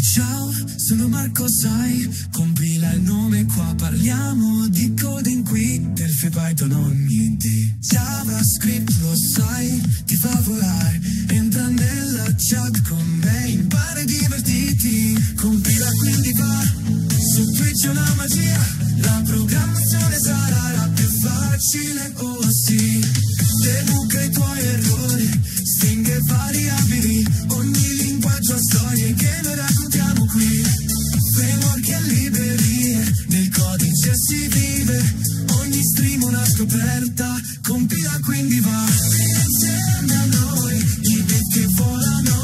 ciao, sono Marco Sai, compila il nome qua, parliamo di coding qui, del free Python ogni di JavaScript lo sai, ti fa volare, entra nella chat con me, impara a divertirti, compila quindi va, su Twitch è una magia, la programmazione sarà la più facile, oh sì, debuca i tuoi errori, stringhe variabili, ogni linea viaggio, storie che noi raccontiamo qui. Framework e librerie, nel codice si vive. Ogni stream una scoperta, compila quindi va. Insieme a noi, i bit che volano.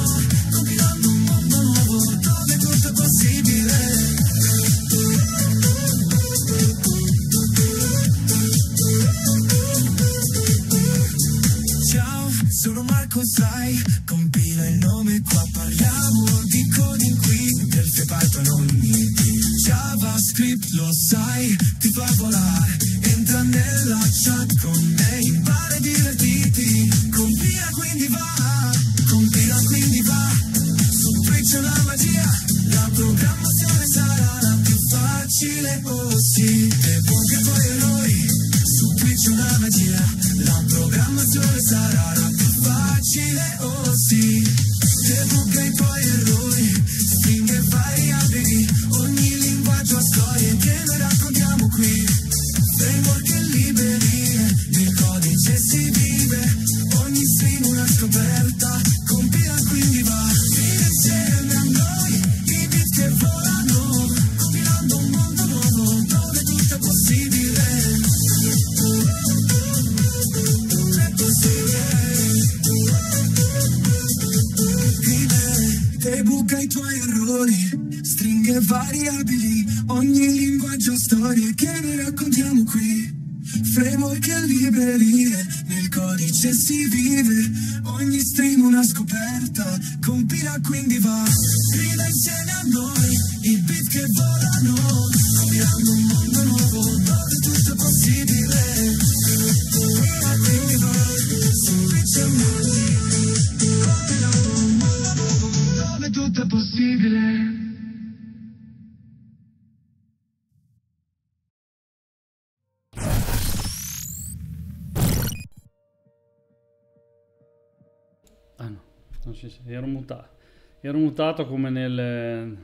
Ero mutato come nel...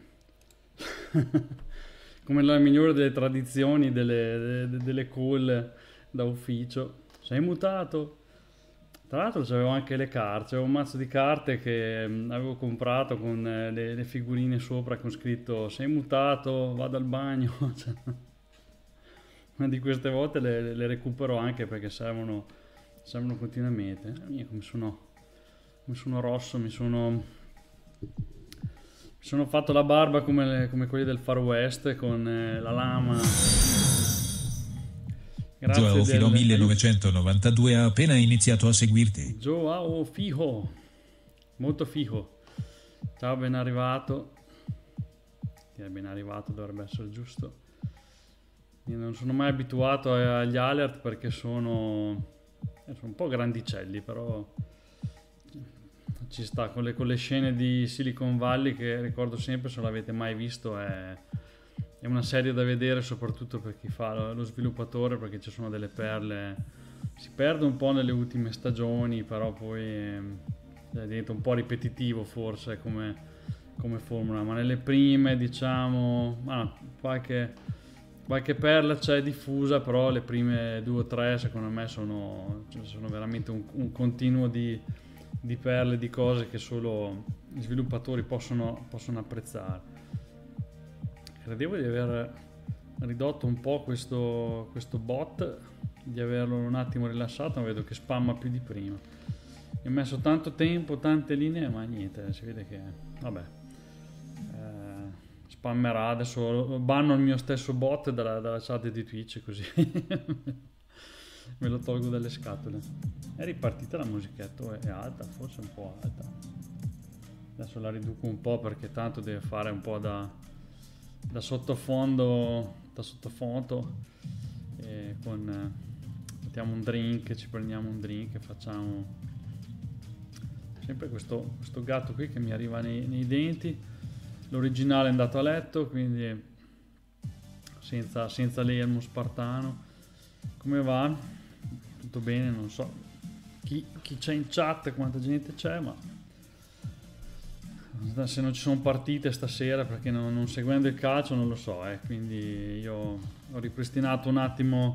come la migliore delle tradizioni delle, delle, delle call da ufficio. Sei mutato? Tra l'altro c'avevo anche le carte, c'avevo un mazzo di carte che mm, avevo comprato con eh, le, le figurine sopra con scritto sei mutato, vado al bagno. Cioè, una di queste volte le, le recupero anche perché servono, servono continuamente. Eh, mia, come sono, come sono rosso, mi sono mi sono fatto la barba come, le, come quelli del Far West con eh, la lama. Grazie Joao del... Filo 1992 ha appena iniziato a seguirti. Joao Fijo, molto fijo. Ciao, ben arrivato. Ti è ben arrivato, dovrebbe essere giusto. Io non sono mai abituato agli alert perché sono, eh, sono un po' grandicelli, però ci sta con le, con le, scene di Silicon Valley che ricordo sempre se non l'avete mai visto è, è una serie da vedere soprattutto per chi fa lo, lo, sviluppatore perché ci sono delle perle si perde un po' nelle ultime stagioni però poi eh, diventa un po' ripetitivo forse come, come formula ma nelle prime diciamo ah, qualche qualche perla c'è diffusa, però le prime due o tre secondo me sono, cioè, sono veramente un, un continuo di, di perle, di cose che solo gli sviluppatori possono, possono apprezzare. Credevo di aver ridotto un po' questo, questo bot, di averlo un attimo rilassato, ma vedo che spamma più di prima. Mi Ho messo tanto tempo, tante linee, ma niente, si vede che... vabbè. Eh, spammerà adesso, banno il mio stesso bot dalla, dalla chat di Twitch così. me lo tolgo dalle scatole. È ripartita la musichetta, oh, è alta, forse un po' alta. Adesso la riduco un po' perché tanto deve fare un po' da, da sottofondo, da sottofoto. E con, mettiamo un drink, ci prendiamo un drink e facciamo sempre questo, questo, gatto qui che mi arriva nei, nei, denti l'originale è andato a letto quindi senza, senza spartano come va? tutto bene, non so chi, chi c'è in chat, quanta gente c'è, ma se non ci sono partite stasera perché non, non seguendo il calcio non lo so, eh. quindi io ho ripristinato un attimo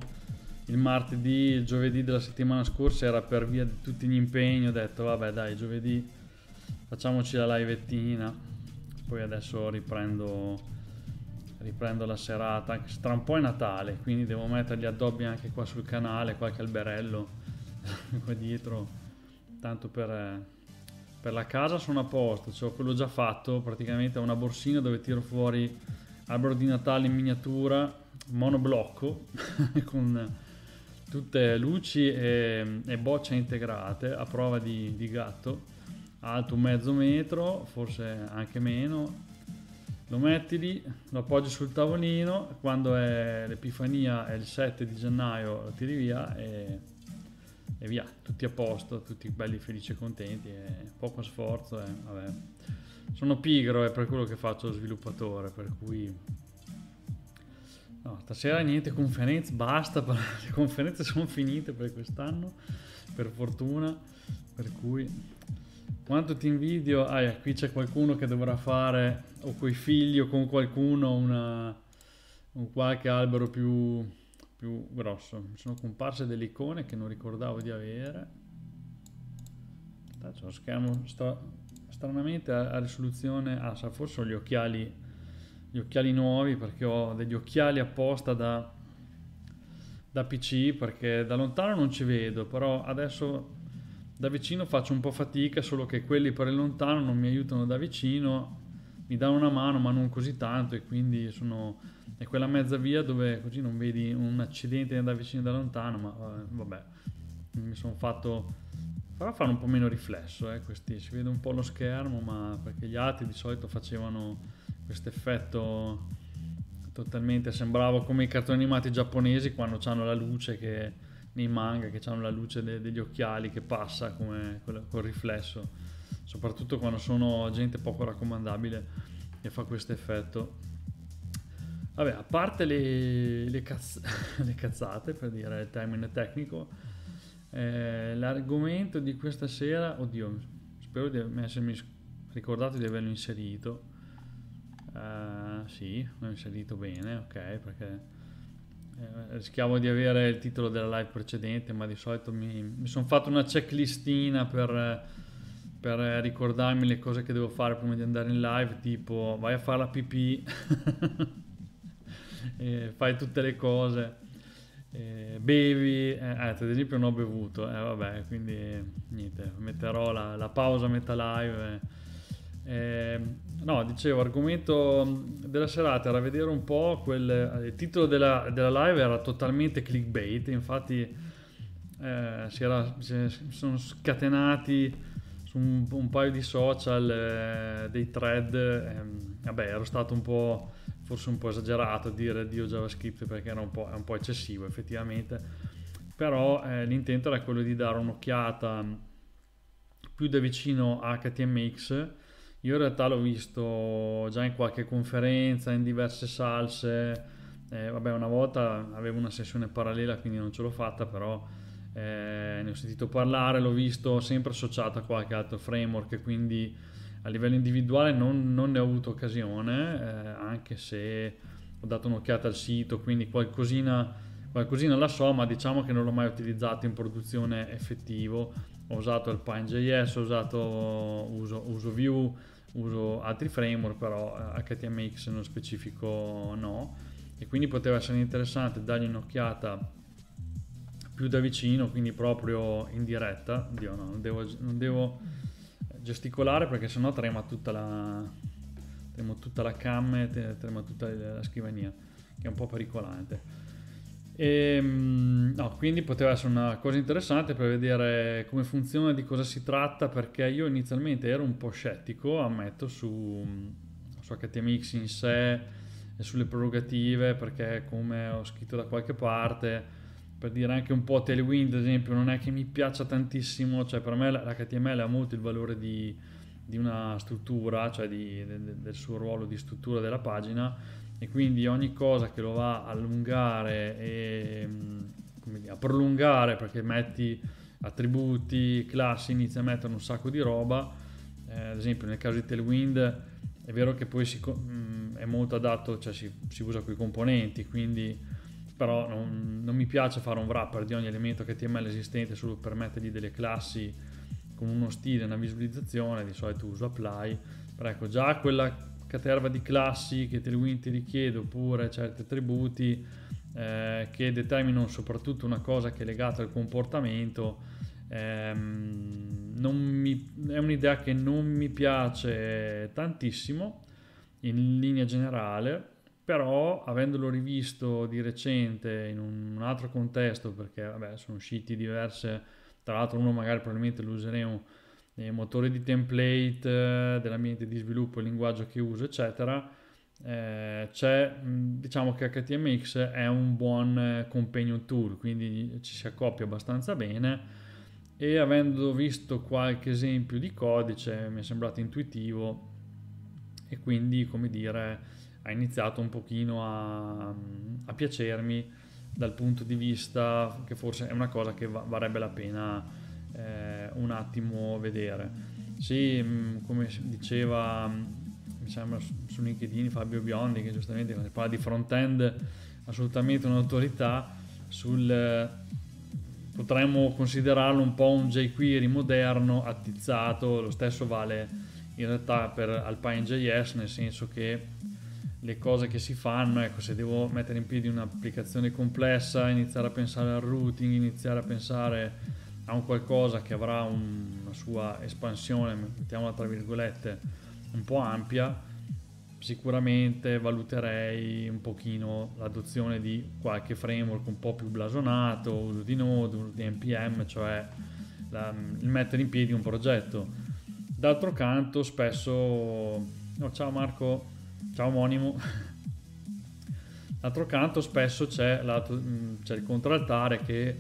il martedì, il giovedì della settimana scorsa era per via di tutti gli impegni, ho detto vabbè dai giovedì facciamoci la livettina, poi adesso riprendo riprendo la serata, anche se tra un po' è Natale, quindi devo mettere gli addobbi anche qua sul canale, qualche alberello qua dietro, tanto per, eh, per la casa sono a posto, cioè quello già fatto, praticamente ho una borsina dove tiro fuori albero di Natale in miniatura, monoblocco, con tutte luci e, e bocce integrate a prova di, di gatto, alto un mezzo metro, forse anche meno, lo metti lì, lo appoggi sul tavolino, quando è l'Epifania è il 7 di gennaio lo tiri via e, e via, tutti a posto, tutti belli felici e contenti, e poco sforzo e vabbè. Sono pigro, e per quello che faccio lo sviluppatore, per cui... No, stasera niente conferenze, basta, le conferenze sono finite per quest'anno, per fortuna, per cui quanto ti invidio... Ah, eh, qui c'è qualcuno che dovrà fare, o coi figli o con qualcuno, una, un qualche albero più, più grosso. Mi sono comparse delle icone che non ricordavo di avere. C'è lo schermo stra stranamente a, a, risoluzione... Ah, sa, forse ho gli occhiali, gli occhiali nuovi, perché ho degli occhiali apposta da, da PC, perché da lontano non ci vedo, però adesso da vicino faccio un po' fatica, solo che quelli per il lontano non mi aiutano da vicino, mi danno una mano ma non così tanto e quindi sono... è quella mezza via dove così non vedi un accidente né da vicino né da lontano, ma eh, vabbè, mi sono fatto... Però fanno un po' meno riflesso, eh, questi, si vede un po' lo schermo, ma perché gli altri di solito facevano questo effetto totalmente, sembrava come i cartoni animati giapponesi quando hanno la luce che nei manga che hanno la luce de- degli occhiali che passa come quella, col riflesso, soprattutto quando sono gente poco raccomandabile e fa questo effetto. Vabbè, a parte le, le, cazz- le cazzate, per dire il termine tecnico, eh, l'argomento di questa sera, oddio, spero di essermi ricordato di averlo inserito. Uh, sì, l'ho inserito bene, ok, perché eh, rischiavo di avere il titolo della live precedente, ma di solito mi, mi sono fatto una checklistina per, per, ricordarmi le cose che devo fare prima di andare in live, tipo vai a fare la pipì, fai tutte le cose, eh, bevi, eh, ad esempio non ho bevuto, eh, vabbè, quindi niente, metterò la, la pausa metà live. Eh. Ehm, No, dicevo, argomento mm, della serata era vedere un po' quel... Eh, il titolo della, della live era totalmente clickbait, infatti eh, si, era, si, sono scatenati su un, un paio di social eh, dei thread. Eh, vabbè, ero stato un po', forse un po' esagerato a dire addio JavaScript perché era un po', un po eccessivo effettivamente, però eh, l'intento era quello di dare un'occhiata mm, più da vicino a HTMX io in realtà l'ho visto già in qualche conferenza, in diverse salse. Eh, vabbè, una volta avevo una sessione parallela, quindi non ce l'ho fatta, però eh, ne ho sentito parlare, l'ho visto sempre associato a qualche altro framework, quindi a livello individuale non, non ne ho avuto occasione, eh, anche se ho dato un'occhiata al sito, quindi qualcosina, qualcosina la so, ma diciamo che non l'ho mai utilizzato in produzione effettivo. Ho usato il Pine.js, ho usato uso, uso Vue, uso altri framework, però HTMX eh, nello specifico no, e quindi poteva essere interessante dargli un'occhiata più da vicino, quindi proprio in diretta. Dio no, non devo, non devo gesticolare perché sennò trema tutta la, trema tutta la cam e trema tutta la scrivania, che è un po' pericolante. E, ehm, no, quindi poteva essere una cosa interessante per vedere come funziona, di cosa si tratta, perché io inizialmente ero un po' scettico, ammetto, su, su HTMX in sé e sulle prerogative, perché come ho scritto da qualche parte, per dire anche un po' Tailwind ad esempio, non è che mi piaccia tantissimo, cioè per me l'HTML ha molto il valore di, di una struttura, cioè di, del, del suo ruolo di struttura della pagina e quindi ogni cosa che lo va a allungare e mm, dire, a prolungare perché metti attributi, classi, inizia a mettere un sacco di roba, eh, ad esempio nel caso di Tailwind è vero che poi si, mh, mm, è molto adatto, cioè si, si usa con i componenti, quindi però non, non, mi piace fare un wrapper di ogni elemento che HTML esistente solo per mettergli delle classi con uno stile, una visualizzazione, di solito uso apply, però ecco già quella caterva di classi che Tailwind ti richiede oppure certi attributi eh, che determinano soprattutto una cosa che è legata al comportamento ehm, mi, è un'idea che non mi piace tantissimo in linea generale però avendolo rivisto di recente in un altro contesto perché vabbè, sono usciti diverse tra l'altro uno magari probabilmente lo useremo dei eh, motore di template, eh, dell'ambiente di sviluppo, il linguaggio che uso, eccetera, eh, c'è, mm, diciamo che HTMX è un buon eh, companion tool, quindi ci si accoppia abbastanza bene e avendo visto qualche esempio di codice mi è sembrato intuitivo e quindi, come dire, ha iniziato un pochino a, mm, a piacermi dal punto di vista che forse è una cosa che va- varrebbe la pena eh, un attimo vedere. Sì, mm, come diceva, mm, mi sembra su LinkedIn Fabio Biondi, che giustamente parla di front-end, assolutamente un'autorità, sul, potremmo considerarlo un po' un jQuery moderno, attizzato, lo stesso vale in realtà per Alpine.js, nel senso che le cose che si fanno, ecco, se devo mettere in piedi un'applicazione complessa, iniziare a pensare al routing, iniziare a pensare a un qualcosa che avrà un, una sua espansione, mettiamola tra virgolette, un po' ampia, sicuramente valuterei un pochino l'adozione di qualche framework un po' più blasonato, uso di Node, uso di NPM, cioè la, il mettere in piedi un progetto. D'altro canto spesso... Oh, ciao Marco, ciao Monimo. D'altro canto spesso c'è, c'è il contraltare che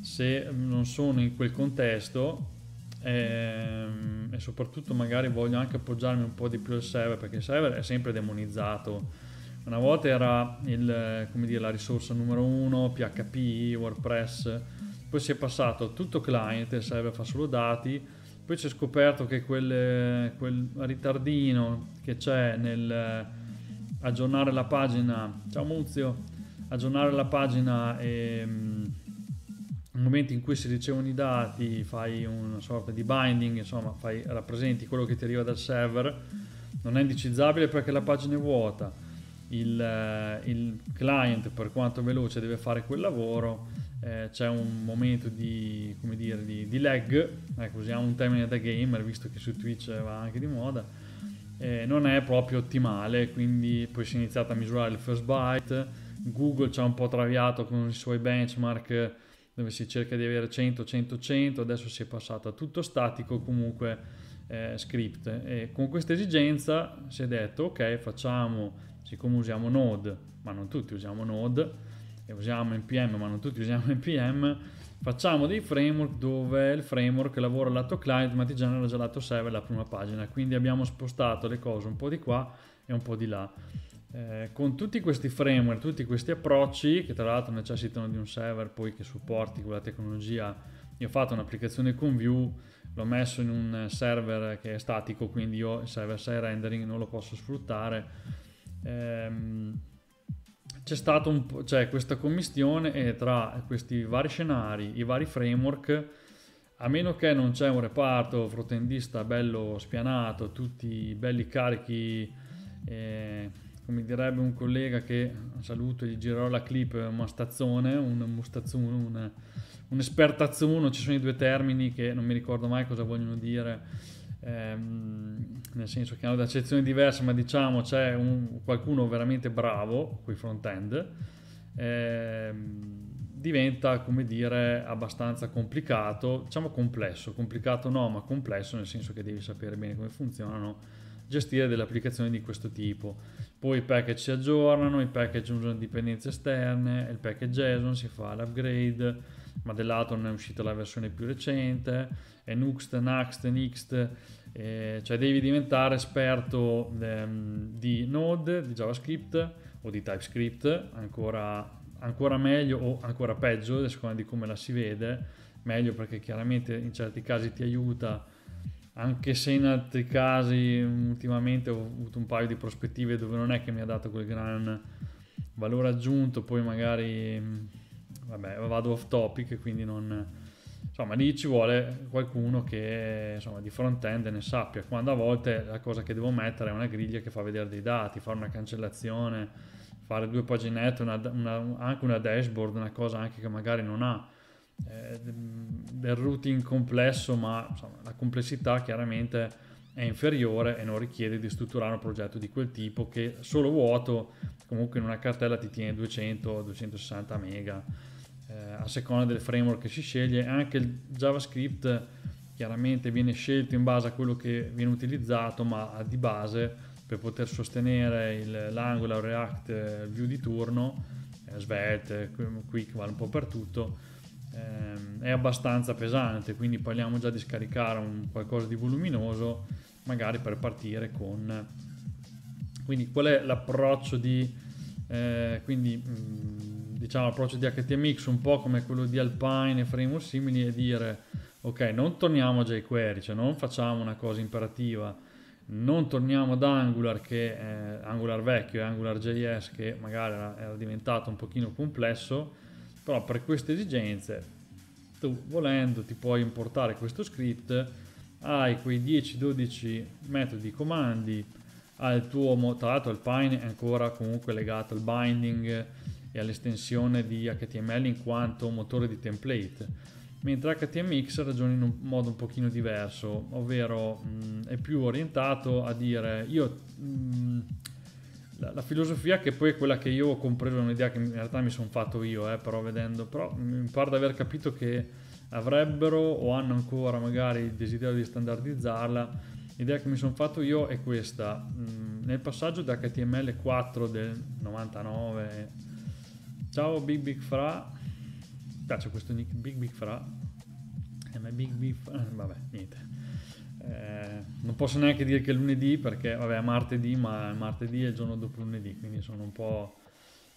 se non sono in quel contesto ehm, e soprattutto magari voglio anche appoggiarmi un po' di più al server perché il server è sempre demonizzato una volta era il, dire, la risorsa numero uno PHP, WordPress poi si è passato tutto client il server fa solo dati poi si è scoperto che quel, quel ritardino che c'è nel aggiornare la pagina ciao Muzio aggiornare la pagina e ehm, nel momento in cui si ricevono i dati, fai una sorta di binding, insomma, fai, rappresenti quello che ti arriva dal server, non è indicizzabile perché la pagina è vuota, il, eh, il client per quanto veloce deve fare quel lavoro, eh, c'è un momento di, come dire, di, di lag, ecco, usiamo un termine da gamer, visto che su Twitch va anche di moda, eh, non è proprio ottimale, quindi poi si è iniziato a misurare il first byte, Google ci ha un po' traviato con i suoi benchmark dove si cerca di avere 100, 100, 100, adesso si è passato a tutto statico comunque eh, script e con questa esigenza si è detto ok facciamo, siccome usiamo Node, ma non tutti usiamo Node, e usiamo NPM, ma non tutti usiamo NPM, facciamo dei framework dove il framework lavora lato client ma ti genera già lato server la prima pagina, quindi abbiamo spostato le cose un po' di qua e un po' di là eh, con tutti questi framework, tutti questi approcci, che tra l'altro necessitano di un server poi che supporti quella tecnologia, io ho fatto un'applicazione con Vue, l'ho messo in un server che è statico, quindi io il server side rendering non lo posso sfruttare. Ehm, c'è stata cioè, questa commistione tra questi vari scenari, i vari framework, a meno che non c'è un reparto frontendista bello spianato, tutti belli carichi, eh, come direbbe un collega che saluto, gli girerò la clip, eh, un mastazzone, un mustazzuno, un, un espertazzuno, ci sono i due termini che non mi ricordo mai cosa vogliono dire. Ehm, nel senso che hanno da accezioni diverse, ma diciamo c'è un, qualcuno veramente bravo con i front-end, ehm, diventa come dire abbastanza complicato, diciamo complesso, complicato no, ma complesso nel senso che devi sapere bene come funzionano gestire delle applicazioni di questo tipo. Poi i package si aggiornano, i package usano dipendenze esterne, il package JSON si fa l'upgrade, ma dell'Atom è uscita la versione più recente, e Nuxt, Nuxt, Nixt, eh, cioè devi diventare esperto ehm, di Node, di JavaScript o di TypeScript, ancora, ancora meglio o ancora peggio, a seconda di come la si vede, meglio perché chiaramente in certi casi ti aiuta anche se in altri casi ultimamente ho avuto un paio di prospettive dove non è che mi ha dato quel gran valore aggiunto, poi magari mm, vabbè, vado off topic, quindi non insomma lì ci vuole qualcuno che insomma di front end ne sappia, quando a volte la cosa che devo mettere è una griglia che fa vedere dei dati, fare una cancellazione, fare due paginette, una, una, anche una dashboard, una cosa anche che magari non ha eh, del routing complesso, ma insomma, la complessità chiaramente è inferiore e non richiede di strutturare un progetto di quel tipo che solo vuoto comunque in una cartella ti tiene 200-260 mega eh, a seconda del framework che si sceglie anche il JavaScript chiaramente viene scelto in base a quello che viene utilizzato ma di base per poter sostenere il, l'Angular React eh, view di turno eh, Svelte, vale un po' per tutto Ehm, è abbastanza pesante, quindi parliamo già di scaricare un qualcosa di voluminoso, magari per partire con... Quindi qual è l'approccio di... Eh, quindi mm, diciamo l'approccio di HTMX un po' come quello di Alpine e framework simili è dire ok non torniamo a jQuery, cioè non facciamo una cosa imperativa, non torniamo ad Angular che è Angular vecchio e Angular JS che magari era, era diventato un pochino complesso, però per queste esigenze tu volendo ti puoi importare questo script hai quei 10-12 metodi comandi al tuo tra l'altro il pine è ancora comunque legato al binding e all'estensione di HTML in quanto motore di template mentre HTMX ragiona in un modo un pochino diverso ovvero mh, mm, è più orientato a dire io mh, mm, la, la, filosofia che poi è quella che io ho compreso, è un'idea che in realtà mi sono fatto io, eh, però vedendo, però mi pare di aver capito che avrebbero o hanno ancora magari il desiderio di standardizzarla. L'idea che mi sono fatto io è questa, mm, nel passaggio da HTML 4 del 99, ciao Big Big Fra, mi cioè, piace questo nick Big Big Fra, eh, Big Big Fra, eh, vabbè niente, eh, non posso neanche dire che è lunedì perché, vabbè, è martedì, ma è martedì è il giorno dopo lunedì, quindi sono un po',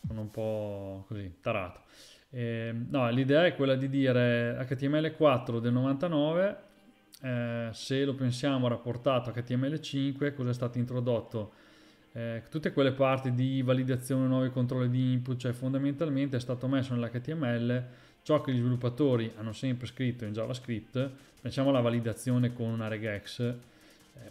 sono un po così, tarato. Eh, no, l'idea è quella di dire HTML4 del 99, eh, se lo pensiamo rapportato a HTML5, cosa è stato introdotto? Eh, tutte quelle parti di validazione, nuovi controlli di input, cioè fondamentalmente è stato messo nell'HTML ciò che gli sviluppatori hanno sempre scritto in JavaScript, facciamo la validazione con una regex. Eh,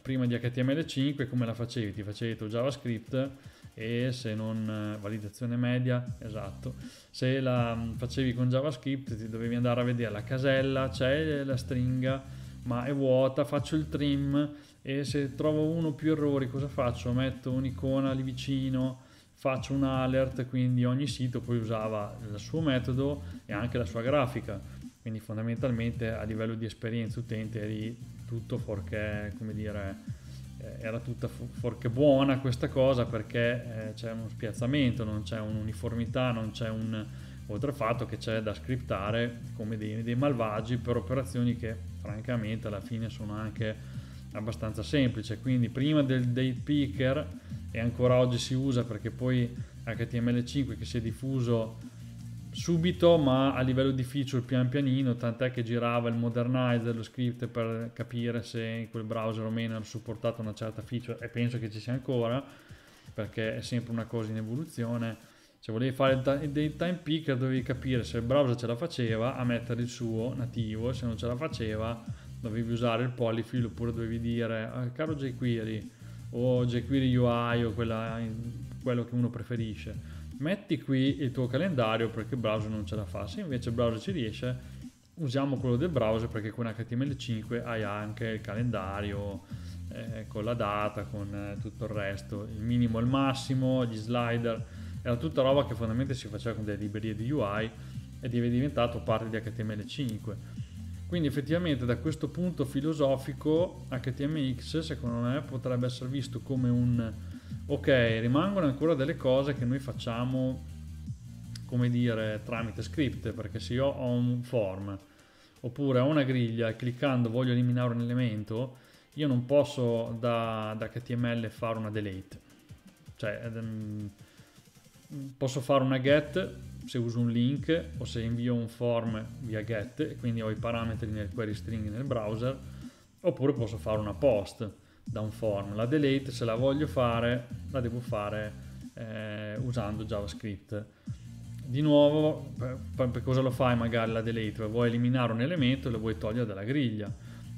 prima di HTML5 come la facevi? Ti facevi tu JavaScript e se non eh, validazione media, esatto. Se la mm, facevi con JavaScript ti dovevi andare a vedere la casella, c'è la stringa, ma è vuota, faccio il trim e se trovo uno o più errori cosa faccio? Metto un'icona lì vicino faccio un alert, quindi ogni sito poi usava il suo metodo e anche la sua grafica, quindi fondamentalmente a livello di esperienza utente eri tutto forché, come dire, eh, era tutta forché buona questa cosa perché eh, c'è uno spiazzamento, non c'è un'uniformità, non c'è un... oltre al fatto che c'è da scriptare come dei, dei malvagi per operazioni che francamente alla fine sono anche abbastanza semplice, quindi prima del date picker e ancora oggi si usa perché poi HTML5 che si è diffuso subito ma a livello di feature pian pianino, tant'è che girava il modernizer, lo script per capire se in quel browser o meno era supportato una certa feature e penso che ci sia ancora perché è sempre una cosa in evoluzione. Se volevi fare il daytime picker dovevi capire se il browser ce la faceva a mettere il suo nativo, se non ce la faceva dovevi usare il polyfill oppure dovevi dire ah, caro jQuery o jQuery UI o quella, quello che uno preferisce metti qui il tuo calendario perché il browser non ce la fa se invece il browser ci riesce usiamo quello del browser perché con HTML5 hai anche il calendario eh, con la data con eh, tutto il resto il minimo e il massimo gli slider era tutta roba che fondamentalmente si faceva con delle librerie di UI ed è diventato parte di HTML5 quindi effettivamente da questo punto filosofico HTMX secondo me potrebbe essere visto come un ok, rimangono ancora delle cose che noi facciamo come dire tramite script, perché se io ho un form oppure ho una griglia e cliccando voglio eliminare un elemento, io non posso da, da HTML fare una delete. Cioè ehm, posso fare una get se uso un link o se invio un form via get e quindi ho i parametri nel query string nel browser oppure posso fare una post da un form la delete se la voglio fare la devo fare eh, usando javascript di nuovo per, per, cosa lo fai magari la delete vuoi eliminare un elemento e lo vuoi togliere dalla griglia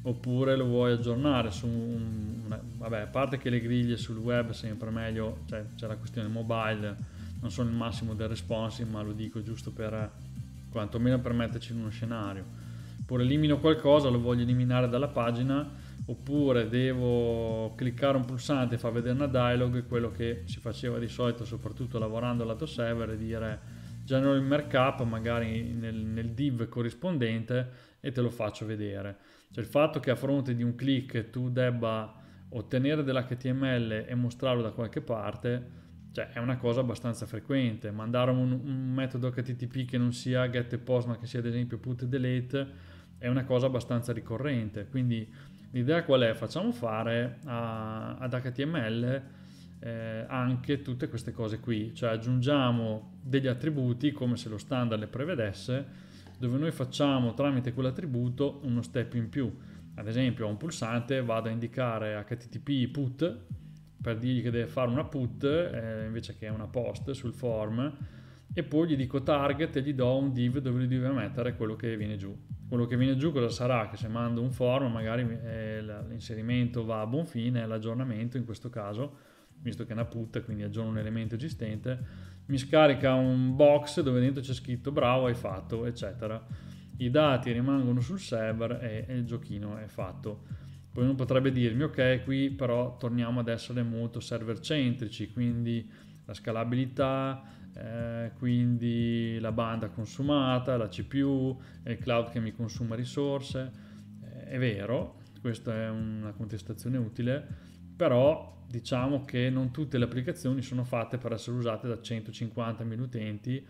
oppure lo vuoi aggiornare su un, una, vabbè a parte che le griglie sul web sempre meglio cioè, c'è la questione mobile non sono il massimo del responsive, ma lo dico giusto per eh, quantomeno per metterci in uno scenario. Oppure elimino qualcosa, lo voglio eliminare dalla pagina, oppure devo cliccare un pulsante e far vedere una dialog, quello che si faceva di solito, soprattutto lavorando lato server, e dire genero il markup magari nel, nel div corrispondente e te lo faccio vedere. Cioè il fatto che a fronte di un click tu debba ottenere dell'HTML e mostrarlo da qualche parte cioè, è una cosa abbastanza frequente. Mandare un, un metodo HTTP che non sia get e post, ma che sia ad esempio put e delete, è una cosa abbastanza ricorrente. Quindi l'idea qual è? Facciamo fare a, ad HTML eh, anche tutte queste cose qui. Cioè, aggiungiamo degli attributi come se lo standard le prevedesse, dove noi facciamo tramite quell'attributo uno step in più. Ad esempio, a un pulsante vado a indicare HTTP put per dirgli che deve fare una put eh, invece che una post sul form e poi gli dico target e gli do un div dove lui deve mettere quello che viene giù. Quello che viene giù cosa sarà? Che se mando un form magari eh, l'inserimento va a buon fine, l'aggiornamento in questo caso, visto che è una put, quindi aggiorno un elemento esistente, mi scarica un box dove dentro c'è scritto bravo hai fatto, eccetera. I dati rimangono sul server e, e il giochino è fatto poi uno potrebbe dirmi, ok, qui però torniamo ad essere molto server centrici, quindi la scalabilità, eh, quindi la banda consumata, la CPU, il cloud che mi consuma risorse. Eh, è vero, questa è una contestazione utile, però diciamo che non tutte le applicazioni sono fatte per essere usate da 150.000 utenti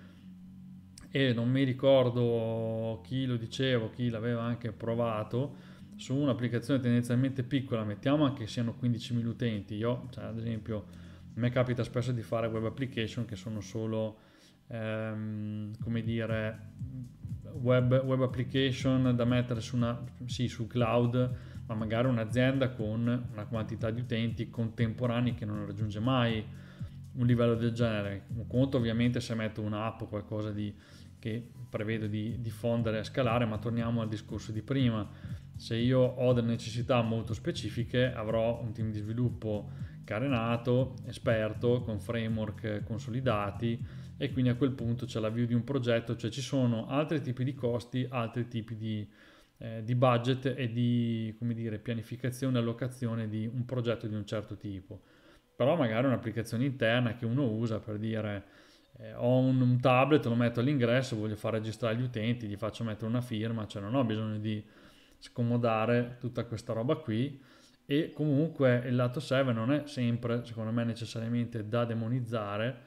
e non mi ricordo chi lo diceva, chi l'aveva anche provato, su un'applicazione tendenzialmente piccola, mettiamo anche che siano 15.000 utenti, io cioè, ad esempio a me capita spesso di fare web application che sono solo, ehm, come dire, web, web, application da mettere su, una, sì, su cloud, ma magari un'azienda con una quantità di utenti contemporanei che non raggiunge mai un livello del genere. Un conto ovviamente se metto un'app o qualcosa di, che prevedo di diffondere e scalare, ma torniamo al discorso di prima se io ho delle necessità molto specifiche avrò un team di sviluppo carenato, esperto, con framework consolidati e quindi a quel punto c'è l'avvio di un progetto, cioè ci sono altri tipi di costi, altri tipi di, eh, di budget e di dire, pianificazione e allocazione di un progetto di un certo tipo. Però magari un'applicazione interna che uno usa per dire eh, ho un, un tablet, lo metto all'ingresso, voglio far registrare gli utenti, gli faccio mettere una firma, cioè non ho bisogno di scomodare tutta questa roba qui e comunque il lato 7 non è sempre, secondo me, necessariamente da demonizzare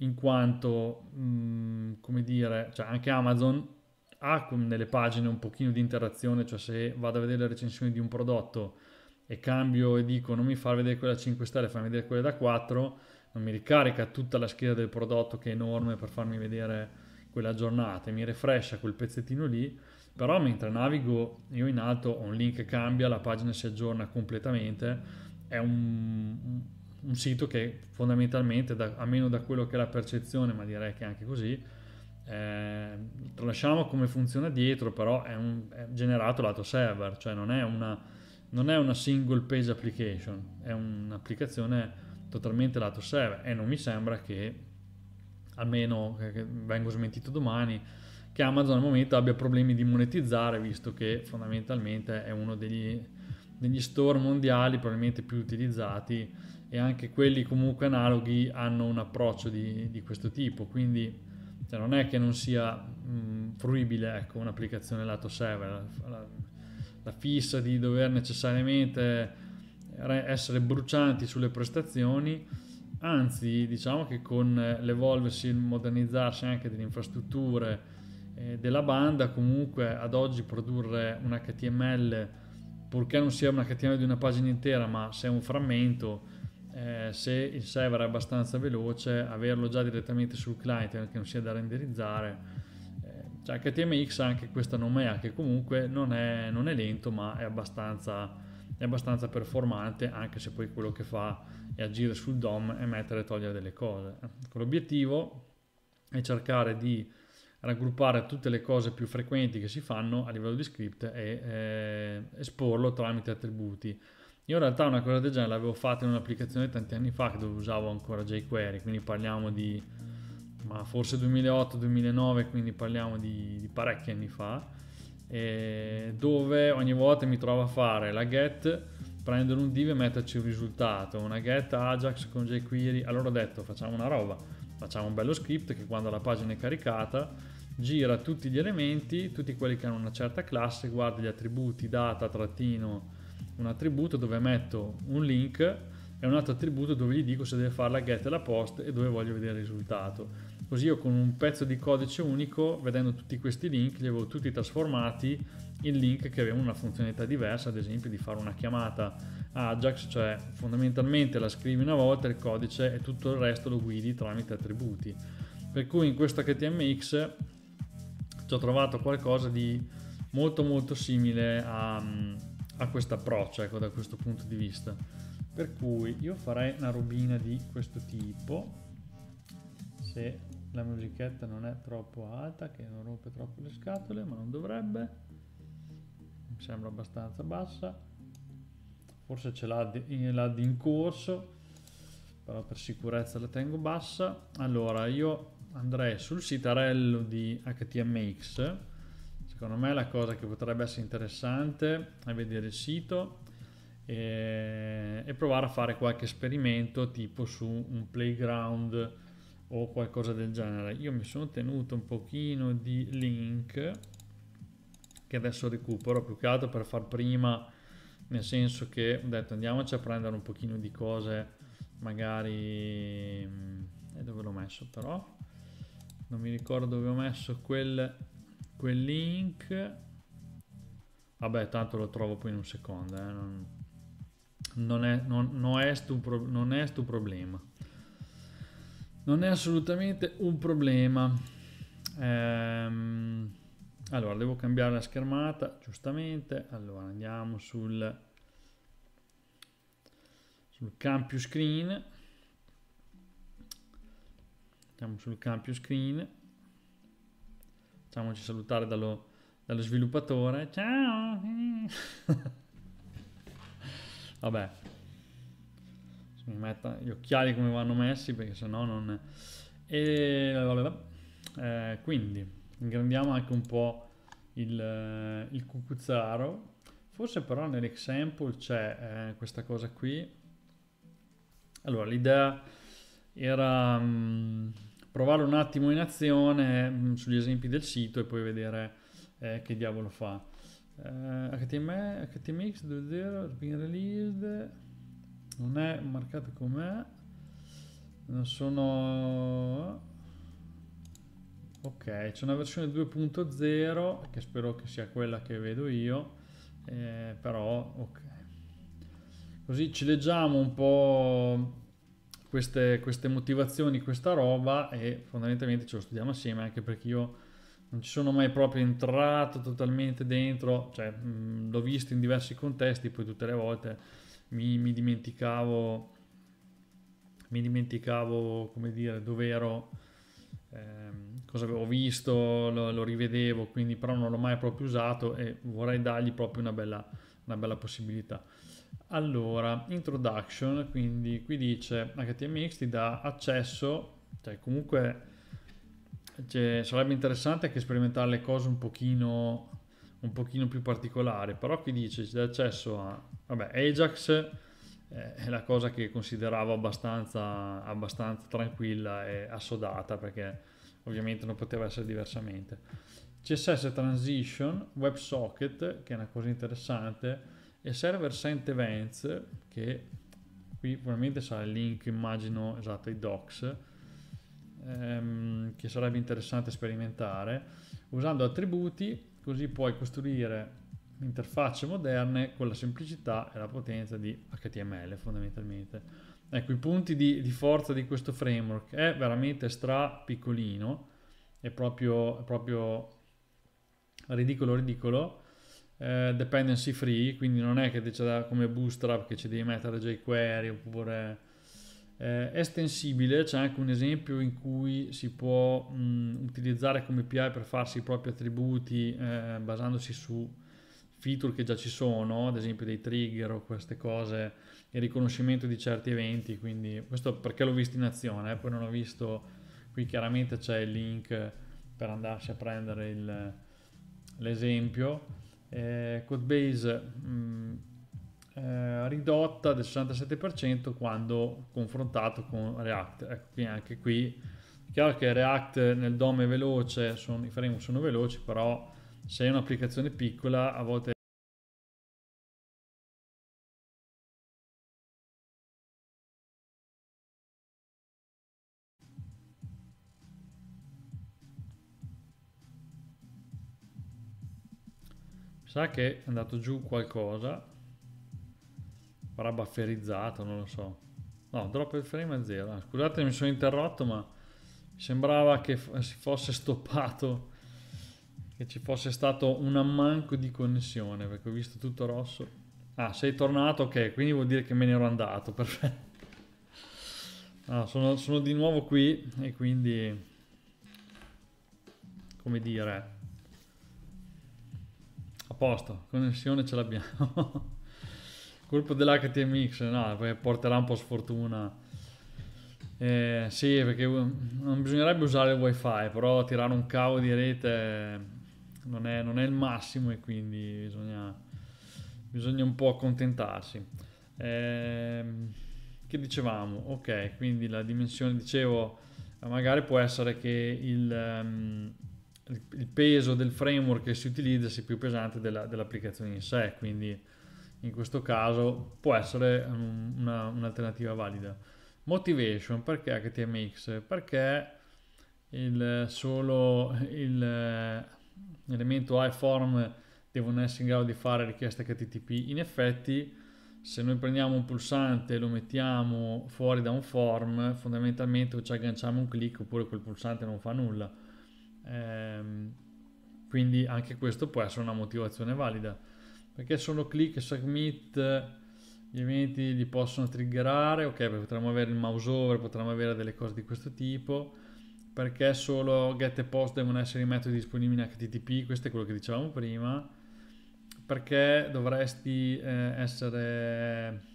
in quanto, mh, mm, come dire, cioè anche Amazon ha nelle pagine un pochino di interazione, cioè se vado a vedere le recensioni di un prodotto e cambio e dico non mi fa vedere quella 5 stelle, fammi vedere quella da 4, non mi ricarica tutta la scheda del prodotto che è enorme per farmi vedere quella giornata, e mi refrescia quel pezzettino lì però mentre navigo io in alto ho un link che cambia, la pagina si aggiorna completamente, è un, un sito che fondamentalmente, da, almeno da quello che è la percezione, ma direi che è anche così, eh, lasciamo come funziona dietro, però è, un, è generato lato server, cioè non è, una, non è una single page application, è un'applicazione totalmente lato server e non mi sembra che almeno che vengo smentito domani che Amazon al momento abbia problemi di monetizzare, visto che fondamentalmente è uno degli, degli store mondiali probabilmente più utilizzati e anche quelli comunque analoghi hanno un approccio di, di questo tipo, quindi cioè, non è che non sia mh, fruibile ecco, un'applicazione lato server, la, la, la fissa di dover necessariamente essere brucianti sulle prestazioni, anzi diciamo che con l'evolversi, il modernizzarsi anche delle infrastrutture, eh, della banda, comunque ad oggi produrre un HTML, purché non sia un HTML di una pagina intera, ma se è un frammento, eh, se il server è abbastanza veloce, averlo già direttamente sul client, anche eh, non sia da renderizzare. Eh, cioè, HTMX ha anche questa nomea che comunque non è, non è lento ma è abbastanza, è abbastanza, performante anche se poi quello che fa è agire sul DOM e mettere e togliere delle cose. L'obiettivo è cercare di raggruppare tutte le cose più frequenti che si fanno a livello di script e eh, esporlo tramite attributi. Io in realtà una cosa del genere l'avevo fatta in un'applicazione tanti anni fa dove usavo ancora jQuery, quindi parliamo di ma forse 2008-2009, quindi parliamo di, di parecchi anni fa, dove ogni volta mi trovo a fare la get, prendere un div e metterci un risultato, una get Ajax con jQuery, allora ho detto facciamo una roba, facciamo un bello script che quando la pagina è caricata gira tutti gli elementi, tutti quelli che hanno una certa classe, guarda gli attributi data trattino un attributo dove metto un link e un altro attributo dove gli dico se deve fare la get e la post e dove voglio vedere il risultato. Così io con un pezzo di codice unico, vedendo tutti questi link, li avevo tutti trasformati in link che avevano una funzionalità diversa, ad esempio di fare una chiamata Ajax, cioè fondamentalmente la scrivi una volta il codice e tutto il resto lo guidi tramite attributi. Per cui in questo HTMX ci trovato qualcosa di molto molto simile a, a questo approccio, ecco, da questo punto di vista. Per cui io farei una robina di questo tipo, se la musichetta non è troppo alta, che non rompe troppo le scatole, ma non dovrebbe, mi sembra abbastanza bassa, forse ce l'ha di, eh, l'ha di in corso, però per sicurezza la tengo bassa. Allora, io andrei sul sitarello di HTMX. Secondo me la cosa che potrebbe essere interessante è vedere il sito e, e provare a fare qualche esperimento tipo su un playground o qualcosa del genere. Io mi sono tenuto un pochino di link che adesso recupero più che altro per far prima nel senso che ho detto andiamoci a prendere un pochino di cose magari mm, e dove l'ho messo però non mi ricordo dove ho messo quel, quel link vabbè tanto lo trovo poi in un secondo eh. non, non, è, non, non, è pro, non è sto problema non è assolutamente un problema ehm, allora devo cambiare la schermata giustamente allora andiamo sul sul campus screen andiamo sul cambio screen, facciamoci salutare dallo, dallo sviluppatore, ciao! Vabbè, mi metta gli occhiali come vanno messi perché sennò non... E... Eh, quindi, ingrandiamo anche un po' il, eh, il cucuzzaro, forse però nell'example c'è eh, questa cosa qui, allora, l'idea era mh, mm, provare un attimo in azione mh, mm, sugli esempi del sito e poi vedere eh, che diavolo fa. Uh, eh, HTML, HTMX 2.0, being released, non è marcato com'è, non sono... Ok, c'è una versione 2.0 che spero che sia quella che vedo io, eh, però ok. Così ci leggiamo un po' queste, queste motivazioni, questa roba e fondamentalmente ce lo studiamo assieme anche perché io non ci sono mai proprio entrato totalmente dentro, cioè mh, l'ho visto in diversi contesti, poi tutte le volte mi, mi dimenticavo, mi dimenticavo come dire dove ero, ehm, cosa avevo visto, lo, lo, rivedevo, quindi però non l'ho mai proprio usato e vorrei dargli proprio una bella, una bella possibilità. Allora, introduction, quindi qui dice HTMX ti dà accesso, cioè comunque cioè, sarebbe interessante anche sperimentare le cose un pochino, un pochino più particolari, però qui dice ti dà accesso a vabbè, Ajax, eh, è la cosa che consideravo abbastanza, abbastanza tranquilla e assodata perché ovviamente non poteva essere diversamente. CSS Transition, WebSocket, che è una cosa interessante e server sent events che qui probabilmente sarà il link immagino esatto i docs ehm, che sarebbe interessante sperimentare usando attributi così puoi costruire interfacce moderne con la semplicità e la potenza di HTML fondamentalmente ecco i punti di, di forza di questo framework è veramente stra piccolino è proprio, proprio ridicolo ridicolo eh, dependency free, quindi non è che c'è come bootstrap che ci devi mettere jQuery oppure... Eh, estensibile, c'è anche un esempio in cui si può mh, utilizzare come API per farsi i propri attributi eh, basandosi su feature che già ci sono, ad esempio dei trigger o queste cose, il riconoscimento di certi eventi, quindi questo perché l'ho visto in azione, eh? poi non ho visto, qui chiaramente c'è il link per andarsi a prendere il, l'esempio eh, codebase mm, eh, ridotta del 67% quando confrontato con React. Ecco, quindi anche qui è chiaro che React nel DOM è veloce, sono, i frame sono veloci, però se è un'applicazione piccola a volte sa che è andato giù qualcosa avrà bufferizzato non lo so no drop il frame a zero ah, scusate mi sono interrotto ma sembrava che si fosse stoppato che ci fosse stato un ammanco di connessione perché ho visto tutto rosso ah sei tornato ok quindi vuol dire che me ne ero andato perfetto ah, sono, sono di nuovo qui e quindi come dire a posto, connessione ce l'abbiamo. Colpo dell'HTMX, no, porterà un po' sfortuna. Eh, sì, perché non bisognerebbe usare il wifi, però tirare un cavo di rete non è, non è il massimo e quindi bisogna, bisogna un po' accontentarsi. Eh, che dicevamo? Ok, quindi la dimensione, dicevo, eh, magari può essere che il... Um, il peso del framework che si utilizza sia più pesante della, dell'applicazione in sé, quindi in questo caso può essere un, una, un'alternativa valida. Motivation, perché HTMX? Perché il solo il, l'elemento eh, iForm devono essere in grado di fare richieste HTTP. In effetti, se noi prendiamo un pulsante e lo mettiamo fuori da un form, fondamentalmente o ci agganciamo un clic oppure quel pulsante non fa nulla Ehm, quindi anche questo può essere una motivazione valida. Perché solo click, e submit, gli eventi li possono triggerare, ok, potremmo avere il mouse over, potremmo avere delle cose di questo tipo. Perché solo get e post devono essere i metodi disponibili in HTTP, questo è quello che dicevamo prima. Perché dovresti eh, essere...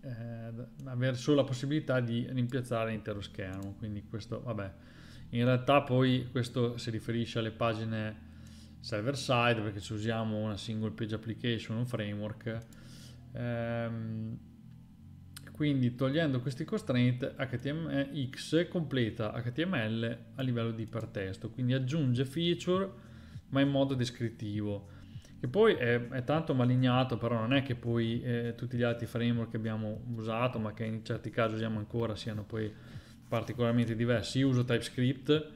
Eh, avere solo la possibilità di rimpiazzare l'intero schermo quindi questo vabbè in realtà poi questo si riferisce alle pagine server side perché se usiamo una single page application, un framework, ehm, quindi togliendo questi constraint HTMX completa HTML a livello di ipertesto, quindi aggiunge feature ma in modo descrittivo che poi è, è tanto malignato però non è che poi eh, tutti gli altri framework che abbiamo usato ma che in certi casi usiamo ancora siano poi particolarmente diversi. Io uso TypeScript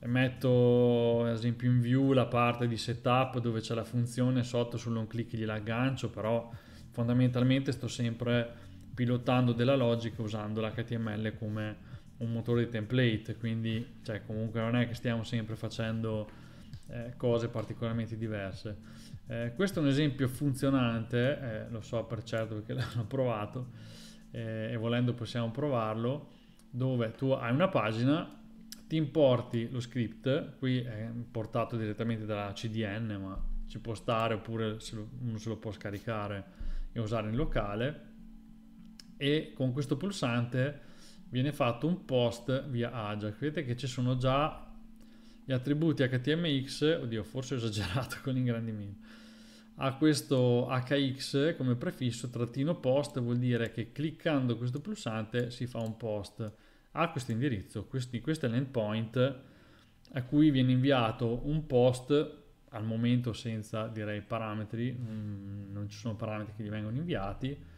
e metto ad esempio in view la parte di setup dove c'è la funzione sotto sul non click gliela aggancio, però fondamentalmente sto sempre pilotando della logica usando l'HTML come un motore di template, quindi cioè, comunque non è che stiamo sempre facendo eh, cose particolarmente diverse. Eh, questo è un esempio funzionante, eh, lo so per certo perché l'hanno provato eh, e volendo possiamo provarlo dove tu hai una pagina, ti importi lo script, qui è importato direttamente dalla CDN, ma ci può stare oppure se lo, uno se lo può scaricare e usare in locale e con questo pulsante viene fatto un post via Ajax. Vedete che ci sono già gli attributi HTMX, oddio forse ho esagerato con l'ingrandimento, a questo HX come prefisso trattino post vuol dire che cliccando questo pulsante si fa un post a questo indirizzo, questi, questo è l'endpoint a cui viene inviato un post al momento senza direi parametri, mm, non ci sono parametri che gli vengono inviati.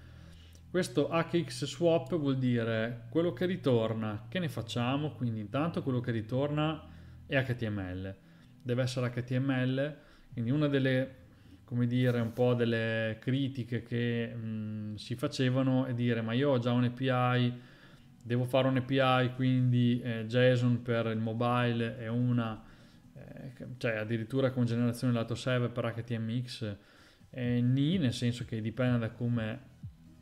Questo HX swap vuol dire quello che ritorna, che ne facciamo? Quindi intanto quello che ritorna è HTML, deve essere HTML, quindi una delle, come dire, un po' delle critiche che mh, mm, si facevano è dire ma io ho già un API devo fare un API, quindi eh, JSON per il mobile e una, eh, cioè addirittura con generazione lato server per HTMX, eh, ni, nel senso che dipende da come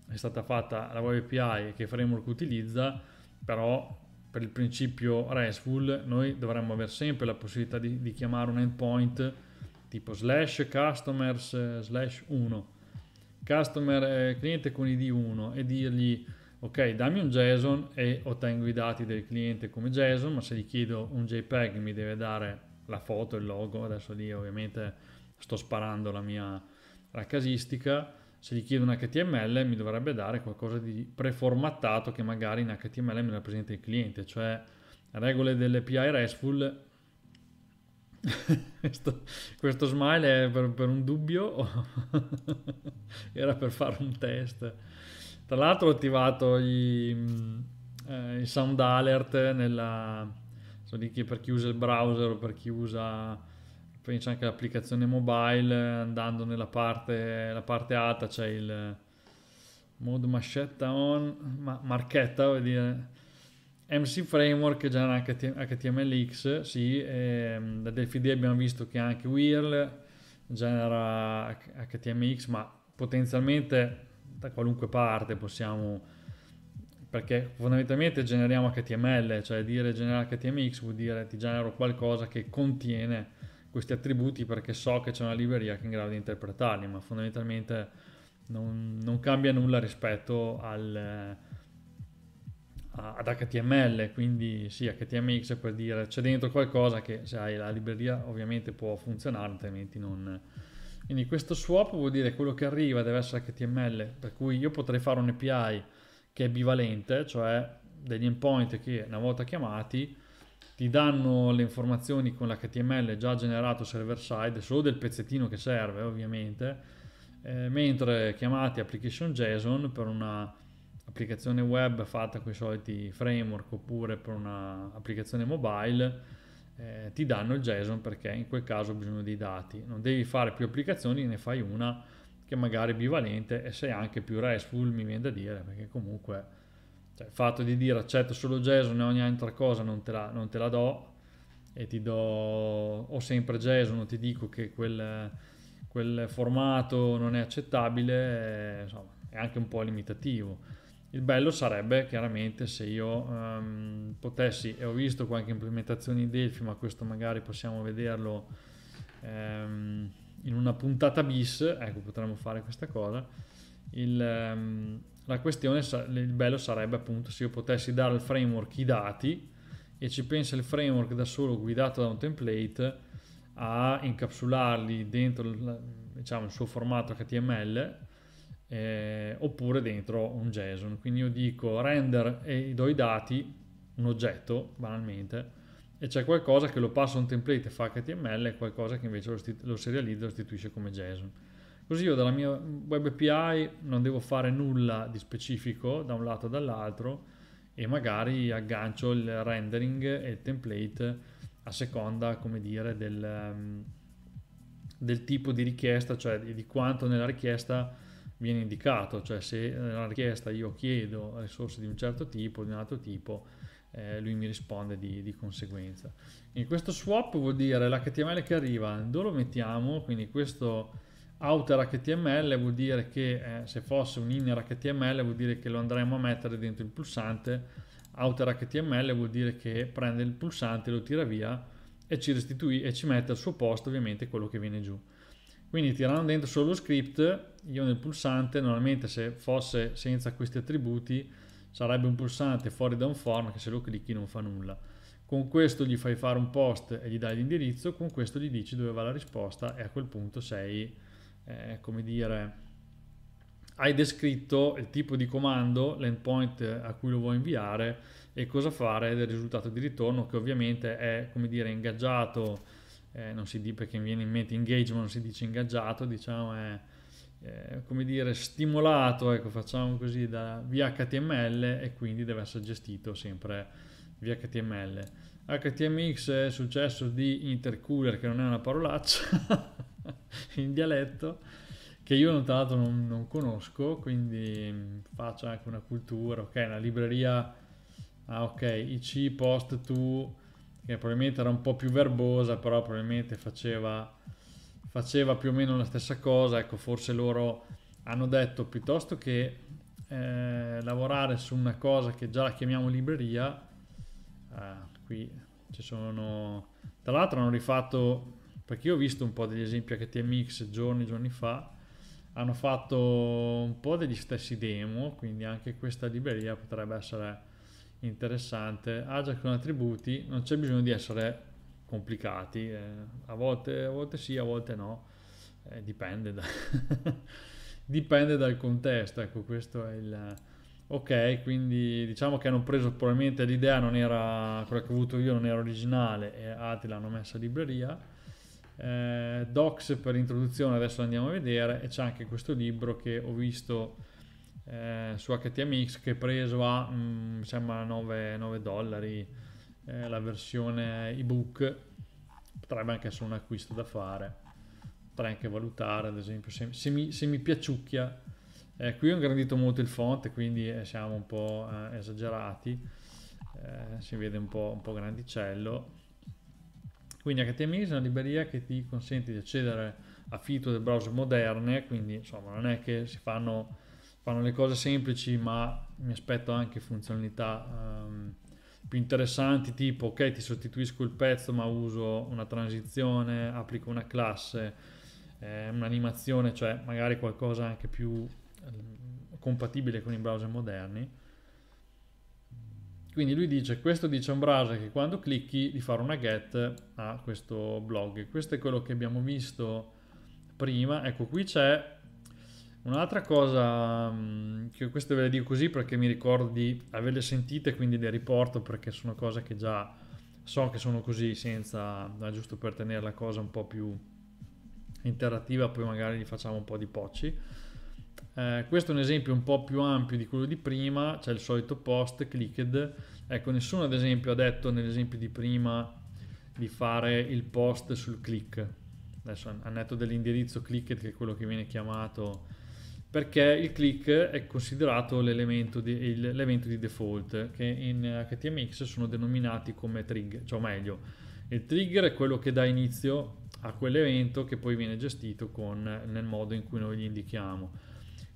è stata fatta la web API e che framework utilizza, però per il principio RESTful noi dovremmo avere sempre la possibilità di, di chiamare un endpoint tipo slash customers eh, slash 1 customer eh, cliente con id 1 e dirgli ok dammi un JSON e ottengo i dati del cliente come JSON ma se gli chiedo un JPEG mi deve dare la foto, il logo, adesso lì ovviamente sto sparando la mia la casistica se gli chiedo un HTML mi dovrebbe dare qualcosa di preformattato che magari in HTML mi rappresenta il cliente, cioè regole dell'API RESTful. questo, questo, smile è per, per un dubbio era per fare un test? Tra l'altro ho attivato i, eh, il sound alert nella, so per chi usa il browser o per chi usa penso anche l'applicazione mobile, andando nella parte, parte alta c'è il mode mascetta on, ma, marchetta vuol dire MC Framework già in HTMLX, sì, e, mm, da DelphiD abbiamo visto che anche WIRL genera HTMX, ma potenzialmente da qualunque parte possiamo perché fondamentalmente generiamo HTML, cioè dire generare HTMX vuol dire ti genero qualcosa che contiene questi attributi perché so che c'è una libreria che è in grado di interpretarli, ma fondamentalmente non, non cambia nulla rispetto al, eh, ad HTML, quindi sì, HTMX per dire c'è dentro qualcosa che se hai la libreria ovviamente può funzionare, altrimenti non, quindi questo swap vuol dire che quello che arriva deve essere HTML, per cui io potrei fare un API che è bivalente, cioè degli endpoint che una volta chiamati ti danno le informazioni con l'HTML già generato server side, solo del pezzettino che serve ovviamente, eh, mentre chiamati application JSON per un'applicazione web fatta con i soliti framework oppure per un'applicazione mobile eh, ti danno il JSON perché in quel caso ho bisogno dei dati. Non devi fare più applicazioni, ne fai una che magari è bivalente e sei anche più RESTful, mi viene da dire, perché comunque cioè, il fatto di dire accetto solo JSON e ogni altra cosa non te la, non te la do e ti do o sempre JSON o ti dico che quel, quel formato non è accettabile, eh, insomma, è anche un po' limitativo il bello sarebbe chiaramente se io um, potessi, e ho visto qualche implementazione in Delphi, ma questo magari possiamo vederlo um, in una puntata bis, ecco potremmo fare questa cosa, il, um, la questione, il bello sarebbe appunto se io potessi dare al framework i dati e ci pensa il framework da solo guidato da un template a incapsularli dentro diciamo, il suo formato HTML eh, oppure dentro un JSON. Quindi io dico render e do i dati, un oggetto banalmente, e c'è qualcosa che lo passa un template fa HTML e qualcosa che invece lo, lo serializza e lo istituisce come JSON. Così io dalla mia web API non devo fare nulla di specifico da un lato o dall'altro e magari aggancio il rendering e il template a seconda, come dire, del, ehm, del tipo di richiesta, cioè di quanto nella richiesta viene indicato, cioè se nella richiesta io chiedo risorse di un certo tipo, di un altro tipo, eh, lui mi risponde di, di, conseguenza. In questo swap vuol dire l'HTML che arriva, dove lo mettiamo, quindi questo outer HTML vuol dire che eh, se fosse un inner HTML vuol dire che lo andremo a mettere dentro il pulsante, outer HTML vuol dire che prende il pulsante, lo tira via e ci restituisce e ci mette al suo posto ovviamente quello che viene giù. Quindi tirando dentro solo lo script io nel pulsante normalmente se fosse senza questi attributi sarebbe un pulsante fuori da un form che se lo clicchi non fa nulla con questo gli fai fare un post e gli dai l'indirizzo con questo gli dici dove va la risposta e a quel punto sei eh, come dire hai descritto il tipo di comando l'endpoint a cui lo vuoi inviare e cosa fare del risultato di ritorno che ovviamente è come dire ingaggiato eh, non si dice perché mi viene in mente engagement non si dice ingaggiato diciamo è eh, come dire, stimolato, ecco, facciamo così, da, via HTML e quindi deve essere gestito sempre via HTML. HTMX è successo di intercooler, che non è una parolaccia in dialetto, che io tra l'altro non, non, conosco, quindi mm, faccio anche una cultura, ok, una libreria, ah ok, IC post to, che probabilmente era un po' più verbosa, però probabilmente faceva faceva più o meno la stessa cosa, ecco forse loro hanno detto piuttosto che eh, lavorare su una cosa che già la chiamiamo libreria, ah, qui ci sono, tra l'altro hanno rifatto, perché io ho visto un po' degli esempi HTMX giorni, giorni fa, hanno fatto un po' degli stessi demo, quindi anche questa libreria potrebbe essere interessante. Ajax con attributi, non c'è bisogno di essere complicati, eh, a, volte, a, volte, sì, a volte no, eh, dipende, da dipende, dal contesto, ecco questo è il... Ok, quindi diciamo che hanno preso probabilmente l'idea, non era quella che ho avuto io, non era originale e altri l'hanno messa a libreria. Eh, docs per introduzione adesso andiamo a vedere e c'è anche questo libro che ho visto eh, su HTMX che preso a mh, 9, 9 dollari eh, la versione ebook potrebbe anche essere un acquisto da fare potrei anche valutare ad esempio se, se, mi, se mi, piaciucchia eh, qui ho ingrandito molto il font quindi eh, siamo un po' eh, esagerati eh, si vede un po', un po' grandicello quindi HTML è una libreria che ti consente di accedere a feature del browser moderne quindi insomma non è che si fanno fanno le cose semplici ma mi aspetto anche funzionalità um, più interessanti tipo ok ti sostituisco il pezzo ma uso una transizione, applico una classe, eh, un'animazione, cioè magari qualcosa anche più eh, compatibile con i browser moderni. Quindi lui dice, questo dice un browser che quando clicchi di fare una get a questo blog. Questo è quello che abbiamo visto prima. Ecco, qui c'è Un'altra cosa, mm, che queste ve le dico così perché mi ricordo di averle sentite, quindi le riporto perché sono cose che già so che sono così, senza, giusto per tenere la cosa un po' più interattiva, poi magari gli facciamo un po' di pocci. Eh, questo è un esempio un po' più ampio di quello di prima, c'è il solito post clicked. Ecco, nessuno ad esempio ha detto nell'esempio di prima di fare il post sul click. Adesso a netto dell'indirizzo clicked che è quello che viene chiamato perché il click è considerato l'elemento di, l'evento di default che in HTMX sono denominati come trigger, cioè meglio, il trigger è quello che dà inizio a quell'evento che poi viene gestito con, nel modo in cui noi gli indichiamo.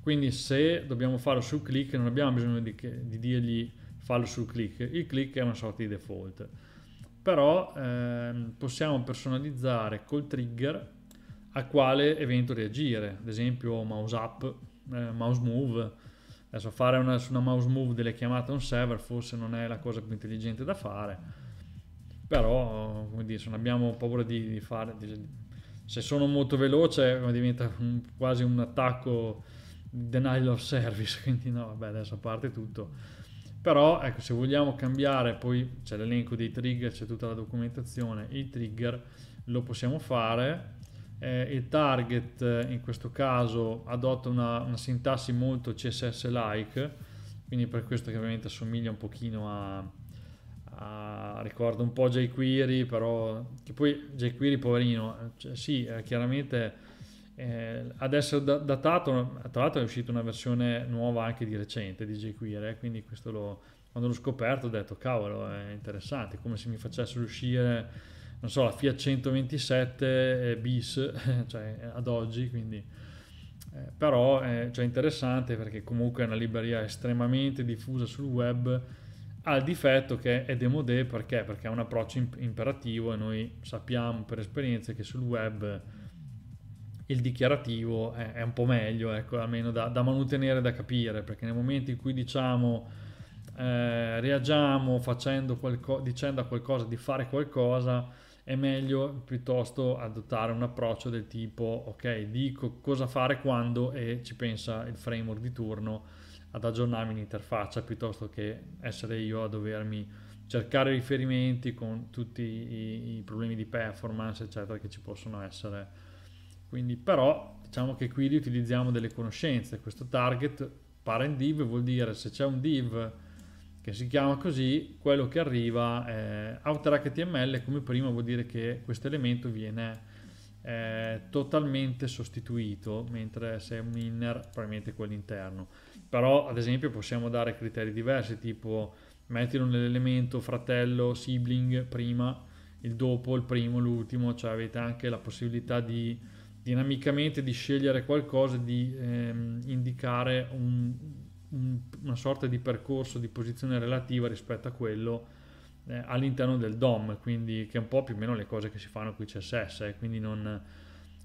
Quindi se dobbiamo farlo sul click non abbiamo bisogno di, di dirgli fallo sul click, il click è una sorta di default. Però ehm, possiamo personalizzare col trigger a quale evento reagire, ad esempio mouse up, eh, mouse move. Adesso fare una, su una mouse move delle chiamate a un server forse non è la cosa più intelligente da fare, però come dire, se non abbiamo paura di, di fare, di, se sono molto veloce diventa un, quasi un attacco denial of service, quindi no, vabbè adesso a parte tutto però ecco se vogliamo cambiare poi c'è l'elenco dei trigger c'è tutta la documentazione i trigger lo possiamo fare eh, il target eh, in questo caso adotta una, una sintassi molto CSS-like, quindi per questo che ovviamente assomiglia un pochino a, a ricorda un po' jQuery, però che poi jQuery poverino, cioè, sì, eh, chiaramente eh, ad essere datato, tra l'altro è uscita una versione nuova anche di recente di jQuery, eh, quindi questo lo, quando l'ho scoperto ho detto cavolo è interessante, come se mi facessero uscire non so, la Fiat 127 bis, cioè ad oggi, quindi... Eh, però è cioè, interessante perché comunque è una libreria estremamente diffusa sul web, al difetto che è demodé perché? Perché è un approccio imperativo e noi sappiamo per esperienza che sul web il dichiarativo è, è un po' meglio, ecco, almeno da, da manutenere e da capire, perché nel momento in cui diciamo eh, reagiamo facendo qualco- dicendo a qualcosa di fare qualcosa, è meglio piuttosto adottare un approccio del tipo ok dico cosa fare quando e ci pensa il framework di turno ad aggiornarmi l'interfaccia piuttosto che essere io a dovermi cercare riferimenti con tutti i, i problemi di performance eccetera che ci possono essere quindi però diciamo che qui utilizziamo delle conoscenze questo target parent div vuol dire se c'è un div che si chiama così, quello che arriva è outer HTML come prima vuol dire che questo elemento viene eh, totalmente sostituito, mentre se è un inner probabilmente quello interno. Però ad esempio possiamo dare criteri diversi, tipo mettilo nell'elemento fratello, sibling, prima, il dopo, il primo, l'ultimo, cioè avete anche la possibilità di dinamicamente di scegliere qualcosa, di ehm, indicare un un, una sorta di percorso di posizione relativa rispetto a quello eh, all'interno del DOM, quindi che è un po' più o meno le cose che si fanno qui CSS, eh, quindi non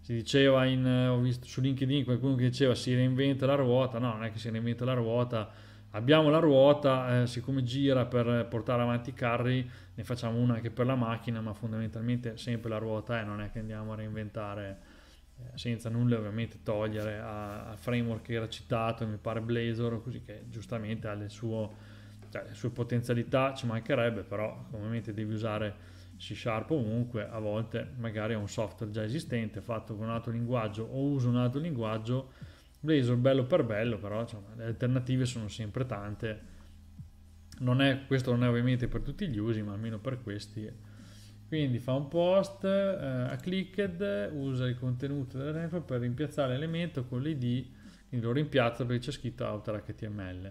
si diceva in, eh, ho visto su LinkedIn qualcuno che diceva si reinventa la ruota, no, non è che si reinventa la ruota, abbiamo la ruota, eh, siccome gira per portare avanti i carri, ne facciamo una anche per la macchina, ma fondamentalmente sempre la ruota è, non è che andiamo a reinventare eh, senza nulla ovviamente togliere al framework che era citato, mi pare Blazor, così che giustamente ha le, suo, cioè, le sue potenzialità, ci mancherebbe, però ovviamente devi usare C Sharp ovunque, a volte magari è un software già esistente fatto con un altro linguaggio o uso un altro linguaggio, Blazor bello per bello, però cioè, le alternative sono sempre tante. Non è, questo non è ovviamente per tutti gli usi, ma almeno per questi quindi fa un post eh, a clicked, usa il contenuto del repo per rimpiazzare l'elemento con l'id, quindi lo rimpiazza perché c'è scritto outer HTML.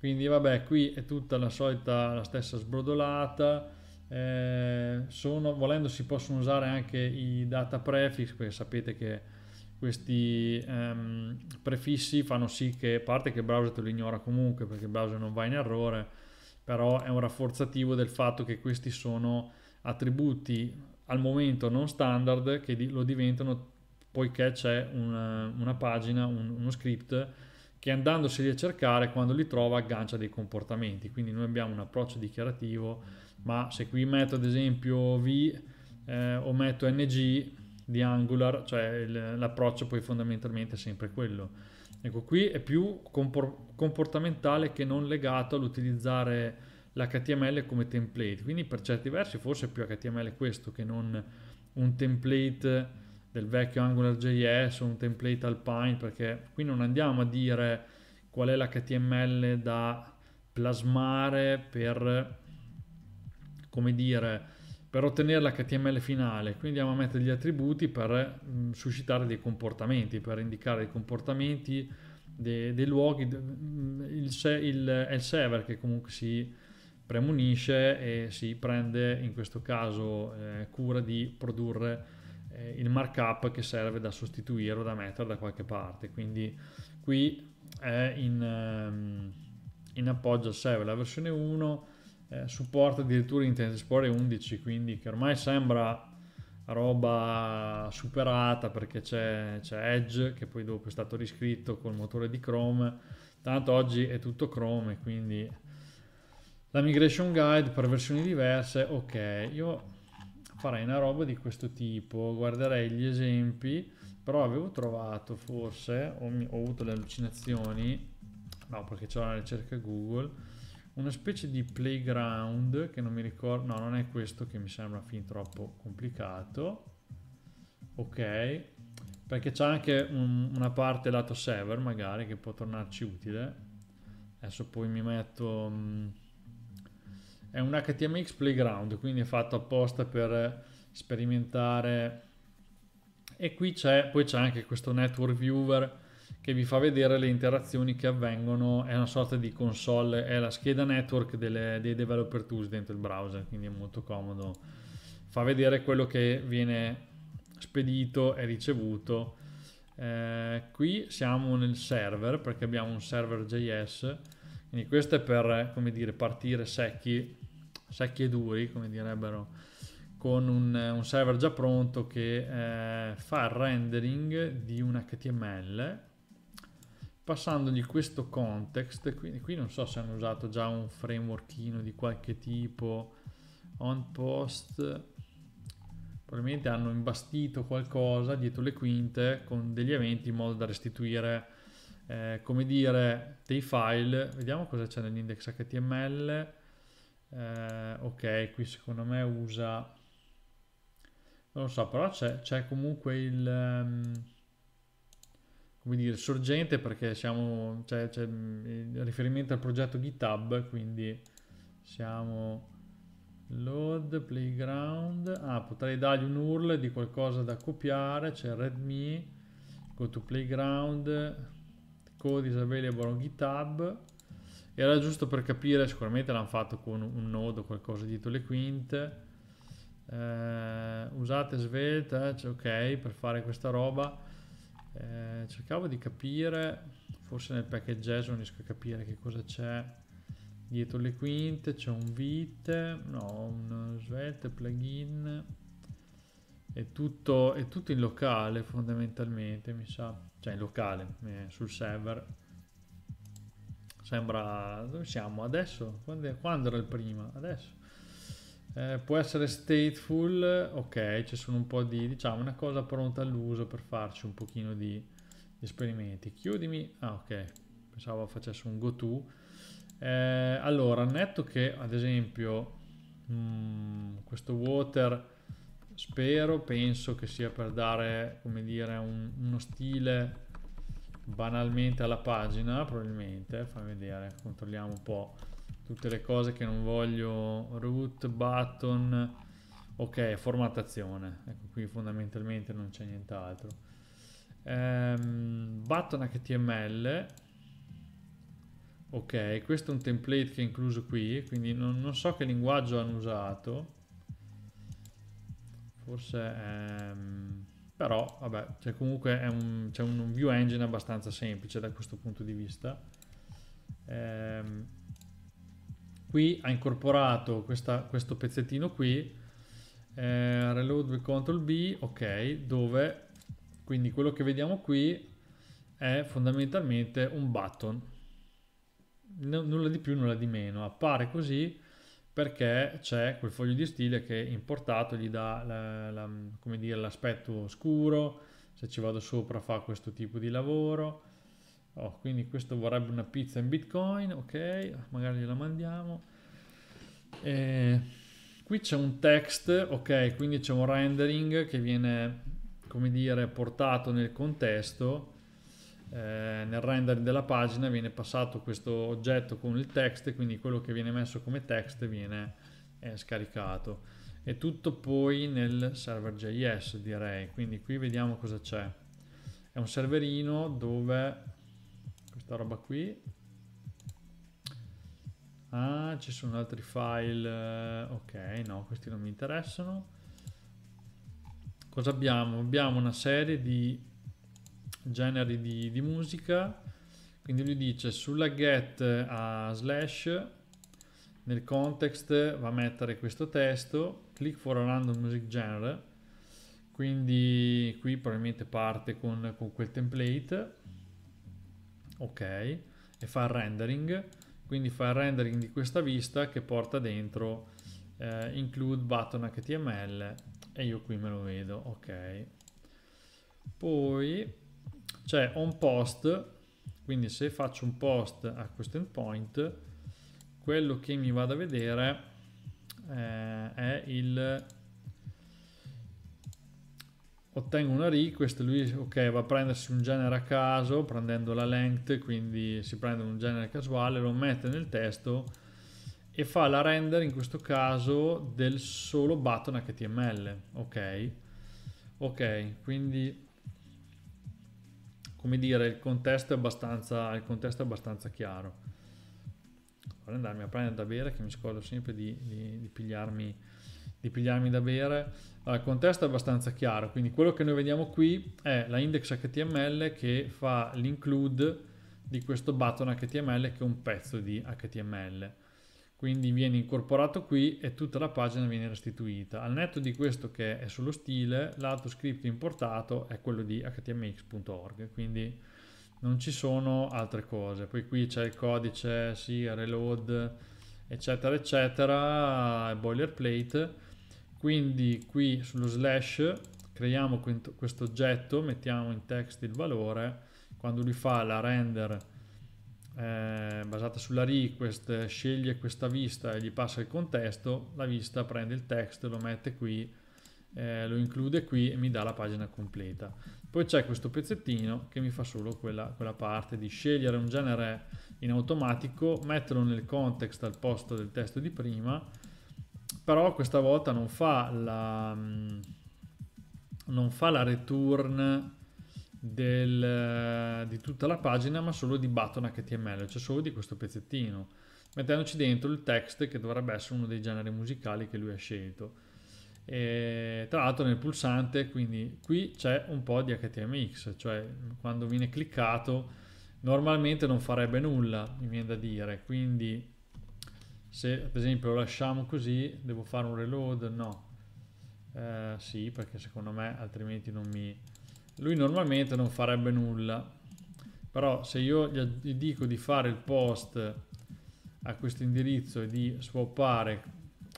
Quindi vabbè, qui è tutta la solita, la stessa sbrodolata, eh, sono, volendo si possono usare anche i data prefix perché sapete che questi ehm, prefissi fanno sì che a parte che il browser te lo ignora comunque perché il browser non va in errore però è un rafforzativo del fatto che questi sono attributi al momento non standard che lo diventano poiché c'è una, una pagina, un, uno script che andandoseli a cercare quando li trova aggancia dei comportamenti. Quindi noi abbiamo un approccio dichiarativo, ma se qui metto ad esempio V eh, o metto NG di Angular, cioè l'approccio poi fondamentalmente è sempre quello. Ecco, qui è più comportamentale che non legato all'utilizzare l'HTML come template, quindi per certi versi forse è più HTML questo che non un template del vecchio AngularJS o un template Alpine, perché qui non andiamo a dire qual è l'HTML da plasmare per, come dire, per ottenere l'HTML finale, quindi andiamo a mettere gli attributi per mh, mm, suscitare dei comportamenti, per indicare dei comportamenti, dei, dei luoghi, mm, il, il, è il server che comunque si premunisce e si prende in questo caso eh, cura di produrre eh, il markup che serve da sostituire o da mettere da qualche parte quindi qui è in, ehm, in appoggio al server la versione 1 eh, supporta addirittura Internet Explorer 11 quindi che ormai sembra roba superata perché c'è, c'è Edge che poi dopo è stato riscritto col motore di Chrome tanto oggi è tutto Chrome quindi la migration guide per versioni diverse ok io farei una roba di questo tipo guarderei gli esempi però avevo trovato forse ho, ho avuto le allucinazioni no perché c'è la ricerca google una specie di playground che non mi ricordo no non è questo che mi sembra fin troppo complicato ok perché c'è anche un, una parte lato server magari che può tornarci utile adesso poi mi metto mm, è un HTMX Playground, quindi è fatto apposta per sperimentare. E qui c'è, poi c'è anche questo Network Viewer che vi fa vedere le interazioni che avvengono, è una sorta di console, è la scheda network delle, dei developer tools dentro il browser, quindi è molto comodo. Fa vedere quello che viene spedito e ricevuto. Eh, qui siamo nel server perché abbiamo un server JS, quindi questo è per come dire, partire secchi secchi e duri, come direbbero, con un, un server già pronto che eh, fa il rendering di un HTML passandogli questo context, quindi qui non so se hanno usato già un frameworkino di qualche tipo, on post, probabilmente hanno imbastito qualcosa dietro le quinte con degli eventi in modo da restituire, eh, come dire, dei file, vediamo cosa c'è nell'index HTML, eh, ok, qui secondo me usa... Non lo so, però c'è comunque il... Um, come dire, sorgente perché siamo... c'è il riferimento al progetto GitHub, quindi siamo... Load, playground. Ah, potrei dargli un URL di qualcosa da copiare. C'è Redmi, go to playground, code is available on GitHub. Era giusto per capire, sicuramente l'hanno fatto con un nodo o qualcosa dietro le quinte. Eh, usate Svelte, eh, ok, per fare questa roba. Eh, cercavo di capire, forse nel package JSON riesco a capire che cosa c'è dietro le quinte. C'è un vite, no, un Svelte plugin. È tutto, è tutto in locale fondamentalmente, mi sa. Cioè in locale, eh, sul server Sembra... Dove siamo? Adesso? Quando, quando era il prima? Adesso. Eh, può essere stateful, ok, ci sono un po' di, diciamo, una cosa pronta all'uso per farci un pochino di, di esperimenti. Chiudimi, ah ok, pensavo facesse un go to. Eh, allora, netto che ad esempio mh, mm, questo water spero, penso che sia per dare, come dire, un, uno stile banalmente alla pagina, probabilmente, fammi vedere, controlliamo un po' tutte le cose che non voglio, root, button, ok, formattazione, ecco qui fondamentalmente non c'è nient'altro. Um, button HTML, ok, questo è un template che è incluso qui, quindi non, non so che linguaggio hanno usato, forse... Um, però vabbè, cioè comunque c'è un, un, view engine abbastanza semplice da questo punto di vista. Ehm, qui ha incorporato questa, questo pezzettino qui, eh, reload with control B, ok, dove quindi quello che vediamo qui è fondamentalmente un button, no, nulla di più, nulla di meno, appare così perché c'è quel foglio di stile che importato gli dà la, la, dire, l'aspetto scuro, se ci vado sopra fa questo tipo di lavoro, oh, quindi questo vorrebbe una pizza in bitcoin, ok, magari gliela mandiamo. E qui c'è un text, ok, quindi c'è un rendering che viene, come dire, portato nel contesto eh, nel rendering della pagina viene passato questo oggetto con il text, e quindi quello che viene messo come text viene eh, scaricato. E tutto poi nel server JS direi, quindi qui vediamo cosa c'è. È un serverino dove questa roba qui Ah, ci sono altri file. Eh, ok, no, questi non mi interessano. Cosa abbiamo? Abbiamo una serie di generi di, di musica. Quindi lui dice sulla get a slash nel context va a mettere questo testo, click for a random music genre, quindi qui probabilmente parte con, con quel template, ok, e fa il rendering, quindi fa il rendering di questa vista che porta dentro eh, include button html e io qui me lo vedo, ok. Poi c'è on post, quindi se faccio un post a questo endpoint, quello che mi vado a vedere eh, è il ottengo una riga, lui okay, va a prendersi un genere a caso prendendo la length, quindi si prende un genere casuale, lo mette nel testo e fa la render in questo caso del solo button HTML, ok? Ok, quindi come dire, il contesto è abbastanza, il contesto è abbastanza chiaro. Vorrei andarmi a prendere da bere, che mi scordo sempre di, di, di, pigliarmi, di pigliarmi da bere. Allora, eh, il contesto è abbastanza chiaro, quindi quello che noi vediamo qui è la index HTML che fa l'include di questo button HTML che è un pezzo di HTML quindi viene incorporato qui e tutta la pagina viene restituita. Al netto di questo che è sullo stile, l'altro script importato è quello di htmx.org, quindi non ci sono altre cose. Poi qui c'è il codice, sì, reload, eccetera, eccetera, boilerplate. Quindi qui sullo slash creiamo questo oggetto, mettiamo in text il valore, quando lui fa la render eh, basata sulla request sceglie questa vista e gli passa il contesto, la vista prende il text, lo mette qui, eh, lo include qui e mi dà la pagina completa. Poi c'è questo pezzettino che mi fa solo quella, quella, parte di scegliere un genere in automatico, metterlo nel context al posto del testo di prima, però questa volta non fa la, mm, non fa la return del, eh, di tutta la pagina, ma solo di button HTML, cioè solo di questo pezzettino, mettendoci dentro il text che dovrebbe essere uno dei generi musicali che lui ha scelto. E, tra l'altro nel pulsante, quindi qui c'è un po' di HTMX, cioè quando viene cliccato normalmente non farebbe nulla, mi viene da dire, quindi se ad esempio lo lasciamo così, devo fare un reload? No, eh, sì, perché secondo me altrimenti non mi, lui normalmente non farebbe nulla però se io gli dico di fare il post a questo indirizzo e di swappare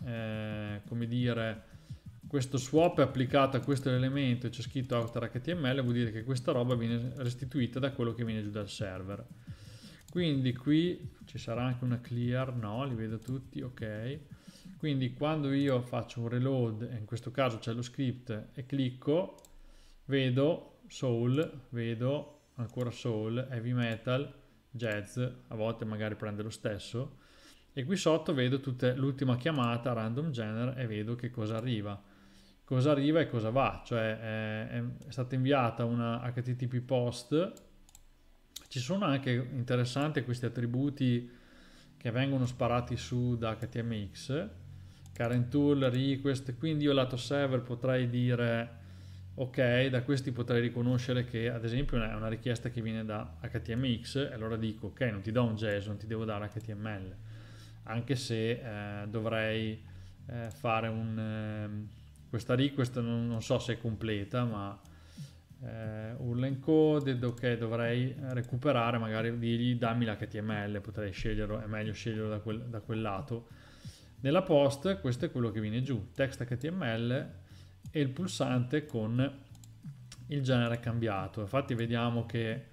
eh, come dire questo swap è applicato a questo elemento e c'è scritto outer html vuol dire che questa roba viene restituita da quello che viene giù dal server quindi qui ci sarà anche una clear no li vedo tutti ok quindi quando io faccio un reload in questo caso c'è lo script e clicco vedo soul, vedo, ancora soul, heavy metal, jazz, a volte magari prende lo stesso. E qui sotto vedo tutte, l'ultima chiamata, random genre, e vedo che cosa arriva. Cosa arriva e cosa va, cioè è, eh, è, è stata inviata una HTTP post. Ci sono anche interessanti questi attributi che vengono sparati su da HTMX, current tool, request, quindi io lato server potrei dire ok, da questi potrei riconoscere che ad esempio è una richiesta che viene da HTMX, allora dico ok, non ti do un JSON, ti devo dare HTML, anche se eh, dovrei eh, fare un... Eh, questa request non, non, so se è completa, ma eh, urla encoded, ok, dovrei recuperare, magari dirgli dammi l'HTML, potrei sceglierlo, è meglio sceglierlo da quel, da quel lato. Nella post questo è quello che viene giù, text HTML e il pulsante con il genere cambiato. Infatti vediamo che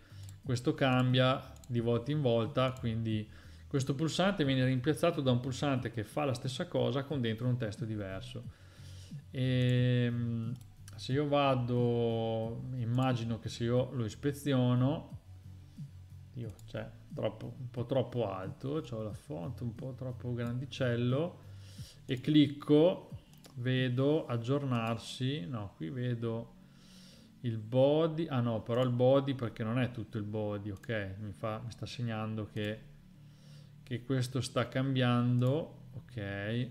questo cambia di volta in volta, quindi questo pulsante viene rimpiazzato da un pulsante che fa la stessa cosa con dentro un testo diverso. E ehm, se io vado, immagino che se io lo ispeziono, io, cioè, un po' troppo alto, ho la font un po' troppo grandicello e clicco vedo aggiornarsi, no, qui vedo il body, ah no, però il body perché non è tutto il body, ok, mi, fa, mi sta segnando che, che questo sta cambiando, ok,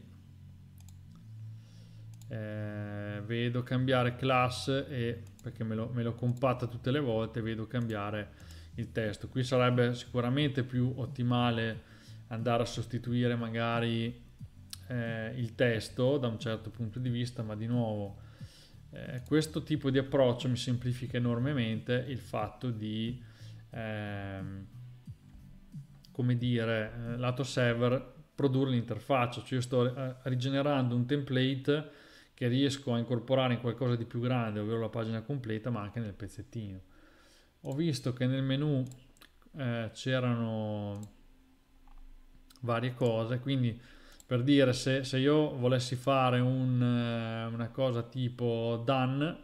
eh, vedo cambiare class e perché me lo, me lo, compatta tutte le volte vedo cambiare il testo qui sarebbe sicuramente più ottimale andare a sostituire magari eh, il testo da un certo punto di vista, ma di nuovo eh, questo tipo di approccio mi semplifica enormemente il fatto di, ehm, come dire, eh, lato server produrre l'interfaccia, cioè io sto eh, rigenerando un template che riesco a incorporare in qualcosa di più grande, ovvero la pagina completa, ma anche nel pezzettino. Ho visto che nel menu eh, c'erano varie cose, quindi per dire se, se io volessi fare un, eh, una cosa tipo done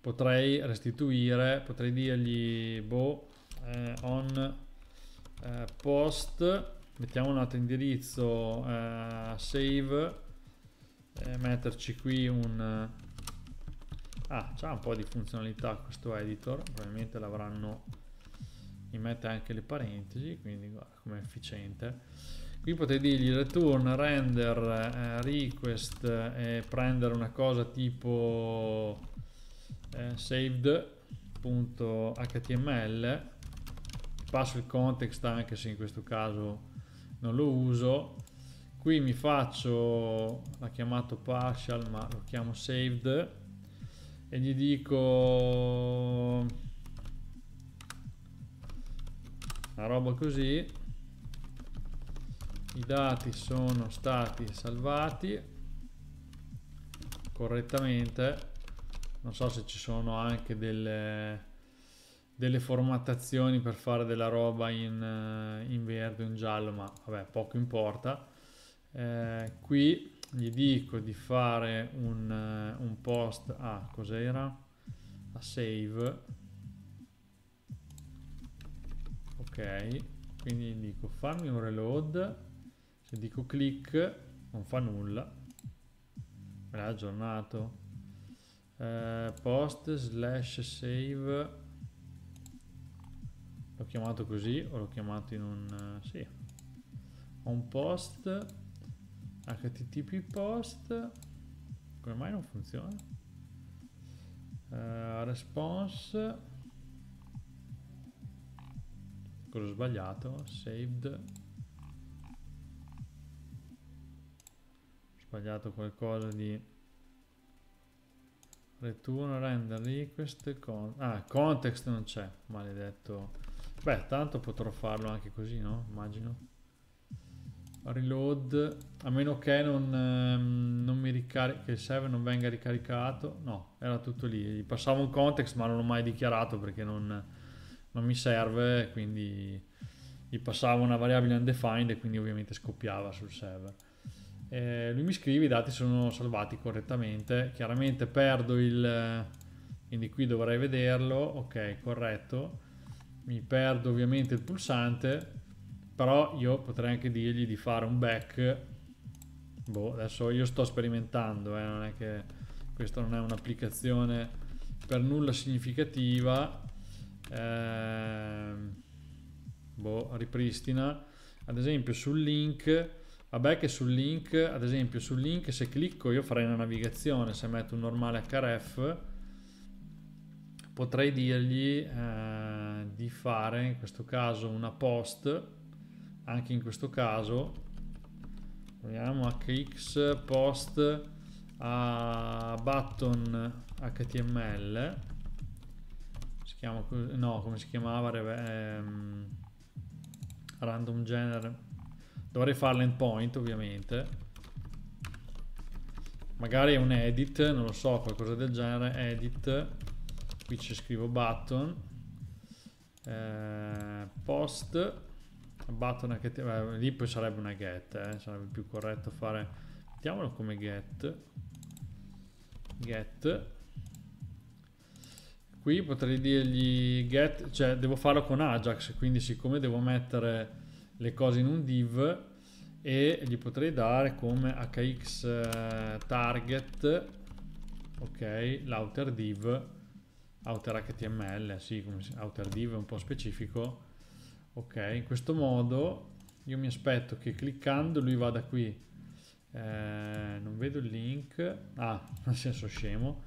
potrei restituire potrei dirgli boh eh, on eh, post mettiamo un altro indirizzo eh, save metterci qui un eh, ah c'ha un po' di funzionalità questo editor probabilmente l'avranno mi mette anche le parentesi quindi guarda com'è efficiente qui potete dirgli return render eh, request eh, e eh, prendere una cosa tipo eh, saved.html passo il context anche se in questo caso non lo uso qui mi faccio l'ha chiamato partial ma lo chiamo saved e gli dico una roba così i dati sono stati salvati correttamente non so se ci sono anche delle, delle formattazioni per fare della roba in, eh, in verde o in giallo ma vabbè poco importa eh, qui gli dico di fare un, eh, un post a ah, cos'era? a save ok quindi gli dico fammi un reload se dico click non fa nulla me l'ha aggiornato eh, post slash save l'ho chiamato così o l'ho chiamato in un eh, sì un post http post come mai non funziona eh, response ho sbagliato saved sbagliato qualcosa di return render request con ah context non c'è maledetto beh tanto potrò farlo anche così no immagino reload a meno che non, ehm, non mi ricarica che il server non venga ricaricato no era tutto lì gli passavo un context ma non l'ho mai dichiarato perché non, non mi serve quindi gli passavo una variabile undefined e quindi ovviamente scoppiava sul server eh, lui mi scrive i dati sono salvati correttamente chiaramente perdo il eh, quindi qui dovrei vederlo ok corretto mi perdo ovviamente il pulsante però io potrei anche dirgli di fare un back boh adesso io sto sperimentando eh, non è che questa non è un'applicazione per nulla significativa eh, boh ripristina ad esempio sul link Vabbè che sul link, ad esempio sul link se clicco io farei una navigazione, se metto un normale href potrei dirgli eh, di fare in questo caso una post, anche in questo caso, proviamo hx post a button html, si chiama, no come si chiamava, ehm, random genre Dovrei fare l'endpoint ovviamente. Magari è un edit, non lo so, qualcosa del genere. Edit, qui ci scrivo button. Eh, post, button HTML. Beh, lì poi sarebbe una get, eh. sarebbe più corretto fare... Mettiamolo come get. Get. Qui potrei dirgli get, cioè devo farlo con Ajax, quindi siccome devo mettere le cose in un div e gli potrei dare come hx eh, target ok l'outer div outer html sì outer div è un po' specifico ok in questo modo io mi aspetto che cliccando lui vada qui eh, non vedo il link ah nel senso scemo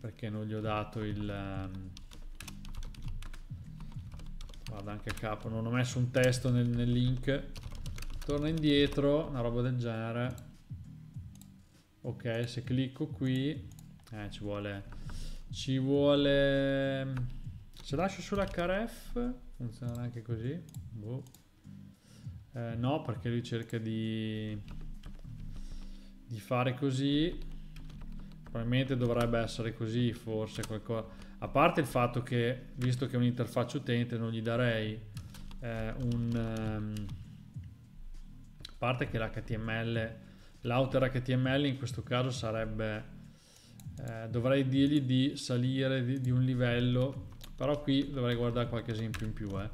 perché non gli ho dato il ehm, Guarda anche a capo non ho messo un testo nel, nel link Torno indietro una roba del genere ok se clicco qui eh, ci vuole ci vuole mm, se lascio sulla caref funziona anche così boh. eh, no perché lui cerca di di fare così probabilmente dovrebbe essere così forse qualcosa a parte il fatto che visto che è un'interfaccia utente non gli darei eh, un um, a parte che l'HTML l'outer HTML in questo caso sarebbe eh, dovrei dirgli di salire di, di, un livello però qui dovrei guardare qualche esempio in più eh.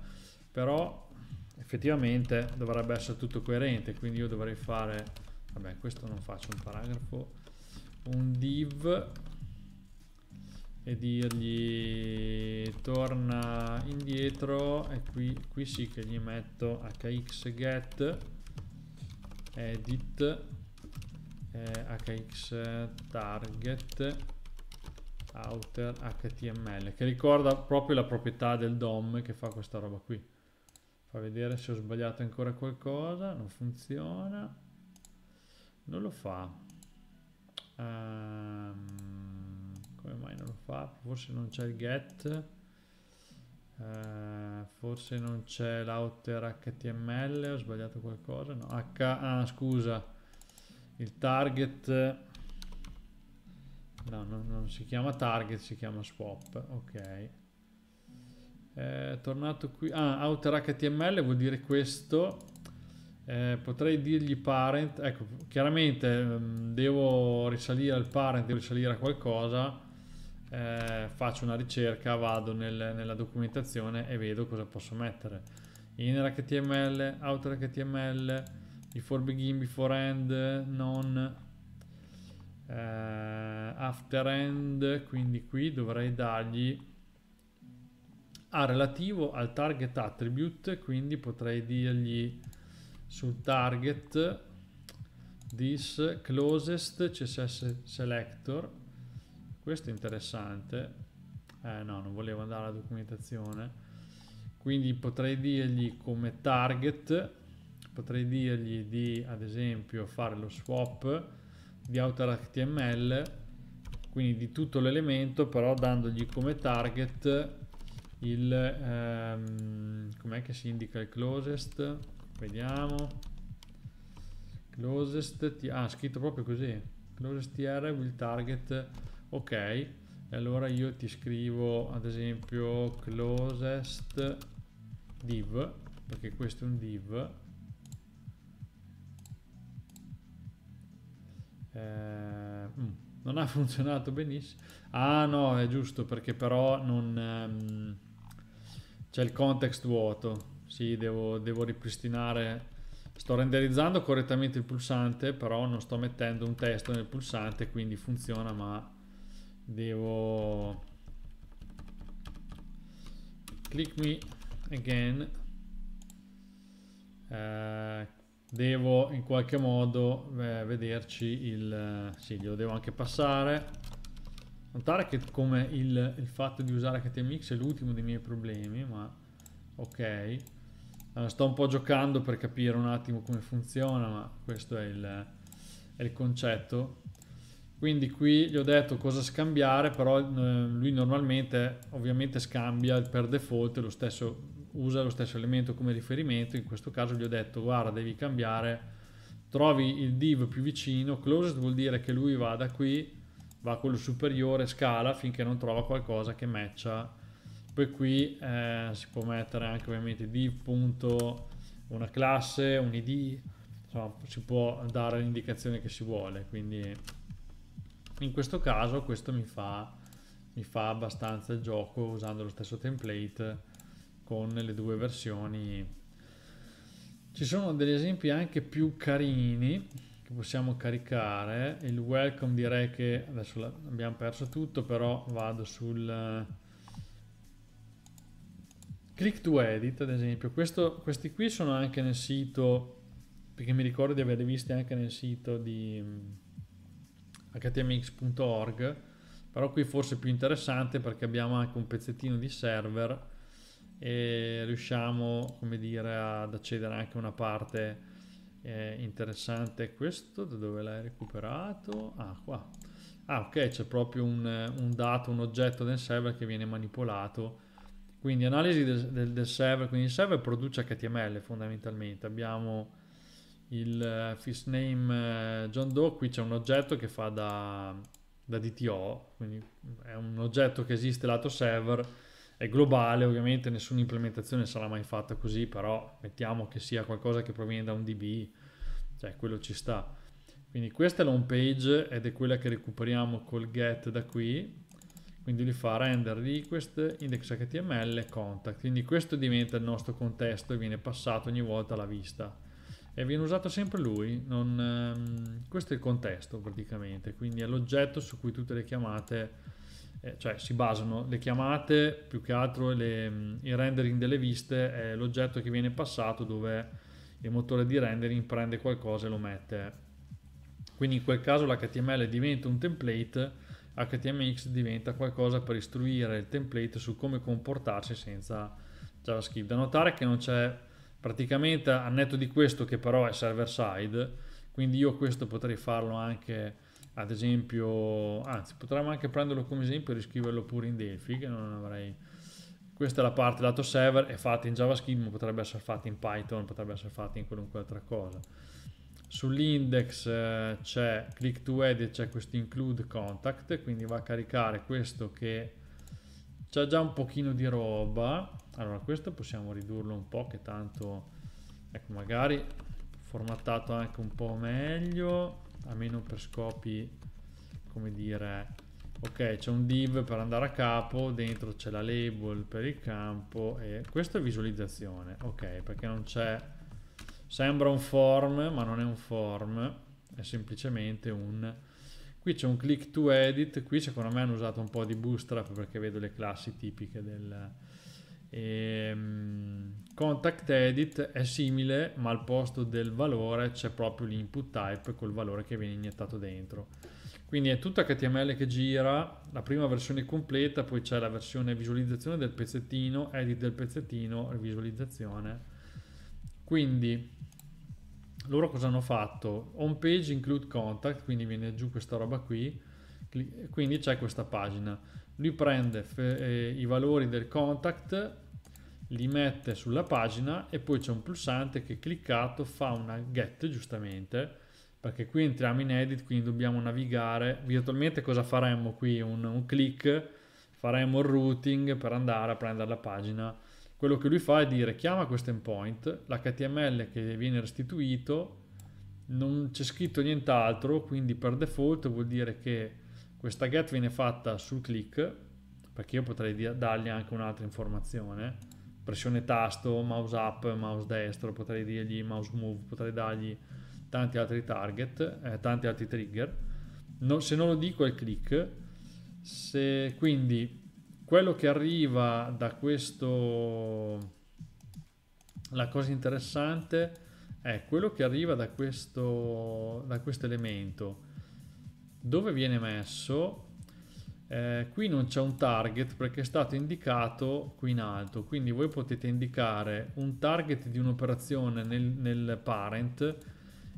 però effettivamente dovrebbe essere tutto coerente quindi io dovrei fare vabbè questo non faccio un paragrafo un div e dirgli torna indietro e qui, qui sì che gli metto hxget edit eh, hx target outer html che ricorda proprio la proprietà del DOM che fa questa roba qui fa vedere se ho sbagliato ancora qualcosa non funziona non lo fa um, come mai non lo fa forse non c'è il get eh, forse non c'è l'outer html ho sbagliato qualcosa no H ah, scusa il target no non, non si chiama target si chiama swap ok eh, tornato qui ah outer html vuol dire questo eh, potrei dirgli parent, ecco, chiaramente mh, mm, devo risalire al parent, devo risalire a qualcosa, eh, faccio una ricerca, vado nel, nella documentazione e vedo cosa posso mettere. Inner HTML, outer HTML, before begin, before end, non, eh, after end, quindi qui dovrei dargli a relativo al target attribute, quindi potrei dirgli sul target this closest css selector questo è interessante eh no non volevo andare alla documentazione quindi potrei dirgli come target potrei dirgli di ad esempio fare lo swap di outer html quindi di tutto l'elemento però dandogli come target il ehm, com'è che si indica il closest vediamo closest ah scritto proprio così closest tr will target ok e allora io ti scrivo ad esempio closest div perché questo è un div eh, mm, non ha funzionato benissimo ah no è giusto perché però non ehm, c'è il context vuoto sì devo, devo ripristinare sto renderizzando correttamente il pulsante però non sto mettendo un testo nel pulsante quindi funziona ma devo click me again eh, devo in qualche modo eh, vederci il eh, sì glielo devo anche passare notare che come il, il fatto di usare HTMX è l'ultimo dei miei problemi ma ok sto un po' giocando per capire un attimo come funziona ma questo è il, è il concetto quindi qui gli ho detto cosa scambiare però eh, lui normalmente ovviamente scambia per default lo stesso, usa lo stesso elemento come riferimento in questo caso gli ho detto guarda devi cambiare trovi il div più vicino closed vuol dire che lui va da qui va a quello superiore scala finché non trova qualcosa che matcha poi qui eh, si può mettere anche ovviamente div punto una classe un id insomma si può dare l'indicazione che si vuole quindi in questo caso questo mi fa, mi fa abbastanza il gioco usando lo stesso template con le due versioni ci sono degli esempi anche più carini che possiamo caricare il welcome direi che adesso abbiamo perso tutto però vado sul click to edit ad esempio Questo, questi qui sono anche nel sito perché mi ricordo di averli visti anche nel sito di htmx.org però qui forse è più interessante perché abbiamo anche un pezzettino di server e riusciamo come dire ad accedere anche a una parte eh, interessante questo da dove l'hai recuperato ah qua ah ok c'è proprio un, un, dato un oggetto del server che viene manipolato quindi analisi del, del, del server quindi il server produce html fondamentalmente abbiamo il eh, first name eh, John Doe, qui c'è un oggetto che fa da, da DTO, quindi è un oggetto che esiste lato server, è globale, ovviamente nessuna implementazione sarà mai fatta così, però mettiamo che sia qualcosa che proviene da un DB, cioè quello ci sta. Quindi questa è l'home page ed è quella che recuperiamo col get da qui, quindi lui fa render request index.html, contact, quindi questo diventa il nostro contesto e viene passato ogni volta alla vista e viene usato sempre lui. Non, um, questo è il contesto praticamente, quindi è l'oggetto su cui tutte le chiamate, eh, cioè si basano le chiamate più che altro le, mm, il rendering delle viste è l'oggetto che viene passato dove il motore di rendering prende qualcosa e lo mette. Quindi in quel caso l'HTML diventa un template, HTMX diventa qualcosa per istruire il template su come comportarsi senza JavaScript. Da notare che non c'è praticamente a netto di questo che però è server side quindi io questo potrei farlo anche ad esempio anzi potremmo anche prenderlo come esempio e riscriverlo pure in Delphi che non avrei questa è la parte lato server è fatta in JavaScript ma potrebbe essere fatta in Python potrebbe essere fatta in qualunque altra cosa sull'index eh, c'è click to add e c'è questo include contact quindi va a caricare questo che c'è già un pochino di roba allora questo possiamo ridurlo un po' che tanto ecco magari formattato anche un po' meglio almeno per scopi come dire ok c'è un div per andare a capo dentro c'è la label per il campo e questa è visualizzazione ok perché non c'è sembra un form ma non è un form è semplicemente un qui c'è un click to edit qui secondo me hanno usato un po' di bootstrap perché vedo le classi tipiche del, e, ehm, contact edit è simile, ma al posto del valore c'è proprio l'input type col valore che viene iniettato dentro. Quindi è tutta HTML che gira, la prima versione completa, poi c'è la versione visualizzazione del pezzettino, edit del pezzettino, visualizzazione. Quindi loro cosa hanno fatto? Home page include contact, quindi viene giù questa roba qui, quindi c'è questa pagina lui prende eh, i valori del contact li mette sulla pagina e poi c'è un pulsante che cliccato fa una get giustamente perché qui entriamo in edit quindi dobbiamo navigare virtualmente cosa faremmo qui un, un click faremo il routing per andare a prendere la pagina quello che lui fa è dire chiama questo endpoint l'html che viene restituito non c'è scritto nient'altro quindi per default vuol dire che questa get viene fatta sul click perché io potrei dargli anche un'altra informazione pressione tasto, mouse up, mouse destro potrei dirgli mouse move, potrei dargli tanti altri target eh, tanti altri trigger no, se non lo dico è il click se, quindi quello che arriva da questo la cosa interessante è quello che arriva da questo, da questo elemento dove viene messo eh, qui non c'è un target perché è stato indicato qui in alto quindi voi potete indicare un target di un'operazione nel, nel parent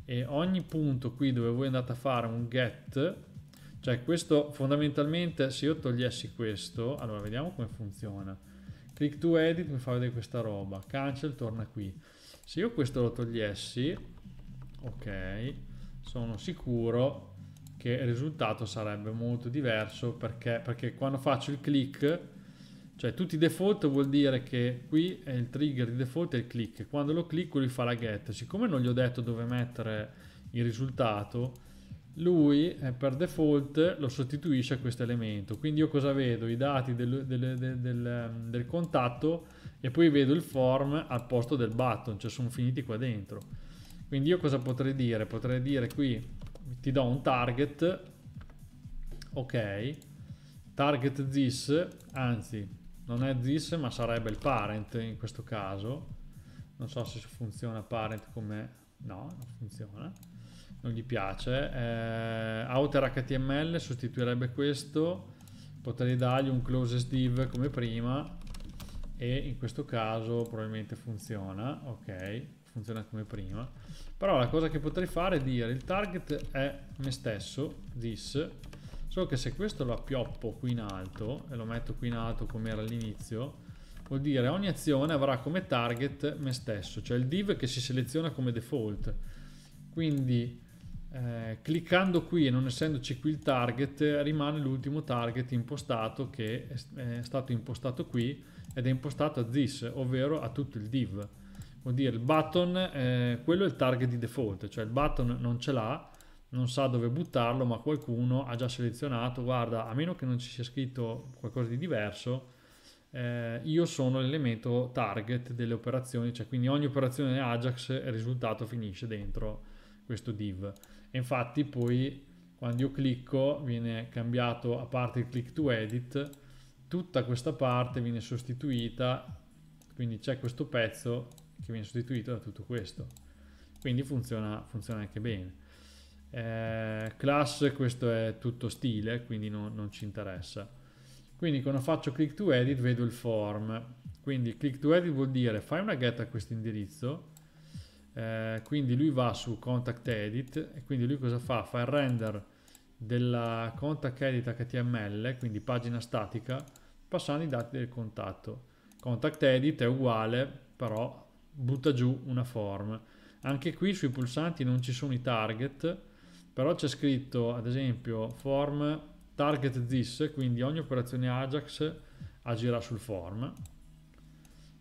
e ogni punto qui dove voi andate a fare un get cioè questo fondamentalmente se io togliessi questo allora vediamo come funziona click to edit mi fa vedere questa roba cancel torna qui se io questo lo togliessi ok sono sicuro che il risultato sarebbe molto diverso perché, perché quando faccio il click cioè tutti i default vuol dire che qui è il trigger di default e il click quando lo clicco lui fa la get siccome non gli ho detto dove mettere il risultato lui eh, per default lo sostituisce a questo elemento quindi io cosa vedo? i dati del, del, del, ehm, del, contatto e poi vedo il form al posto del button cioè sono finiti qua dentro quindi io cosa potrei dire? potrei dire qui ti do un target, ok, target this, anzi non è this ma sarebbe il parent in questo caso, non so se funziona parent come, no non funziona, non gli piace, eh, outer html sostituirebbe questo, potrei dargli un closest div come prima e in questo caso probabilmente funziona, ok, funziona come prima però la cosa che potrei fare è dire il target è me stesso this solo che se questo lo appioppo qui in alto e lo metto qui in alto come era all'inizio vuol dire ogni azione avrà come target me stesso cioè il div che si seleziona come default quindi eh, cliccando qui e non essendoci qui il target rimane l'ultimo target impostato che è stato impostato qui ed è impostato a this ovvero a tutto il div vuol dire il button, eh, quello è il target di default, cioè il button non ce l'ha, non sa dove buttarlo, ma qualcuno ha già selezionato, guarda, a meno che non ci sia scritto qualcosa di diverso, eh, io sono l'elemento target delle operazioni, cioè quindi ogni operazione Ajax risultato finisce dentro questo div. E infatti poi quando io clicco viene cambiato, a parte il click to edit, tutta questa parte viene sostituita, quindi c'è questo pezzo che viene sostituito da tutto questo quindi funziona, funziona anche bene eh, class questo è tutto stile quindi no, non ci interessa quindi quando faccio click to edit vedo il form quindi click to edit vuol dire fai una get a questo indirizzo eh, quindi lui va su contact edit e quindi lui cosa fa? fa il render della contact edit html quindi pagina statica passando i dati del contatto contact edit è uguale però butta giù una form. Anche qui sui pulsanti non ci sono i target, però c'è scritto ad esempio form target this, quindi ogni operazione Ajax agirà sul form.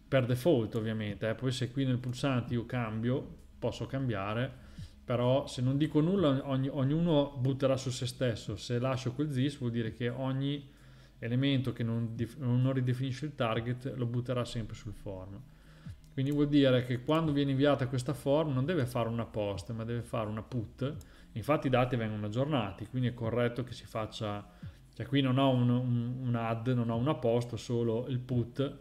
Per default ovviamente, eh. poi se qui nel pulsante io cambio, posso cambiare, però se non dico nulla ogni, ognuno butterà su se stesso. Se lascio quel this vuol dire che ogni elemento che non, non ridefinisce il target lo butterà sempre sul form. Quindi vuol dire che quando viene inviata questa form non deve fare una post, ma deve fare una put. Infatti i dati vengono aggiornati, quindi è corretto che si faccia... Cioè qui non ho un, un, un add, non ho una post, ho solo il put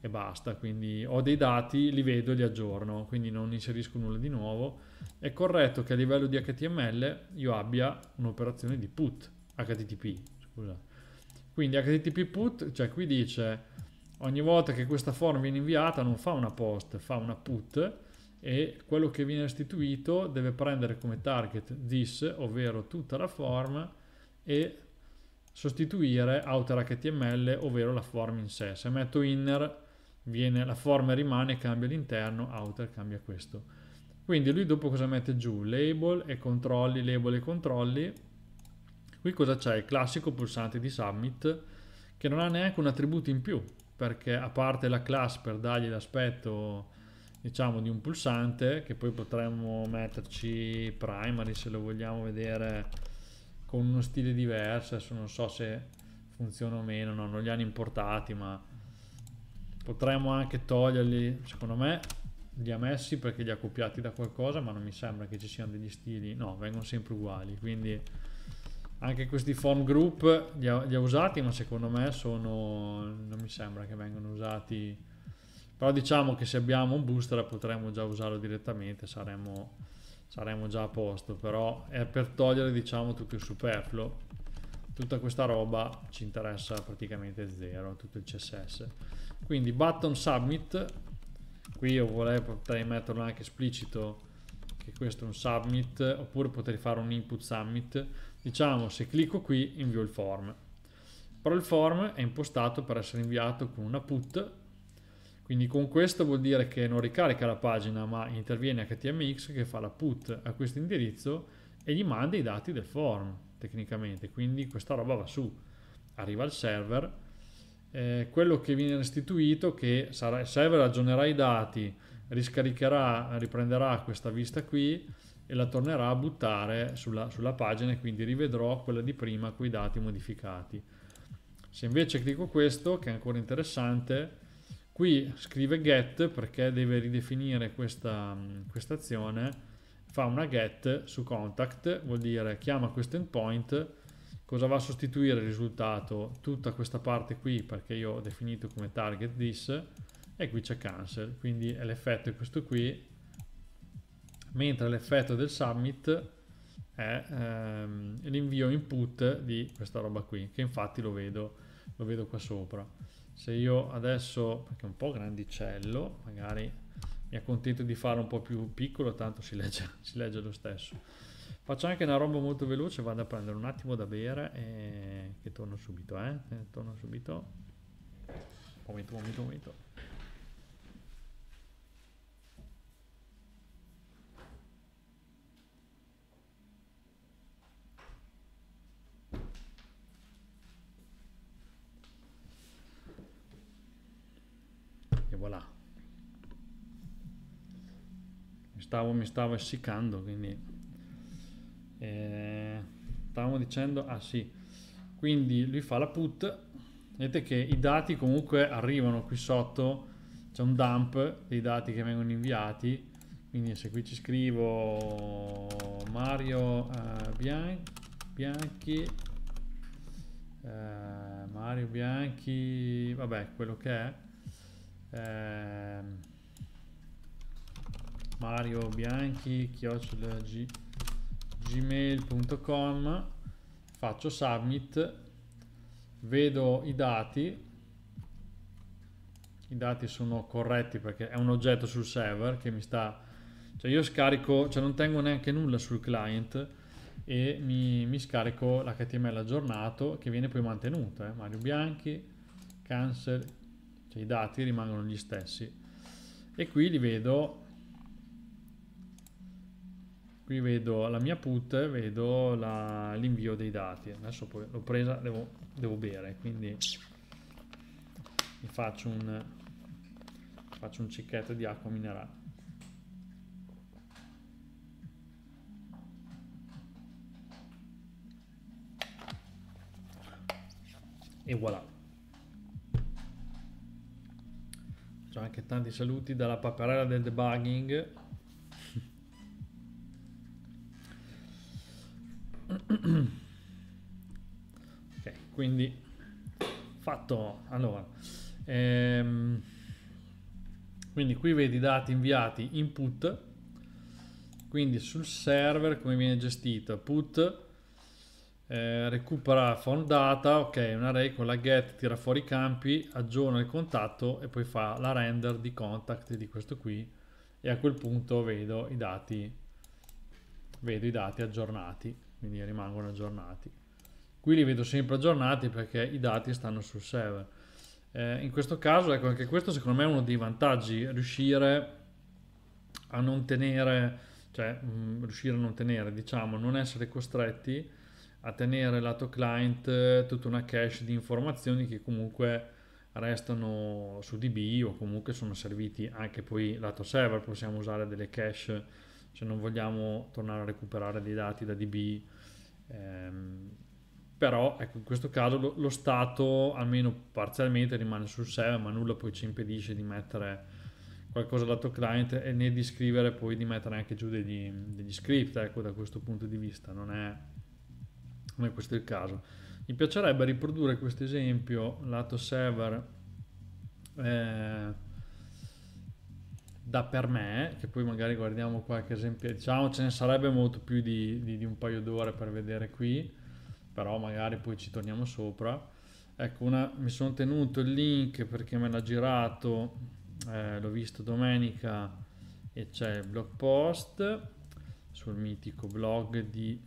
e basta. Quindi ho dei dati, li vedo e li aggiorno, quindi non inserisco nulla di nuovo. È corretto che a livello di HTML io abbia un'operazione di put, HTTP, scusa. Quindi HTTP put, cioè qui dice ogni volta che questa form viene inviata non fa una post, fa una put e quello che viene restituito deve prendere come target this, ovvero tutta la form e sostituire outer HTML, ovvero la form in sé. Se metto inner, viene, la form rimane, cambia l'interno, outer cambia questo. Quindi lui dopo cosa mette giù? Label e controlli, label e controlli. Qui cosa c'è? Il classico pulsante di submit che non ha neanche un attributo in più, perché a parte la class per dargli l'aspetto diciamo di un pulsante che poi potremmo metterci primary se lo vogliamo vedere con uno stile diverso adesso non so se funziona o meno no, non li hanno importati ma potremmo anche toglierli secondo me li ha messi perché li ha copiati da qualcosa ma non mi sembra che ci siano degli stili no vengono sempre uguali quindi anche questi phone group li ha, li ha, usati ma secondo me sono non mi sembra che vengano usati però diciamo che se abbiamo un booster potremmo già usarlo direttamente saremmo, saremmo già a posto però è per togliere diciamo tutto il superfluo tutta questa roba ci interessa praticamente zero tutto il css quindi button submit qui io volevo potrei metterlo anche esplicito che questo è un submit oppure potrei fare un input submit Diciamo se clicco qui invio il form. Però il form è impostato per essere inviato con una put, quindi con questo vuol dire che non ricarica la pagina ma interviene HTMX che fa la put a questo indirizzo e gli manda i dati del form tecnicamente, quindi questa roba va su, arriva al server, eh, quello che viene restituito che sarà, il server aggiornerà i dati, riscaricherà, riprenderà questa vista qui e la tornerà a buttare sulla, sulla pagina e quindi rivedrò quella di prima con i dati modificati. Se invece clicco questo, che è ancora interessante, qui scrive get perché deve ridefinire questa, questa azione, fa una get su contact, vuol dire chiama questo endpoint, cosa va a sostituire il risultato? Tutta questa parte qui perché io ho definito come target this e qui c'è cancel, quindi l'effetto è questo qui mentre l'effetto del summit è ehm, l'invio input di questa roba qui, che infatti lo vedo, lo vedo qua sopra. Se io adesso, perché è un po' grandicello, magari mi accontento di farlo un po' più piccolo, tanto si legge, si legge lo stesso. Faccio anche una roba molto veloce, vado a prendere un attimo da bere e che torno subito, eh? eh torno subito. Un momento, un momento, un momento. voilà mi stavo, mi stavo essiccando quindi eh, stavamo dicendo ah sì quindi lui fa la put vedete che i dati comunque arrivano qui sotto c'è un dump dei dati che vengono inviati quindi se qui ci scrivo Mario uh, Bian Bianchi uh, Mario Bianchi vabbè quello che è eh, mario bianchi gmail.com faccio submit vedo i dati i dati sono corretti perché è un oggetto sul server che mi sta cioè io scarico cioè non tengo neanche nulla sul client e mi, mi scarico l'html aggiornato che viene poi mantenuto eh? Mario Bianchi cancel cioè i dati rimangono gli stessi e qui li vedo qui vedo la mia put vedo l'invio dei dati adesso l'ho presa devo, devo, bere quindi mi faccio un faccio un cicchetto di acqua minerale e voilà C'è anche tanti saluti dalla paperella del debugging. ok, quindi fatto. Allora, ehm, quindi qui vedi i dati inviati input, quindi sul server come viene gestito, put eh, recupera phone data, ok, un array con la get tira fuori i campi, aggiorna il contatto e poi fa la render di contact di questo qui e a quel punto vedo i dati, vedo i dati aggiornati, quindi rimangono aggiornati. Qui li vedo sempre aggiornati perché i dati stanno sul server. Eh, in questo caso, ecco, anche questo secondo me è uno dei vantaggi, riuscire a non tenere, cioè mh, mm, riuscire a non tenere, diciamo, non essere costretti a a tenere lato client eh, tutta una cache di informazioni che comunque restano su DB o comunque sono serviti anche poi lato server, possiamo usare delle cache se non vogliamo tornare a recuperare dei dati da DB. Ehm, però ecco, in questo caso lo, lo, stato almeno parzialmente rimane sul server, ma nulla poi ci impedisce di mettere qualcosa lato client e né di scrivere poi di mettere anche giù degli, degli script, ecco, da questo punto di vista. Non è non è questo il caso. Mi piacerebbe riprodurre questo esempio lato server eh, da per me, che poi magari guardiamo qualche esempio, diciamo ce ne sarebbe molto più di, di, di un paio d'ore per vedere qui, però magari poi ci torniamo sopra. Ecco, una, mi sono tenuto il link perché me l'ha girato, eh, l'ho visto domenica e c'è il blog post sul mitico blog di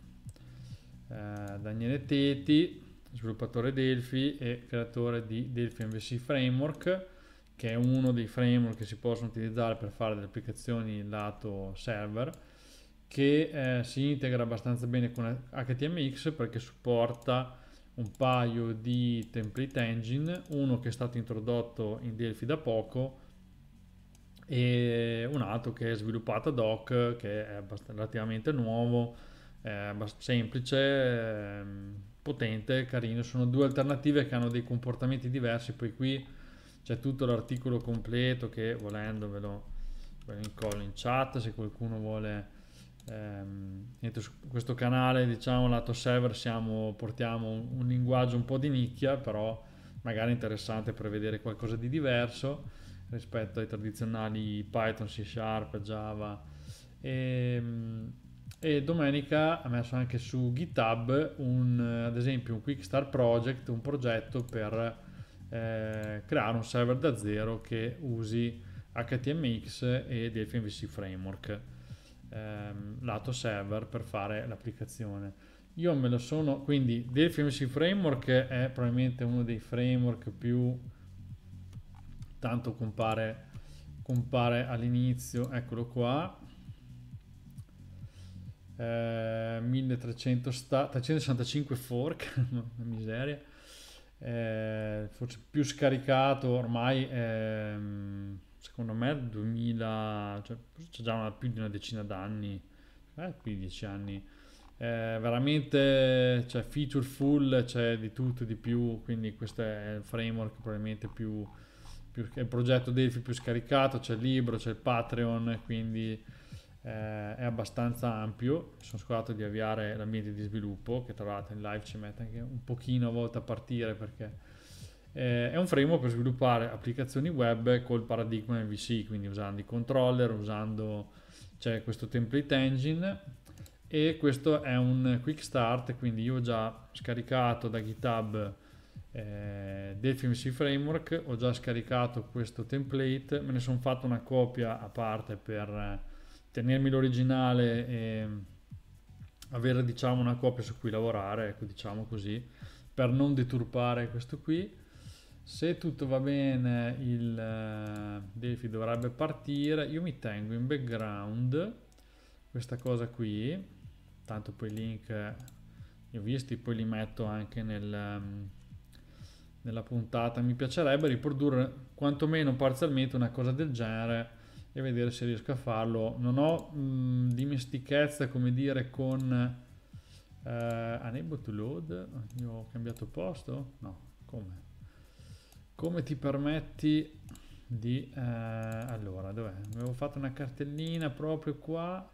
eh, Daniele Teti, sviluppatore Delphi e creatore di Delphi MVC Framework, che è uno dei framework che si possono utilizzare per fare delle applicazioni lato server, che eh, si integra abbastanza bene con HTMX perché supporta un paio di template engine, uno che è stato introdotto in Delphi da poco e un altro che è sviluppato ad hoc, che è relativamente nuovo, eh, semplice, ehm, potente, carino. Sono due alternative che hanno dei comportamenti diversi, poi qui c'è tutto l'articolo completo che volendo ve lo, ve lo incollo in chat se qualcuno vuole ehm, niente, su questo canale diciamo lato server siamo, portiamo un, un, linguaggio un po' di nicchia però magari interessante per vedere qualcosa di diverso rispetto ai tradizionali Python, C Sharp, Java e, ehm, e domenica ha messo anche su GitHub un, ad esempio un Quick Start Project, un progetto per eh, creare un server da zero che usi HTMX e Delphi MVC Framework, ehm, lato server per fare l'applicazione. Io me lo sono, quindi Delphi MVC Framework è probabilmente uno dei framework più, tanto compare, compare all'inizio, eccolo qua, 1365 eh, fork, una miseria, eh, forse più scaricato ormai, ehm, secondo me 2000, cioè, c'è già una, più di una decina d'anni, eh, più di dieci anni, eh, veramente cioè, feature full, c'è cioè, di tutto e di più, quindi questo è il framework probabilmente più, più il progetto Delphi più scaricato, c'è il libro, c'è il Patreon, quindi eh, è abbastanza ampio. Mi sono scordato di avviare l'ambiente di sviluppo, che tra l'altro in live ci mette anche un pochino a volte a partire perché eh, è un framework per sviluppare applicazioni web col paradigma MVC, quindi usando i controller, usando cioè, questo template engine e questo è un quick start, quindi io ho già scaricato da GitHub eh, DelphiMC Framework, ho già scaricato questo template, me ne sono fatto una copia a parte per tenermi l'originale e avere diciamo una copia su cui lavorare, ecco diciamo così, per non deturpare questo qui. Se tutto va bene il eh, Delphi dovrebbe partire, io mi tengo in background questa cosa qui, tanto poi i link li ho visti, poi li metto anche nel, mm, nella puntata, mi piacerebbe riprodurre quantomeno parzialmente una cosa del genere e vedere se riesco a farlo. Non ho mh, mm, dimestichezza, come dire, con uh, eh, Enable to Load. Io ho cambiato posto? No, come? Come ti permetti di... Uh, allora, dov'è? Avevo fatto una cartellina proprio qua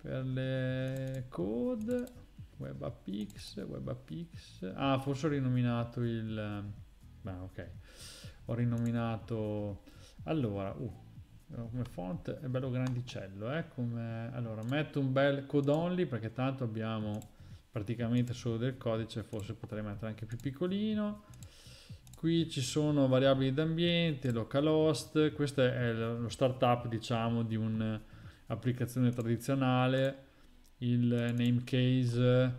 per le code... WebAppX, WebAppX... Ah, forse ho rinominato il... Eh, beh, ok. Ho rinominato... Allora, uh, allora, come font è bello grandicello, eh? come... allora metto un bel code only perché tanto abbiamo praticamente solo del codice, forse potrei mettere anche più piccolino. Qui ci sono variabili d'ambiente, localhost, questo è lo startup diciamo di un'applicazione tradizionale, il name case,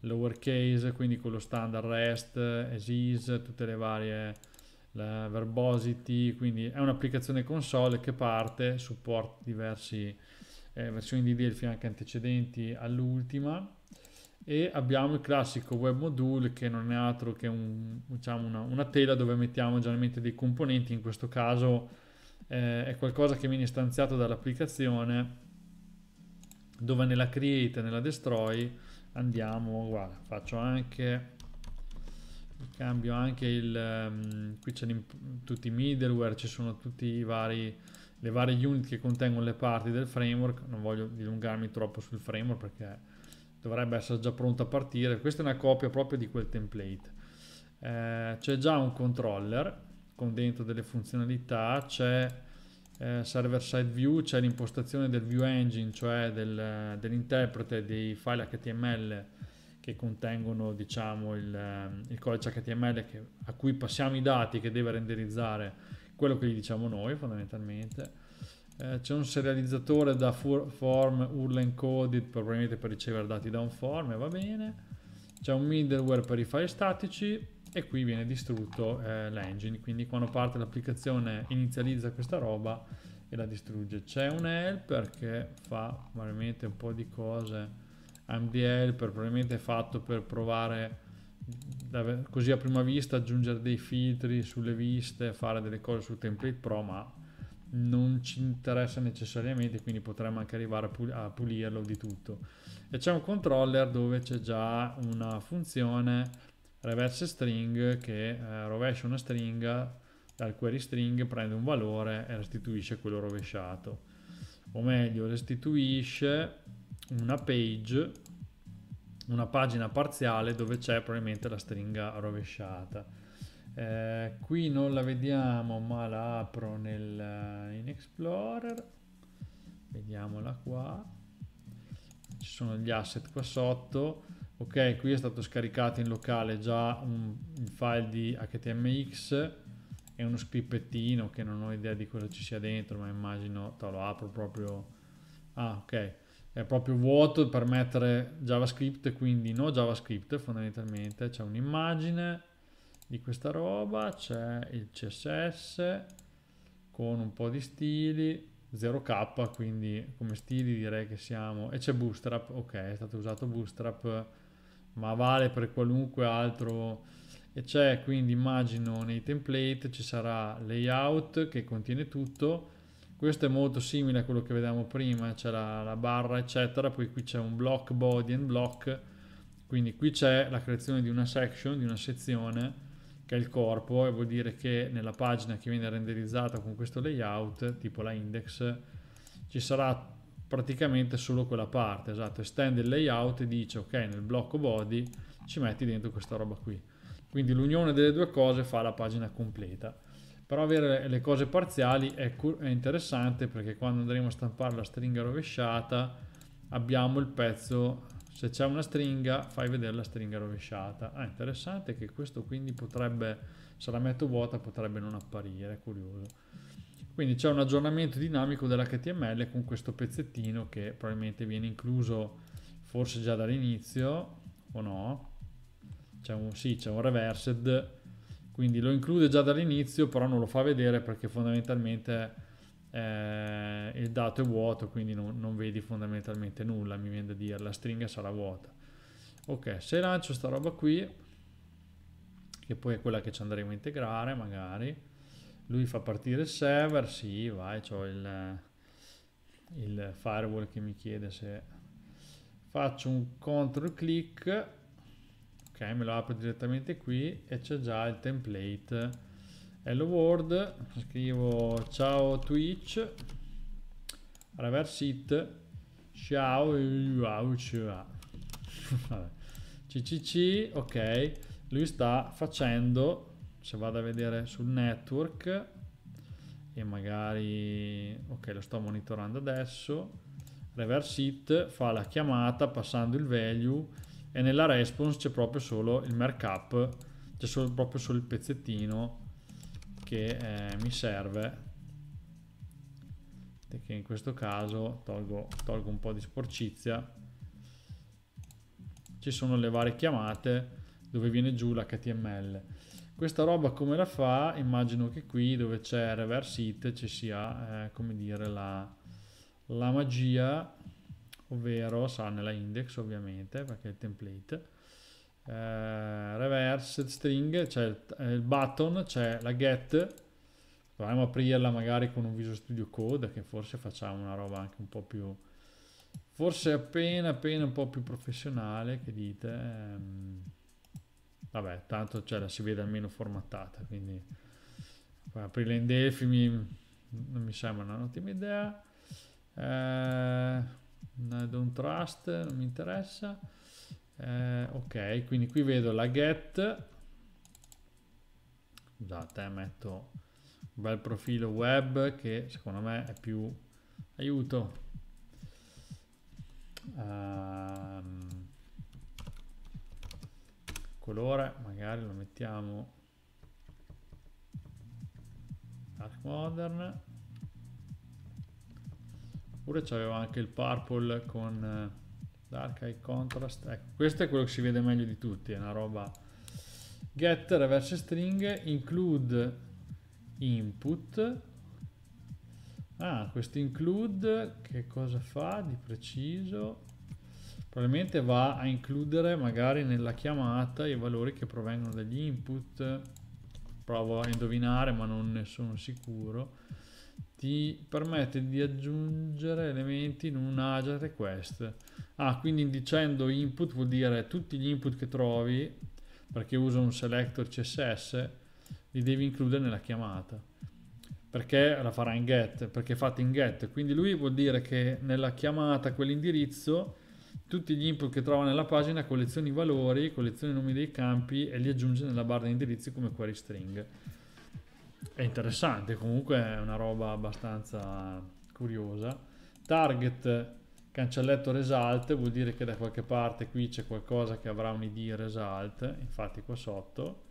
lowercase, quindi con lo standard rest, as is tutte le varie la Verbosity, quindi è un'applicazione console che parte, supporta diverse eh, versioni di Delphi anche antecedenti all'ultima e abbiamo il classico web module che non è altro che un, diciamo una, una, tela dove mettiamo generalmente dei componenti, in questo caso eh, è qualcosa che viene stanziato dall'applicazione dove nella create e nella destroy andiamo, guarda, faccio anche cambio anche il um, qui c'è tutti i middleware ci sono tutti i vari le varie unit che contengono le parti del framework non voglio dilungarmi troppo sul framework perché dovrebbe essere già pronto a partire questa è una copia proprio di quel template eh, c'è già un controller con dentro delle funzionalità c'è eh, server side view c'è l'impostazione del view engine cioè del, dell'interprete dei file html che contengono diciamo, il, ehm, il, codice HTML che, a cui passiamo i dati che deve renderizzare quello che gli diciamo noi fondamentalmente. Eh, c'è un serializzatore da for, form URL encoded probabilmente per ricevere dati da un form e va bene. C'è un middleware per i file statici e qui viene distrutto eh, l'engine, quindi quando parte l'applicazione inizializza questa roba e la distrugge. C'è un helper che fa veramente un po' di cose MDL per, probabilmente fatto per provare così a prima vista aggiungere dei filtri sulle viste, fare delle cose su template pro, ma non ci interessa necessariamente, quindi potremmo anche arrivare a, a pulirlo di tutto. E c'è un controller dove c'è già una funzione reverse string che eh, rovescia una stringa dal query string, prende un valore e restituisce quello rovesciato. O meglio, restituisce una page, una pagina parziale dove c'è probabilmente la stringa rovesciata. Eh, qui non la vediamo ma la apro nel, eh, in Explorer, vediamola qua, ci sono gli asset qua sotto, ok qui è stato scaricato in locale già un, un file di htmx e uno scrippettino che non ho idea di cosa ci sia dentro ma immagino te lo apro proprio, ah ok è proprio vuoto per mettere JavaScript, quindi no JavaScript fondamentalmente, c'è un'immagine di questa roba, c'è il CSS con un po' di stili, 0k, quindi come stili direi che siamo... e c'è Bootstrap, ok, è stato usato Bootstrap, ma vale per qualunque altro... e c'è quindi immagino nei template ci sarà layout che contiene tutto, questo è molto simile a quello che vediamo prima c'è la, la barra eccetera poi qui c'è un block body and block quindi qui c'è la creazione di una section di una sezione che è il corpo e vuol dire che nella pagina che viene renderizzata con questo layout tipo la index ci sarà praticamente solo quella parte esatto estende il layout e dice ok nel blocco body ci metti dentro questa roba qui quindi l'unione delle due cose fa la pagina completa però avere le cose parziali è, è interessante perché quando andremo a stampare la stringa rovesciata abbiamo il pezzo se c'è una stringa fai vedere la stringa rovesciata ah interessante che questo quindi potrebbe se la metto vuota potrebbe non apparire è curioso quindi c'è un aggiornamento dinamico dell'HTML con questo pezzettino che probabilmente viene incluso forse già dall'inizio o no c'è un, sì c'è un reversed quindi lo include già dall'inizio però non lo fa vedere perché fondamentalmente eh, il dato è vuoto quindi non, non vedi fondamentalmente nulla mi viene da dire la stringa sarà vuota ok se lancio sta roba qui che poi è quella che ci andremo a integrare magari lui fa partire il server sì vai ho il, il firewall che mi chiede se faccio un control click ok me lo apro direttamente qui e c'è già il template hello world scrivo ciao twitch reverse it ciao ccc ok lui sta facendo se vado a vedere sul network e magari ok lo sto monitorando adesso reverse it fa la chiamata passando il value e nella response c'è proprio solo il markup, c'è proprio solo il pezzettino che eh, mi serve che in questo caso tolgo, tolgo un po' di sporcizia ci sono le varie chiamate dove viene giù l'html questa roba come la fa? Immagino che qui dove c'è reverse it ci sia eh, come dire la, la magia ovvero sarà nella index ovviamente perché è il template eh, reverse string c'è il, eh, il, button c'è la get proviamo a aprirla magari con un Visual Studio Code che forse facciamo una roba anche un po' più forse appena appena un po' più professionale che dite ehm, vabbè tanto cioè, la si vede almeno formattata quindi poi aprirla in Delphi mi, non mi sembra un'ottima idea eh, no, don't trust, non mi interessa. Eh, ok, quindi qui vedo la get. Scusate, eh, metto un bel profilo web che secondo me è più... Aiuto! Um, colore magari lo mettiamo dark modern Pure c'aveva anche il purple con eh, dark eye contrast ecco questo è quello che si vede meglio di tutti è una roba get reverse string include input ah questo include che cosa fa di preciso probabilmente va a includere magari nella chiamata i valori che provengono dagli input provo a indovinare ma non ne sono sicuro ti permette di aggiungere elementi in un agile request. Ah, quindi dicendo input vuol dire tutti gli input che trovi, perché uso un selector CSS, li devi includere nella chiamata. Perché la farà in get, perché è fatta in get. Quindi lui vuol dire che nella chiamata quell'indirizzo tutti gli input che trova nella pagina collezioni valori, collezioni nomi dei campi e li aggiunge nella barra di indirizzi come query string. È interessante, comunque è una roba abbastanza curiosa. Target cancelletto result vuol dire che da qualche parte qui c'è qualcosa che avrà un id result, infatti qua sotto.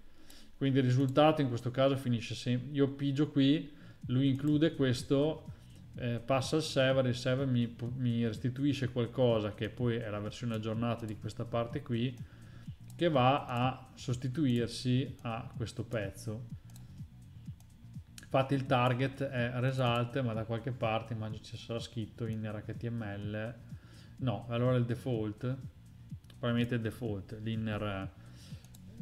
Quindi il risultato in questo caso finisce sempre. Io pigio qui, lui include questo, eh, passa al server, il server mi, mi restituisce qualcosa che poi è la versione aggiornata di questa parte qui, che va a sostituirsi a questo pezzo infatti il target è result ma da qualche parte immagino ci sarà scritto in HTML no allora il default probabilmente il default l'inner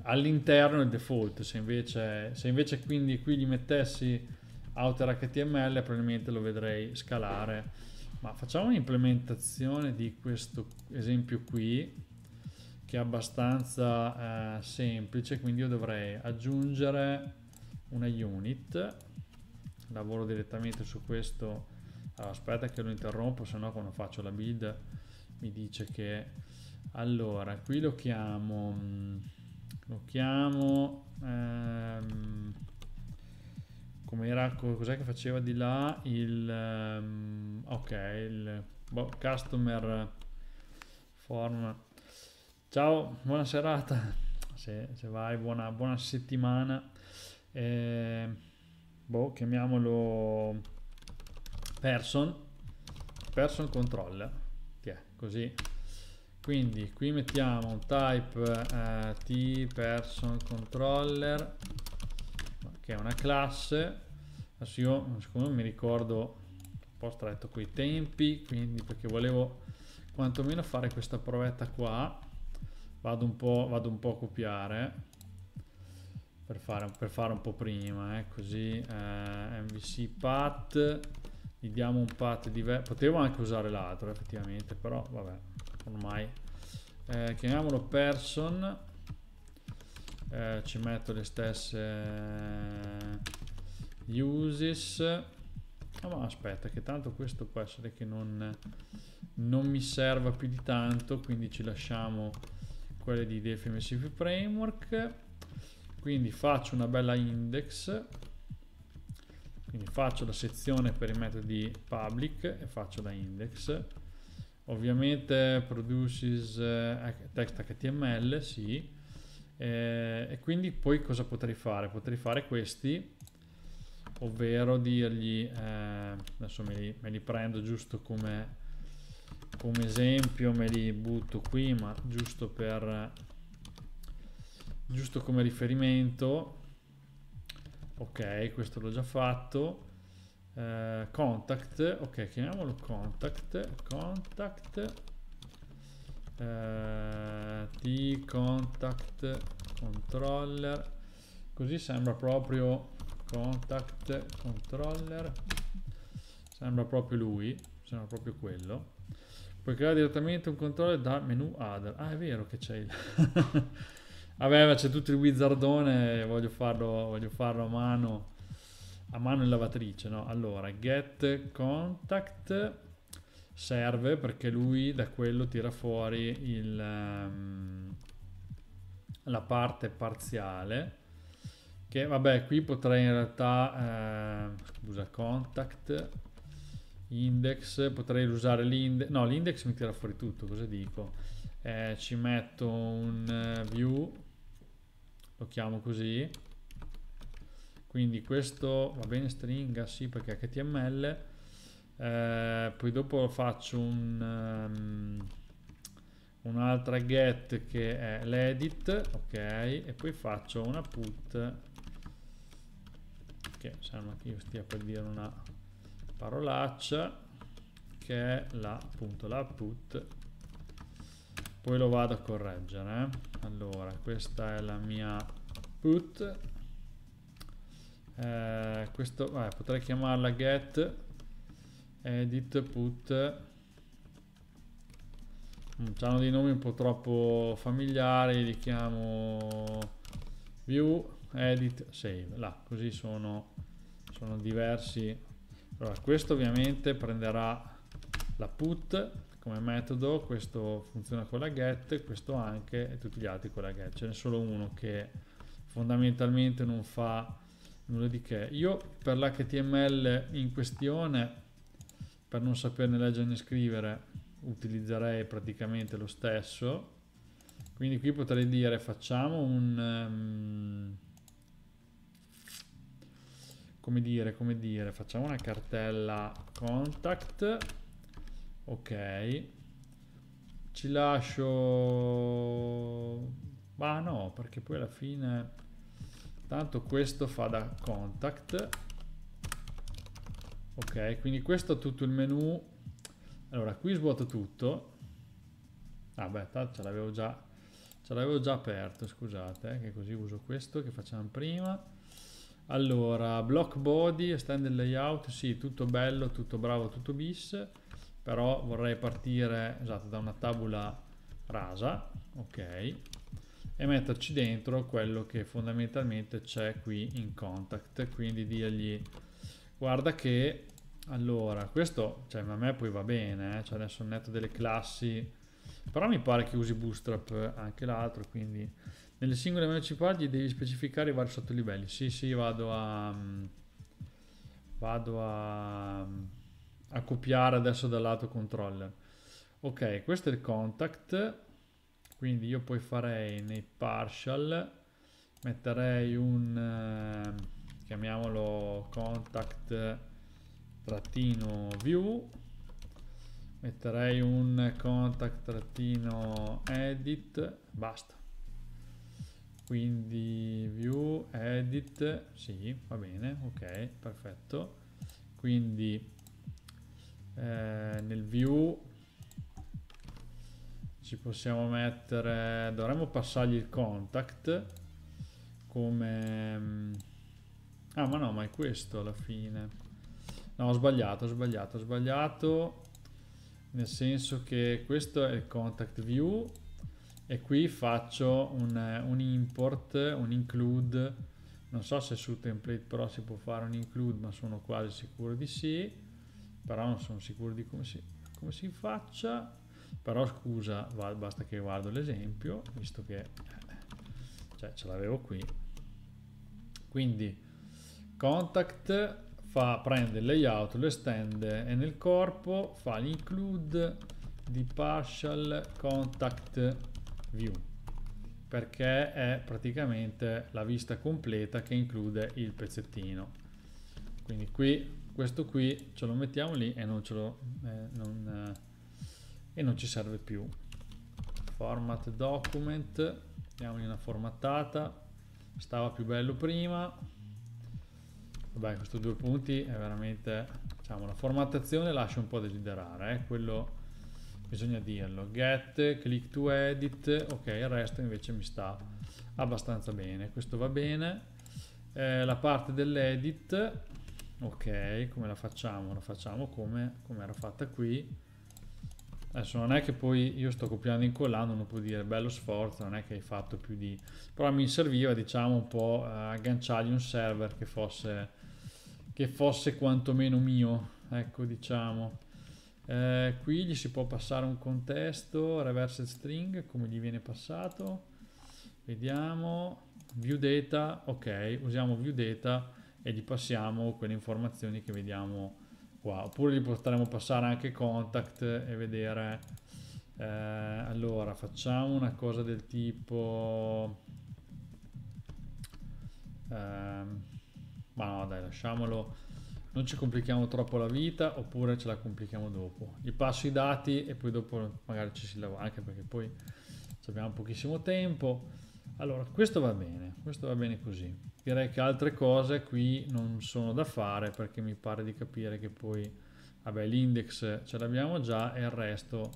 all'interno il default se invece, se invece quindi qui gli mettessi outer HTML probabilmente lo vedrei scalare ma facciamo un'implementazione di questo esempio qui che è abbastanza eh, semplice quindi io dovrei aggiungere una unit lavoro direttamente su questo allora, aspetta che lo interrompo se no quando faccio la build mi dice che allora qui lo chiamo mm, lo chiamo ehm, come era cos'è che faceva di là il ehm, ok il boh, customer form ciao buona serata se, se vai buona, buona settimana eh, boh, chiamiamolo person, person control, che è così. Quindi qui mettiamo un type eh, t person controller, che è una classe. Adesso io, secondo me mi ricordo un po' stretto quei tempi, quindi perché volevo quantomeno fare questa provetta qua. Vado un po', vado un po a copiare per fare, per fare un po' prima, eh, così eh, MVC path, gli diamo un path diverso, potevo anche usare l'altro effettivamente, però vabbè, ormai, eh, chiamiamolo person, eh, ci metto le stesse eh, uses, oh, ma aspetta che tanto questo può essere che non, non mi serva più di tanto, quindi ci lasciamo quelle di DFMSF Framework, quindi faccio una bella index quindi faccio la sezione per i metodi public e faccio la index ovviamente produces eh, text html sì eh, e quindi poi cosa potrei fare potrei fare questi ovvero dirgli eh, adesso me li, me li, prendo giusto come come esempio me li butto qui ma giusto per giusto come riferimento ok questo l'ho già fatto eh, contact ok chiamiamolo contact contact eh, t contact controller così sembra proprio contact controller sembra proprio lui sembra proprio quello puoi creare direttamente un controller da menu other ah è vero che c'è il Vabbè, ma c'è tutto il wizardone, voglio farlo, voglio farlo a mano. A mano in lavatrice, no? Allora, get contact serve perché lui da quello tira fuori il, um, la parte parziale. Che vabbè, qui potrei in realtà, eh, scusa, contact index, potrei usare l'index, no, l'index mi tira fuori tutto, cosa dico? Eh, ci metto un eh, view lo chiamo così quindi questo va bene stringa sì perché html eh, poi dopo faccio un um, un'altra get che è l'edit ok e poi faccio una put che sembra che io stia per dire una parolaccia che è la appunto la put poi lo vado a correggere eh. allora questa è la mia put eh, questo, eh, potrei chiamarla get edit put mm, hanno dei nomi un po' troppo familiari li chiamo view edit save là così sono, sono diversi allora questo ovviamente prenderà la put come metodo, questo funziona con la get, questo anche e tutti gli altri con la get. Ce n'è solo uno che fondamentalmente non fa nulla di che. Io per l'HTML in questione, per non saperne leggere né scrivere, utilizzerei praticamente lo stesso. Quindi qui potrei dire facciamo un... Um, come dire, come dire, facciamo una cartella contact ok ci lascio ma no perché poi alla fine tanto questo fa da contact ok quindi questo è tutto il menu allora qui svuoto tutto vabbè ah, ce l'avevo già ce l'avevo già aperto scusate eh, che così uso questo che facciamo prima allora block body stand layout sì tutto bello tutto bravo tutto bis però vorrei partire esatto, da una tabula rasa ok e metterci dentro quello che fondamentalmente c'è qui in contact quindi dirgli guarda che allora questo cioè a me poi va bene eh? cioè adesso netto delle classi però mi pare che usi bootstrap anche l'altro quindi nelle singole municipali devi specificare i vari sottolivelli sì sì vado a mm, vado a mm, a copiare adesso dal lato controller. Ok, questo è il contact, quindi io poi farei nei partial, metterei un, eh, chiamiamolo contact trattino view, metterei un contact trattino edit, basta. Quindi view, edit, sì, va bene, ok, perfetto. Quindi eh, nel view ci possiamo mettere dovremmo passargli il contact come mm, ah ma no ma è questo alla fine no ho sbagliato ho sbagliato ho sbagliato nel senso che questo è il contact view e qui faccio un, un import un include non so se su template però si può fare un include ma sono quasi sicuro di sì però non sono sicuro di come si, come si faccia però scusa va, basta che guardo l'esempio visto che eh, cioè, ce l'avevo qui quindi contact fa, prende il layout lo estende e nel corpo fa l'include di partial contact view perché è praticamente la vista completa che include il pezzettino quindi qui questo qui ce lo mettiamo lì e non, ce lo, eh, non, eh, e non ci serve più format document diamogli una formattata stava più bello prima vabbè questi due punti è veramente diciamo la formattazione lascia un po' desiderare eh? quello bisogna dirlo get click to edit ok il resto invece mi sta abbastanza bene questo va bene eh, la parte dell'edit ok come la facciamo? la facciamo come, come era fatta qui adesso non è che poi io sto copiando e incollando uno può dire bello sforzo non è che hai fatto più di però mi serviva diciamo un po' agganciargli un server che fosse che fosse quantomeno mio ecco diciamo eh, qui gli si può passare un contesto reverse string come gli viene passato vediamo view data ok usiamo view data e gli passiamo quelle informazioni che vediamo qua oppure gli potremmo passare anche contact e vedere eh, allora facciamo una cosa del tipo eh, ma no dai lasciamolo non ci complichiamo troppo la vita oppure ce la complichiamo dopo gli passo i dati e poi dopo magari ci si lavora anche perché poi abbiamo pochissimo tempo allora questo va bene questo va bene così direi che altre cose qui non sono da fare perché mi pare di capire che poi vabbè l'index ce l'abbiamo già e il resto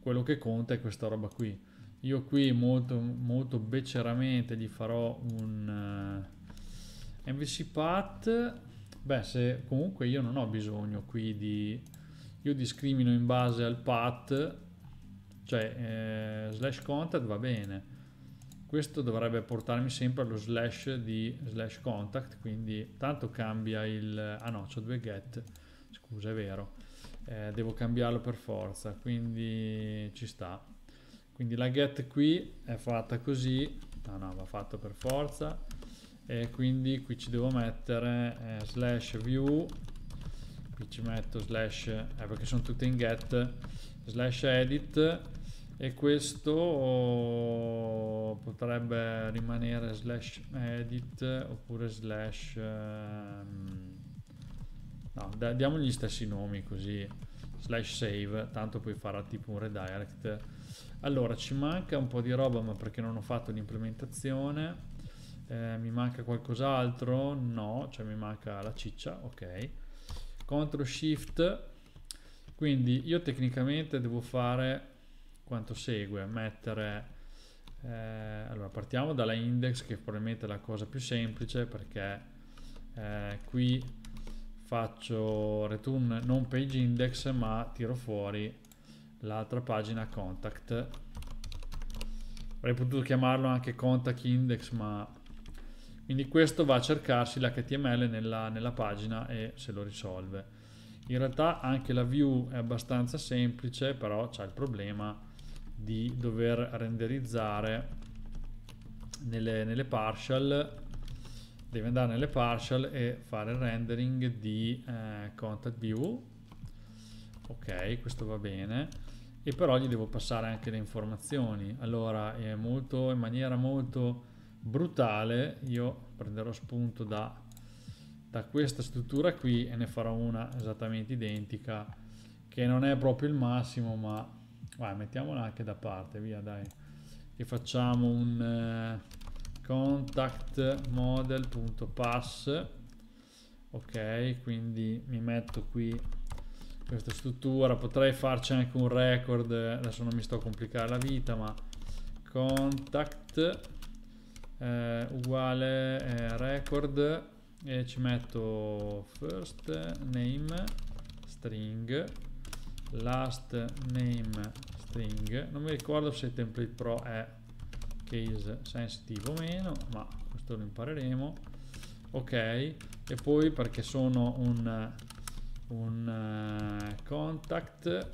quello che conta è questa roba qui io qui molto, molto beceramente gli farò un uh, eh, MVC path beh se comunque io non ho bisogno qui di io discrimino in base al path cioè eh, slash content va bene questo dovrebbe portarmi sempre allo slash di slash contact quindi tanto cambia il ah no c'ho due get scusa è vero eh, devo cambiarlo per forza quindi ci sta quindi la get qui è fatta così ah no va fatto per forza e quindi qui ci devo mettere eh, slash view qui ci metto slash eh, perché sono tutte in get slash edit e questo oh, potrebbe rimanere slash edit oppure slash ehm, no, diamo gli stessi nomi così slash save tanto poi farà tipo un redirect allora ci manca un po' di roba ma perché non ho fatto l'implementazione eh, mi manca qualcos'altro no cioè mi manca la ciccia ok ctrl shift quindi io tecnicamente devo fare quanto segue mettere eh, allora partiamo dalla index che probabilmente è la cosa più semplice perché eh, qui faccio return non page index ma tiro fuori l'altra pagina contact avrei potuto chiamarlo anche contact index ma quindi questo va a cercarsi l'html nella, nella pagina e se lo risolve in realtà anche la view è abbastanza semplice però c'è il problema di dover renderizzare nelle, nelle partial deve andare nelle partial e fare il rendering di eh, content view ok questo va bene e però gli devo passare anche le informazioni allora è molto, in maniera molto brutale io prenderò spunto da, da questa struttura qui e ne farò una esattamente identica che non è proprio il massimo ma vai mettiamola anche da parte via dai e facciamo un eh, contact model.pass ok quindi mi metto qui questa struttura potrei farci anche un record adesso non mi sto a complicare la vita ma contact eh, uguale eh, record e ci metto first name string last name string non mi ricordo se template pro è case sensitive o meno ma questo lo impareremo ok e poi perché sono un, un uh, contact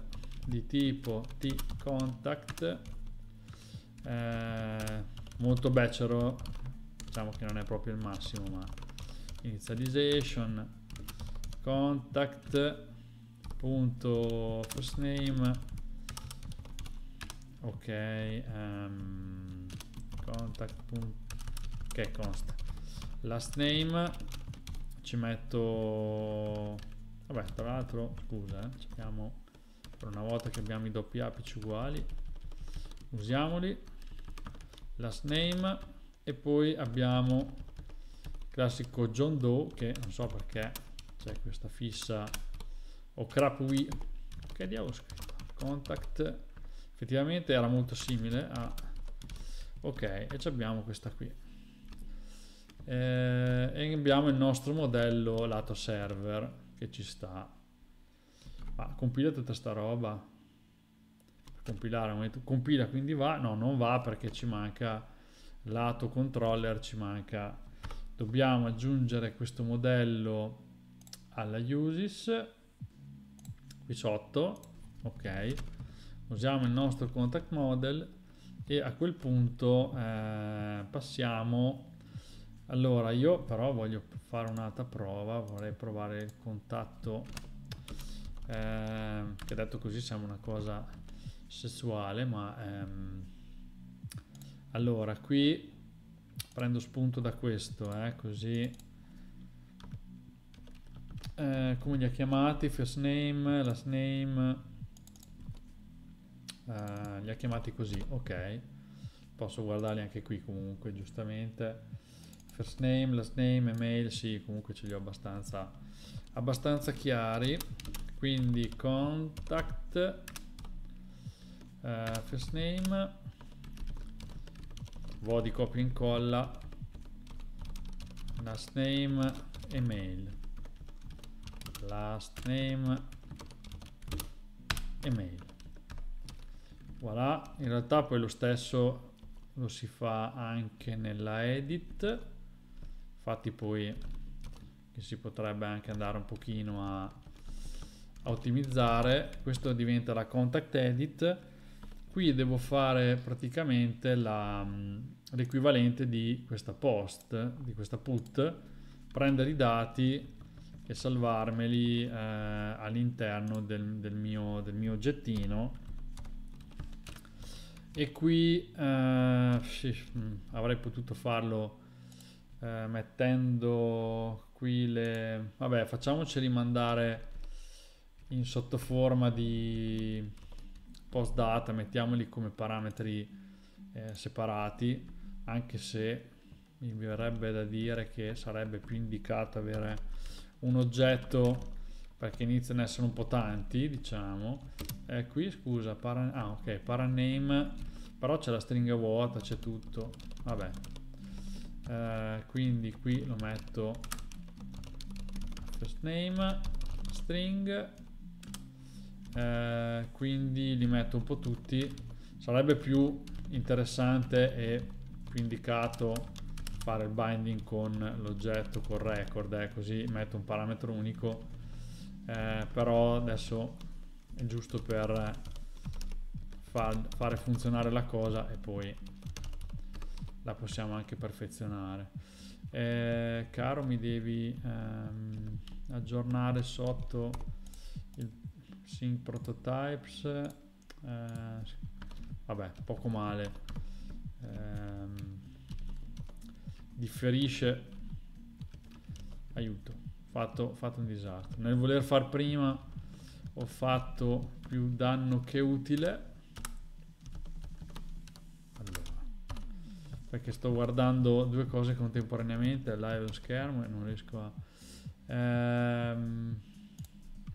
di tipo t contact eh, molto becero diciamo che non è proprio il massimo ma inizialization contact punto first name ok um, contact che okay, consta last name ci metto vabbè tra l'altro scusa eh, abbiamo per una volta che abbiamo i doppi apici uguali usiamoli last name e poi abbiamo classico John Doe che non so perché c'è questa fissa o crap we che diavolo scritto contact effettivamente era molto simile a ok e abbiamo questa qui eh, e abbiamo il nostro modello lato server che ci sta ma compila tutta sta roba compilare compila quindi va no non va perché ci manca lato controller ci manca dobbiamo aggiungere questo modello alla uses qui ok usiamo il nostro contact model e a quel punto eh, passiamo allora io però voglio fare un'altra prova vorrei provare il contatto eh, che detto così sembra una cosa sessuale ma ehm, allora qui prendo spunto da questo eh, così eh, come li ha chiamati, first name, last name, eh, li ha chiamati così, ok, posso guardarli anche qui comunque giustamente, first name, last name, email, sì comunque ce li ho abbastanza, abbastanza chiari, quindi contact, eh, first name, vo di copia e incolla, last name, email last name e mail voilà in realtà poi lo stesso lo si fa anche nella edit infatti poi si potrebbe anche andare un pochino a, a ottimizzare questo diventa la contact edit qui devo fare praticamente l'equivalente di questa post di questa put prendere i dati e salvarmeli eh, all'interno del, del, mio, del mio oggettino e qui eh, mm, avrei potuto farlo eh, mettendo qui le vabbè facciamoceli mandare in sottoforma di post data mettiamoli come parametri eh, separati anche se mi verrebbe da dire che sarebbe più indicato avere un oggetto perché iniziano ad essere un po' tanti diciamo eh, qui scusa para, ah ok paraname però c'è la stringa vuota c'è tutto vabbè eh, quindi qui lo metto first name string eh, quindi li metto un po' tutti sarebbe più interessante e più indicato fare il binding con l'oggetto col record eh, così metto un parametro unico eh, però adesso è giusto per far, fare funzionare la cosa e poi la possiamo anche perfezionare eh, caro mi devi ehm, aggiornare sotto il sync prototypes eh, vabbè poco male eh, differisce aiuto fatto, fatto un disastro nel voler far prima ho fatto più danno che utile allora perché sto guardando due cose contemporaneamente live lo schermo e non riesco a ehm,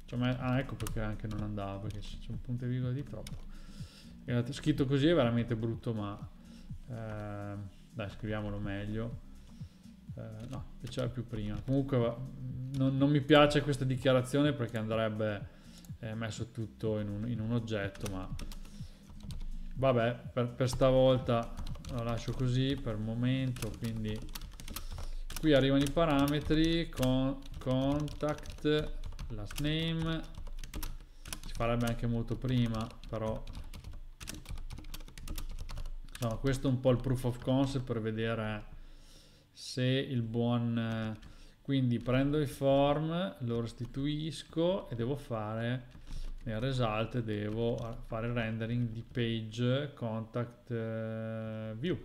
cioè, ah ecco perché anche non andava perché c'è un punto di virgola di troppo scritto così è veramente brutto ma ehm, dai scriviamolo meglio eh, no, c'era più prima. Comunque non, non, mi piace questa dichiarazione perché andrebbe eh, messo tutto in un, in un, oggetto, ma vabbè, per, per stavolta lo lascio così per il momento, quindi qui arrivano i parametri con contact last name si farebbe anche molto prima però insomma questo è un po' il proof of concept per vedere se il buon eh, quindi prendo il form lo restituisco e devo fare nel result devo fare rendering di page contact eh, view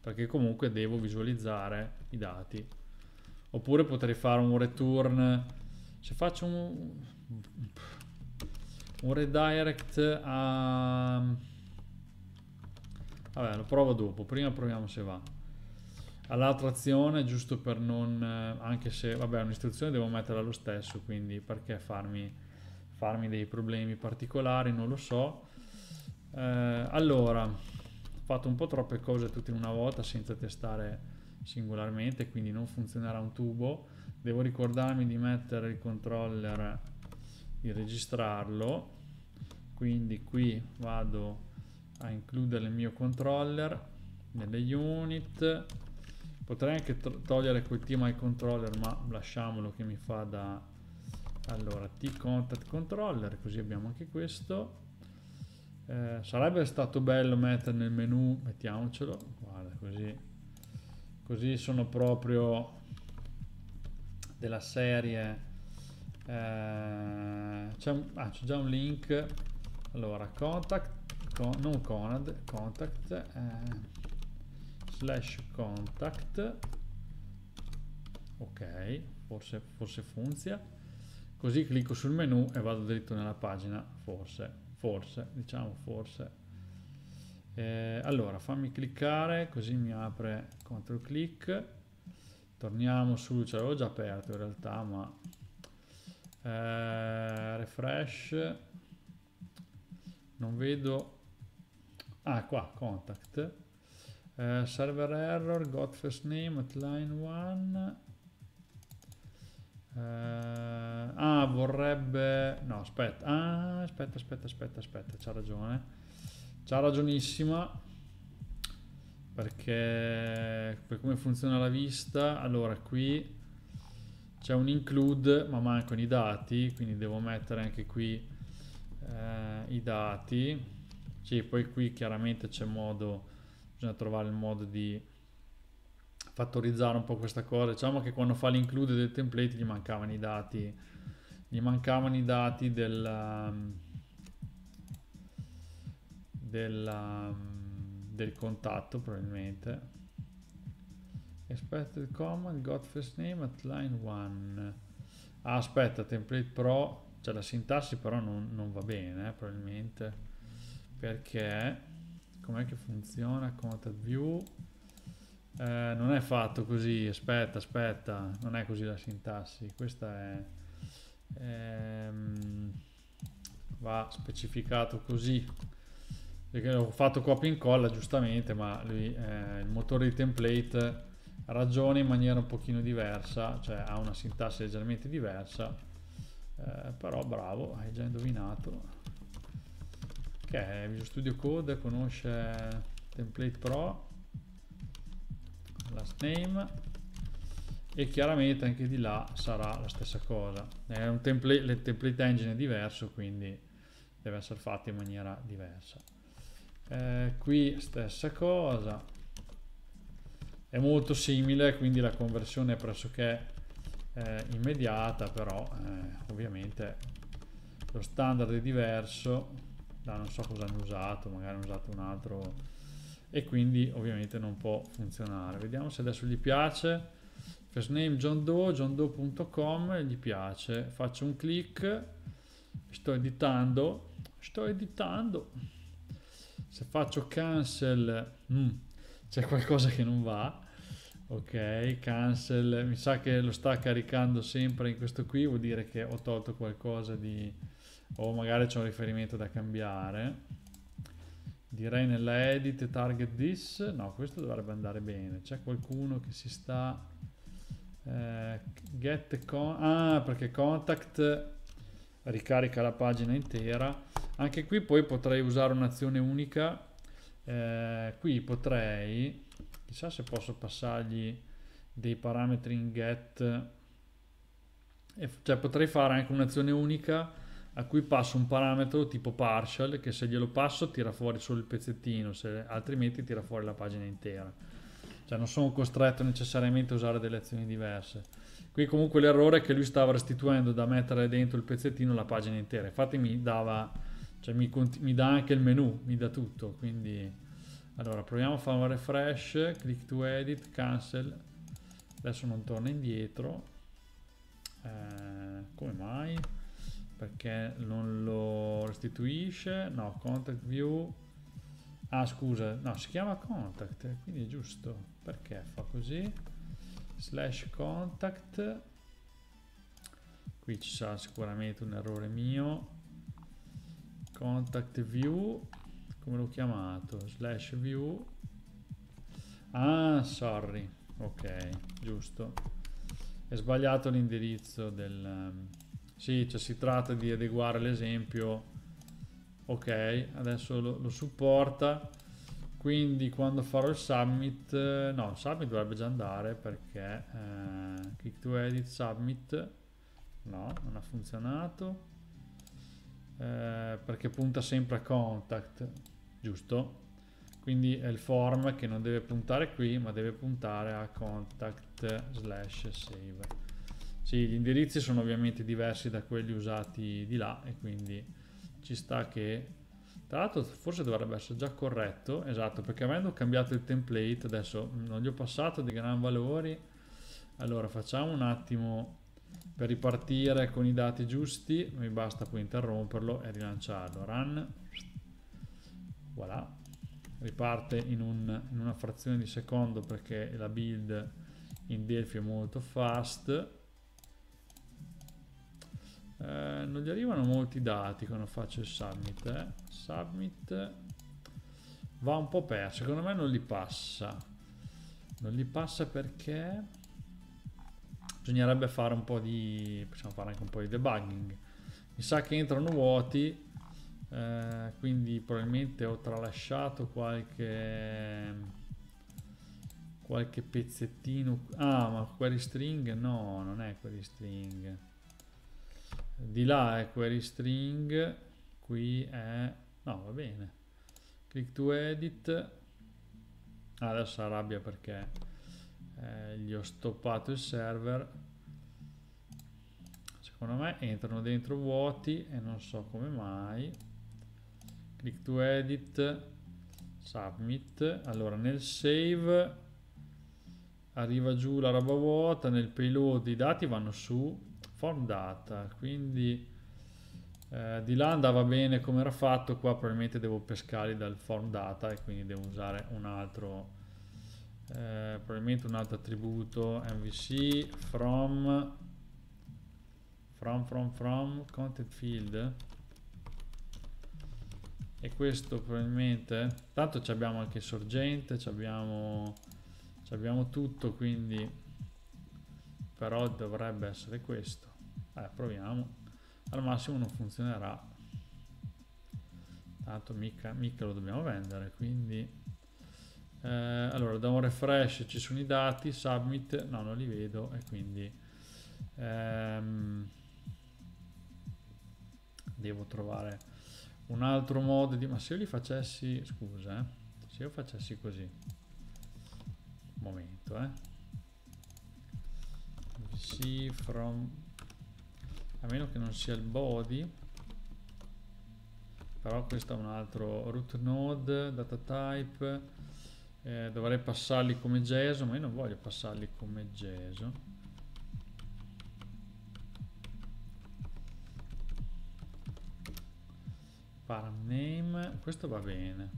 perché comunque devo visualizzare i dati oppure potrei fare un return se faccio un, un redirect a vabbè lo provo dopo prima proviamo se va all'altra azione giusto per non eh, anche se vabbè un'istruzione devo metterla lo stesso quindi perché farmi, farmi dei problemi particolari non lo so eh, allora ho fatto un po' troppe cose tutte in una volta senza testare singolarmente quindi non funzionerà un tubo devo ricordarmi di mettere il controller di registrarlo quindi qui vado a includere il mio controller nelle unit Potrei anche togliere quel team ai controller, ma lasciamolo che mi fa da... Allora, T-contact controller, così abbiamo anche questo. Eh, sarebbe stato bello mettere nel menu, mettiamocelo, guarda, così, così sono proprio della serie... Eh, c'è ah, già un link, allora, contact, con, non conad, contact... Eh, slash contact ok forse, forse funzia così clicco sul menu e vado dritto nella pagina forse forse diciamo forse eh, allora fammi cliccare così mi apre control click torniamo su ce l'avevo già aperto in realtà ma eh, refresh non vedo ah qua contact eh, server error got first name at line 1 eh, ah vorrebbe no aspetta ah, aspetta aspetta aspetta aspetta c'ha ragione c'ha ragionissima perché per come funziona la vista allora qui c'è un include ma mancano i dati quindi devo mettere anche qui eh, i dati sì, poi qui chiaramente c'è modo bisogna trovare il modo di fattorizzare un po' questa cosa. Diciamo che quando fa l'include del template gli mancavano i dati, gli mancavano i dati della, um, della, um, del contatto probabilmente. Expected command, got first name at line 1. Ah, aspetta, template pro, cioè la sintassi però non, non va bene, eh, probabilmente, perché com'è che funziona content view eh, non è fatto così aspetta aspetta non è così la sintassi questa è ehm, va specificato così perché ho fatto copia e incolla giustamente ma lui, eh, il motore di template ragiona in maniera un pochino diversa cioè ha una sintassi leggermente diversa eh, però bravo hai già indovinato che è Visual Studio Code conosce template pro last name e chiaramente anche di là sarà la stessa cosa è un template, il template engine è diverso quindi deve essere fatto in maniera diversa eh, qui stessa cosa è molto simile quindi la conversione è pressoché eh, immediata però eh, ovviamente lo standard è diverso da non so cosa hanno usato, magari hanno usato un altro e quindi ovviamente non può funzionare. Vediamo se adesso gli piace. First name John Doe, johndoe.com, gli piace. Faccio un clic, sto editando, sto editando. Se faccio cancel, mm, c'è qualcosa che non va. Ok, cancel, mi sa che lo sta caricando sempre in questo qui, vuol dire che ho tolto qualcosa di o magari c'è un riferimento da cambiare direi nella edit target this no questo dovrebbe andare bene c'è qualcuno che si sta eh, get con ah perché contact ricarica la pagina intera anche qui poi potrei usare un'azione unica eh, qui potrei chissà se posso passargli dei parametri in get e, cioè potrei fare anche un'azione unica a cui passo un parametro tipo partial che se glielo passo tira fuori solo il pezzettino, se, altrimenti tira fuori la pagina intera. Cioè non sono costretto necessariamente a usare delle azioni diverse. Qui comunque l'errore è che lui stava restituendo da mettere dentro il pezzettino la pagina intera. Infatti mi dava, cioè mi, mi dà anche il menu, mi dà tutto. Quindi allora proviamo a fare un refresh, click to edit, cancel. Adesso non torna indietro. Eh, come mai? perché non lo restituisce no contact view ah scusa no si chiama contact quindi è giusto perché fa così slash contact qui ci sarà sicuramente un errore mio contact view come l'ho chiamato slash view ah sorry ok giusto è sbagliato l'indirizzo del sì, cioè si tratta di adeguare l'esempio. Ok, adesso lo, lo, supporta. Quindi quando farò il submit, eh, no, il submit dovrebbe già andare perché eh, click to edit submit, no, non ha funzionato. Eh, perché punta sempre a contact, giusto? Quindi è il form che non deve puntare qui, ma deve puntare a contact slash save sì, gli indirizzi sono ovviamente diversi da quelli usati di là e quindi ci sta che... Tra l'altro forse dovrebbe essere già corretto, esatto, perché avendo cambiato il template, adesso mm, non gli ho passato dei gran valori, allora facciamo un attimo per ripartire con i dati giusti, mi basta poi interromperlo e rilanciarlo, run, voilà, riparte in, un, in una frazione di secondo perché la build in Delphi è molto fast, eh, non gli arrivano molti dati quando faccio il submit eh. submit va un po' perso secondo me non li passa non li passa perché bisognerebbe fare un po' di possiamo fare anche un po' di debugging mi sa che entrano vuoti eh, quindi probabilmente ho tralasciato qualche qualche pezzettino ah ma query string no non è query string di là è query string qui è no va bene click to edit ah, adesso arrabbia perché eh, gli ho stoppato il server secondo me entrano dentro vuoti e non so come mai click to edit submit allora nel save arriva giù la roba vuota nel payload i dati vanno su form data quindi eh, di là andava bene come era fatto qua probabilmente devo pescare dal form data e quindi devo usare un altro eh, probabilmente un altro attributo mvc from from from from content field e questo probabilmente tanto ci abbiamo anche sorgente abbiamo, abbiamo tutto quindi però dovrebbe essere questo allora, eh, proviamo. Al massimo non funzionerà. Tanto mica, mica lo dobbiamo vendere, quindi... Eh, allora, da un refresh ci sono i dati, submit, no, non li vedo e quindi... Ehm, devo trovare un altro modo di... Ma se io li facessi... Scusa, eh, se io facessi così... Un momento, eh. VC from a meno che non sia il body però questo è un altro root node data type eh, dovrei passarli come JSON ma io non voglio passarli come JSON param name questo va bene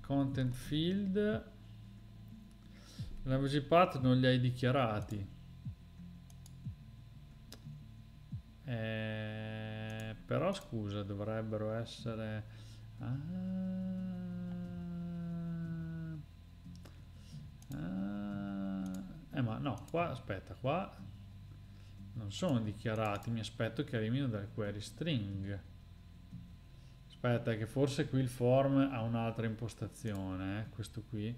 content field la path non li hai dichiarati Eh, però scusa, dovrebbero essere... Ah, ah, eh ma no, qua aspetta, qua non sono dichiarati, mi aspetto che arrivino dal query string. Aspetta che forse qui il form ha un'altra impostazione, eh, questo qui.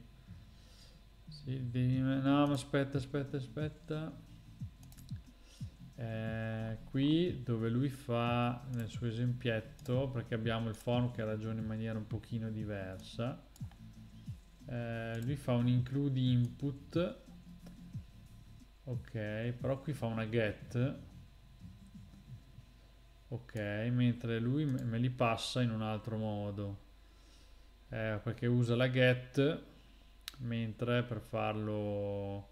Sì, devi... No, ma aspetta, aspetta, aspetta eh, qui dove lui fa nel suo esempietto perché abbiamo il form che ragiona in maniera un pochino diversa eh, lui fa un include input ok però qui fa una get ok mentre lui me li passa in un altro modo eh, perché usa la get mentre per farlo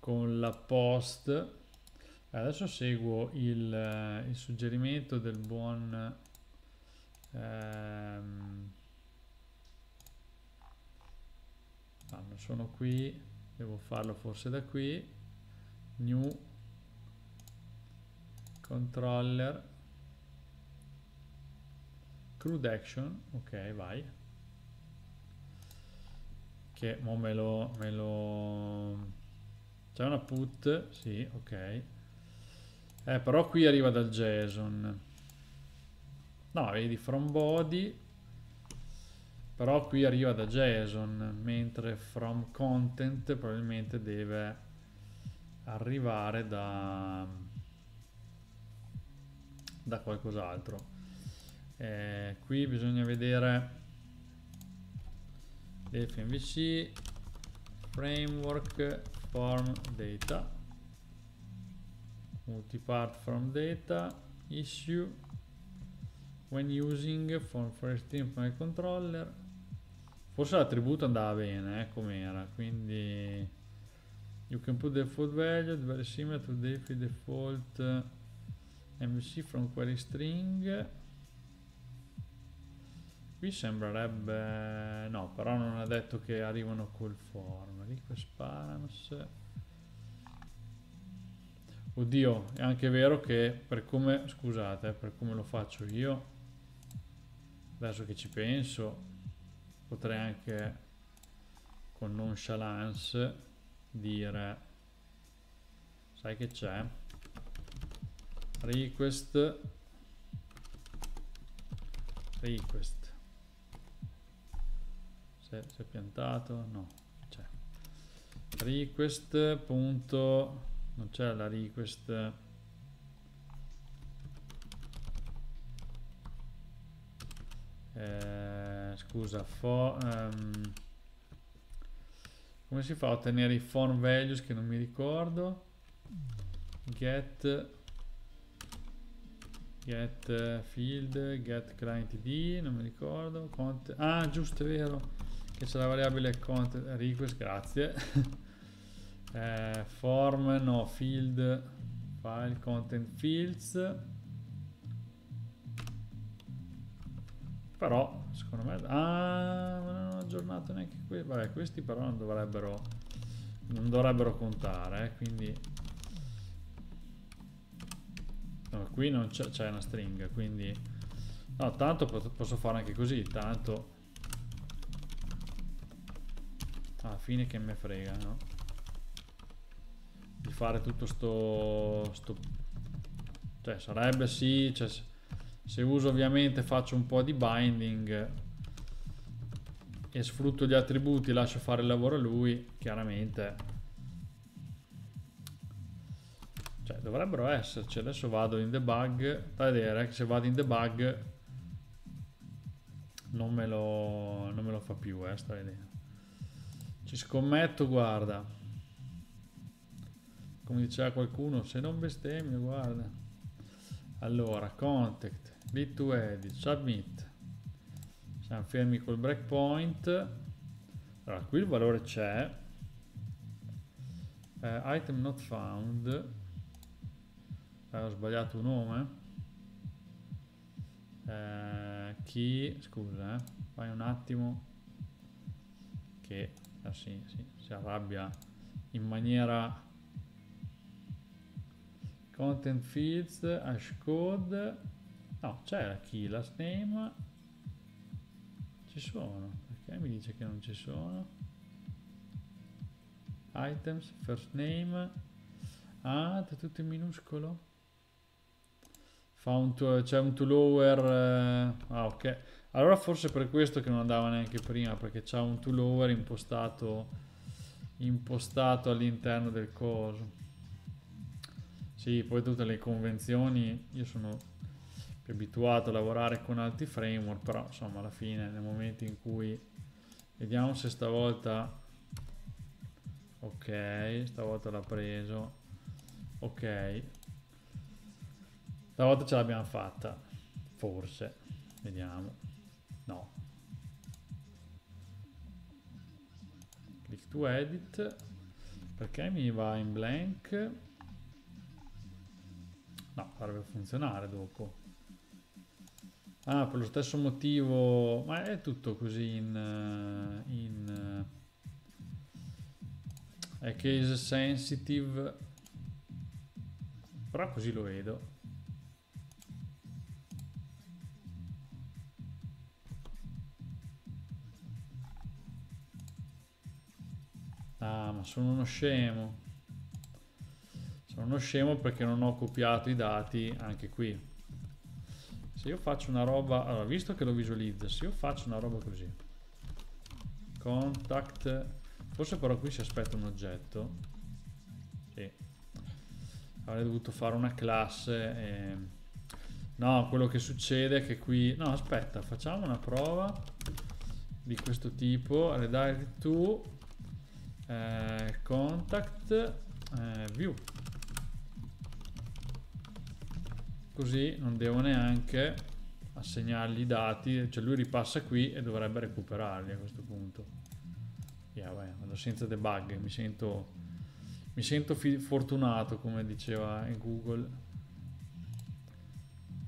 con la post Adesso seguo il, eh, il suggerimento del buon... Ehm, ah, sono qui, devo farlo forse da qui. New controller crude action, ok vai. Che mo me lo... Me lo... C'è una put, sì, ok. Eh, però qui arriva dal JSON. No, vedi, from body, però qui arriva da JSON, mentre from content probabilmente deve arrivare da, da qualcos'altro. Eh, qui bisogna vedere dfmvc framework form data multipart from data issue when using for first team my controller forse l'attributo andava bene eh, come era quindi you can put default value very similar to the default eh, mc from query string qui sembrerebbe no però non ha detto che arrivano col form request params Oddio, è anche vero che per come, scusate, per come lo faccio io, adesso che ci penso, potrei anche con nonchalance dire, sai che c'è? Request, request, si è piantato? No, c'è. Request.com non c'è la request eh, scusa for, um, ehm, come si fa a ottenere i form values che non mi ricordo get get field get client id non mi ricordo Cont ah giusto è vero che c'è la variabile content request grazie eh, form no field file content fields però secondo me ah non ho aggiornato neanche qui vabbè questi però non dovrebbero non dovrebbero contare eh, quindi no, qui non c'è una stringa quindi no tanto posso fare anche così tanto alla fine che me frega no fare tutto sto, sto... cioè sarebbe sì cioè, se uso ovviamente faccio un po' di binding e sfrutto gli attributi lascio fare il lavoro a lui chiaramente cioè dovrebbero esserci adesso vado in debug da vedere se vado in debug non me lo, non me lo fa più eh, sta vedendo ci scommetto guarda come diceva qualcuno, se non bestemmio, guarda. Allora, contact, bit to edit, submit. Siamo fermi col breakpoint. Allora, qui il valore c'è. Eh, item not found. Eh, ho sbagliato un nome. Eh, chi, scusa, eh. vai un attimo. Che, ah, sì, sì, si arrabbia in maniera content fields, hash code, no c'è la key last name, ci sono, perché mi dice che non ci sono? Items, first name, ah è tutto in minuscolo? c'è un to lower, eh, ah ok, allora forse per questo che non andava neanche prima, perché c'è un to lower impostato, impostato all'interno del coso. Sì, poi tutte le convenzioni, io sono più abituato a lavorare con altri framework, però insomma alla fine nel momento in cui vediamo se stavolta ok, stavolta l'ha preso, ok, stavolta ce l'abbiamo fatta, forse, vediamo, no. Click to edit, perché mi va in blank? No, dovrebbe funzionare dopo. Ah, per lo stesso motivo... Ma è tutto così in... Eh, in eh, è case sensitive. Però così lo vedo. Ah, ma sono uno scemo. Sono uno scemo perché non ho copiato i dati anche qui. Se io faccio una roba... Allora, visto che lo visualizza, se io faccio una roba così. Contact... Forse però qui si aspetta un oggetto. Sì. Avrei dovuto fare una classe e... No, quello che succede è che qui... No, aspetta, facciamo una prova di questo tipo. Redirect to eh, contact eh, view così non devo neanche assegnargli i dati, cioè lui ripassa qui e dovrebbe recuperarli a questo punto. Yeah, beh, vado senza debug, mi sento, mi sento fortunato come diceva in Google.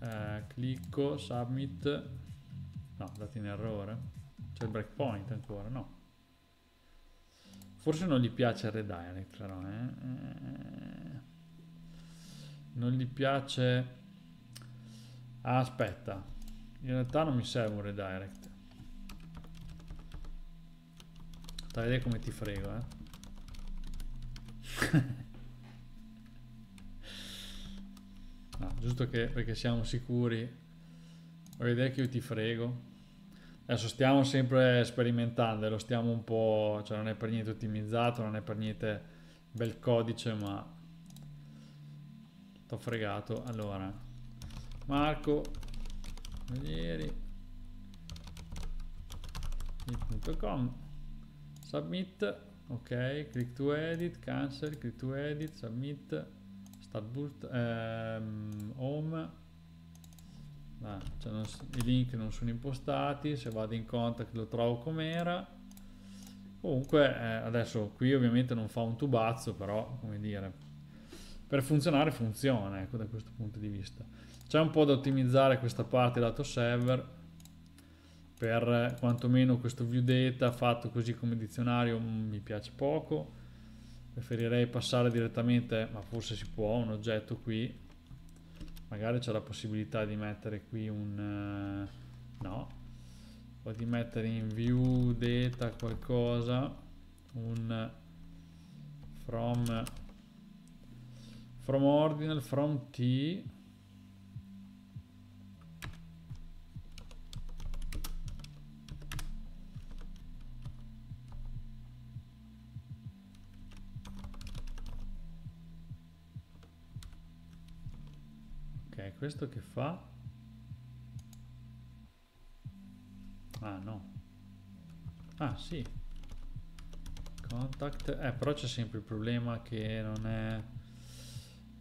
Eh, clicco, submit, no, dati in errore. C'è il breakpoint ancora, no. Forse non gli piace il redirect però, eh? Non gli piace aspetta in realtà non mi serve un redirect sta a vedere come ti frego eh no, giusto che perché siamo sicuri vuoi vedere che io ti frego Adesso stiamo sempre sperimentando, lo stiamo un po', cioè non è per niente ottimizzato, non è per niente bel codice, ma t'ho fregato. Allora, Marco Manieri.com Submit ok click to edit cancel click to edit submit start boot ehm, home ah, cioè non, i link non sono impostati se vado in contact lo trovo com'era comunque eh, adesso qui ovviamente non fa un tubazzo però come dire per funzionare funziona ecco da questo punto di vista c'è un po' da ottimizzare questa parte lato server per eh, quantomeno questo view data fatto così come dizionario mm, mi piace poco. Preferirei passare direttamente, ma forse si può, un oggetto qui. Magari c'è la possibilità di mettere qui un... Eh, no. O di mettere in view data qualcosa, un eh, from, from ordinal, from t questo che fa? Ah no. Ah sì. Contact. Eh, però c'è sempre il problema che non è...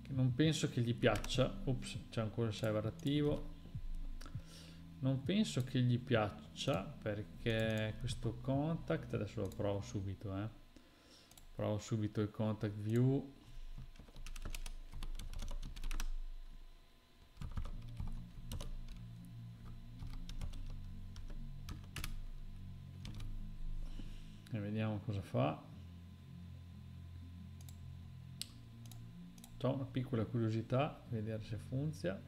Che non penso che gli piaccia. Ops, c'è ancora il server attivo. Non penso che gli piaccia perché questo contact, adesso lo provo subito, eh. Provo subito il contact view vediamo cosa fa ho una piccola curiosità vedere se funziona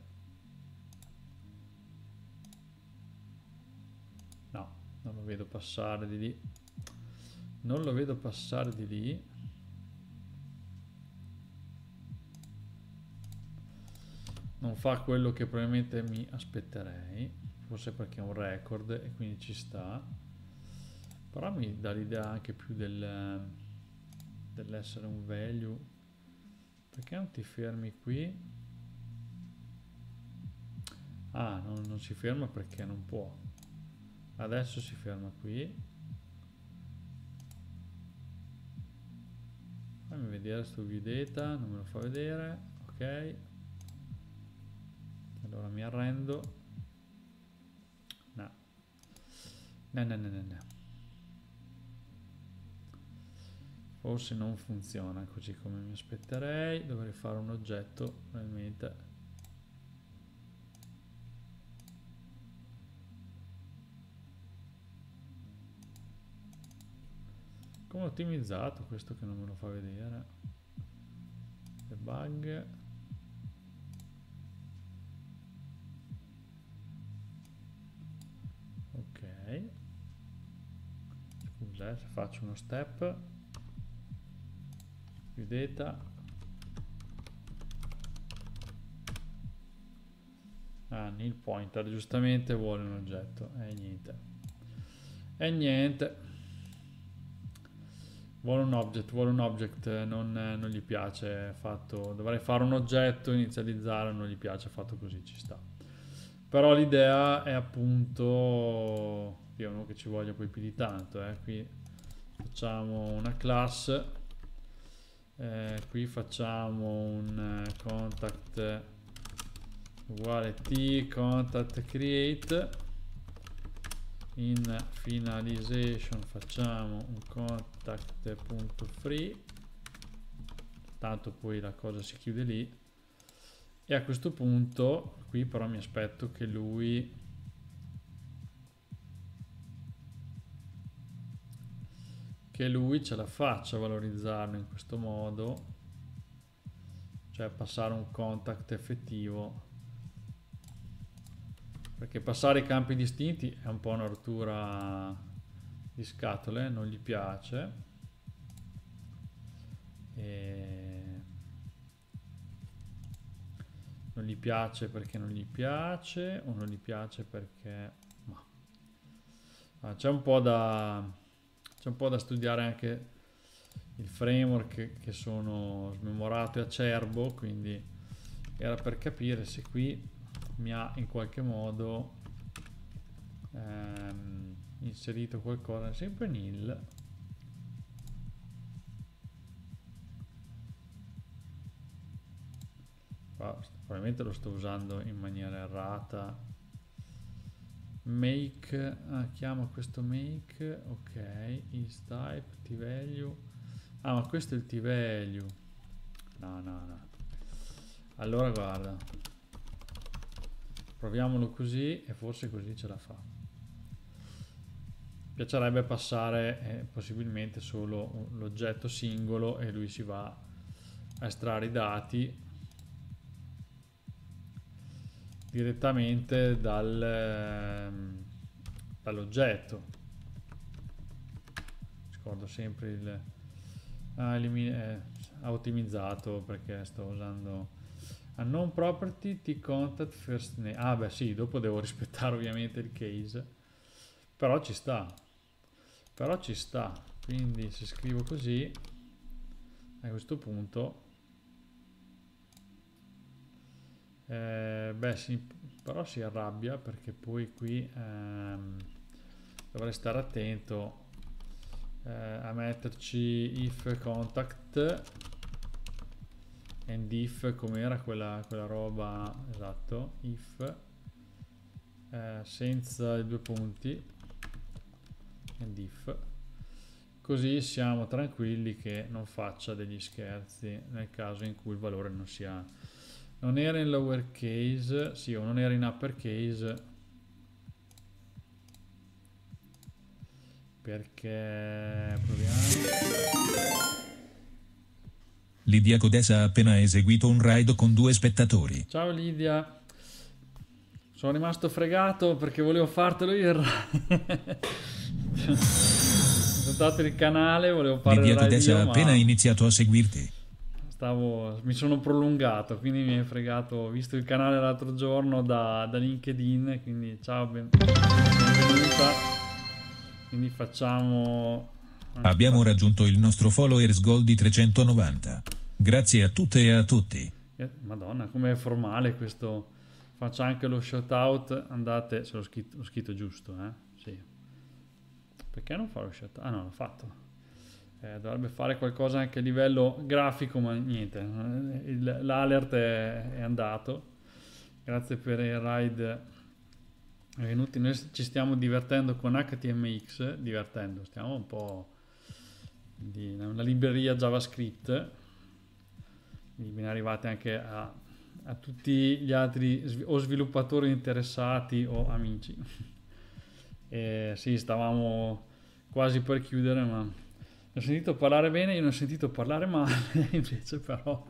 no non lo vedo passare di lì non lo vedo passare di lì non fa quello che probabilmente mi aspetterei forse perché è un record e quindi ci sta però mi dà l'idea anche più del, dell'essere un value perché non ti fermi qui ah non, non si ferma perché non può adesso si ferma qui fammi vedere sto view non me lo fa vedere ok allora mi arrendo no no no no no, no. forse non funziona così come mi aspetterei dovrei fare un oggetto probabilmente come ho ottimizzato questo che non me lo fa vedere debug ok scusate faccio uno step data ah nil pointer giustamente vuole un oggetto e eh, niente e eh, niente vuole un object vuole un object non, non gli piace fatto dovrei fare un oggetto inizializzare non gli piace fatto così ci sta però l'idea è appunto io non che ci voglia poi più di tanto eh, qui facciamo una classe eh, qui facciamo un eh, contact uguale t contact create in finalization facciamo un contact.free tanto poi la cosa si chiude lì e a questo punto qui però mi aspetto che lui che lui ce la faccia a valorizzarlo in questo modo, cioè passare un contact effettivo. Perché passare i campi distinti è un po' una rottura di scatole, non gli piace. E... Non gli piace perché non gli piace o non gli piace perché... Ma... C'è un po' da c'è un po' da studiare anche il framework che sono smemorato e acerbo, quindi era per capire se qui mi ha in qualche modo ehm, inserito qualcosa, sempre nil. Qua, probabilmente lo sto usando in maniera errata make ah, chiama questo make ok is type t value ah ma questo è il t value no no no allora guarda proviamolo così e forse così ce la fa piacerebbe passare eh, possibilmente solo l'oggetto singolo e lui si va a estrarre i dati direttamente dal, ehm, dall'oggetto ricordo sempre il ah, eh, ha ottimizzato perché sto usando a non property t contact first name ah beh sì dopo devo rispettare ovviamente il case però ci sta però ci sta quindi se scrivo così a questo punto eh, beh sì, però si arrabbia perché poi qui ehm, dovrei stare attento eh, a metterci if contact and if com'era quella, quella roba esatto if eh, senza i due punti and if così siamo tranquilli che non faccia degli scherzi nel caso in cui il valore non sia non era in lowercase, sì, o non era in uppercase, perché proviamo. Lidia Codesa ha appena eseguito un raid con due spettatori. Ciao Lidia, sono rimasto fregato perché volevo fartelo io il Ho il canale, volevo parlare Lidia te. Lidia Codesa ha ma... appena iniziato a seguirti. Stavo, mi sono prolungato, quindi mi hai fregato. Ho visto il canale l'altro giorno da, da LinkedIn, quindi ciao, ben, benvenuta. Quindi facciamo... Abbiamo raggiunto il nostro followers goal di 390. Grazie a tutte e a tutti. Eh, Madonna, com'è formale questo. Faccio anche lo shout out. Andate, se l'ho scritto, scritto, giusto, eh? Sì. Perché non fa lo shout out? Ah no, l'ho fatto eh, dovrebbe fare qualcosa anche a livello grafico, ma niente, il, l'alert è, è, andato. Grazie per il ride venuto Noi ci stiamo divertendo con HTMX, divertendo, stiamo un po' di una libreria JavaScript. Quindi ben arrivate anche a, a tutti gli altri o sviluppatori interessati o amici. e sì, stavamo quasi per chiudere, ma ho sentito parlare bene, io ne ho sentito parlare male, invece però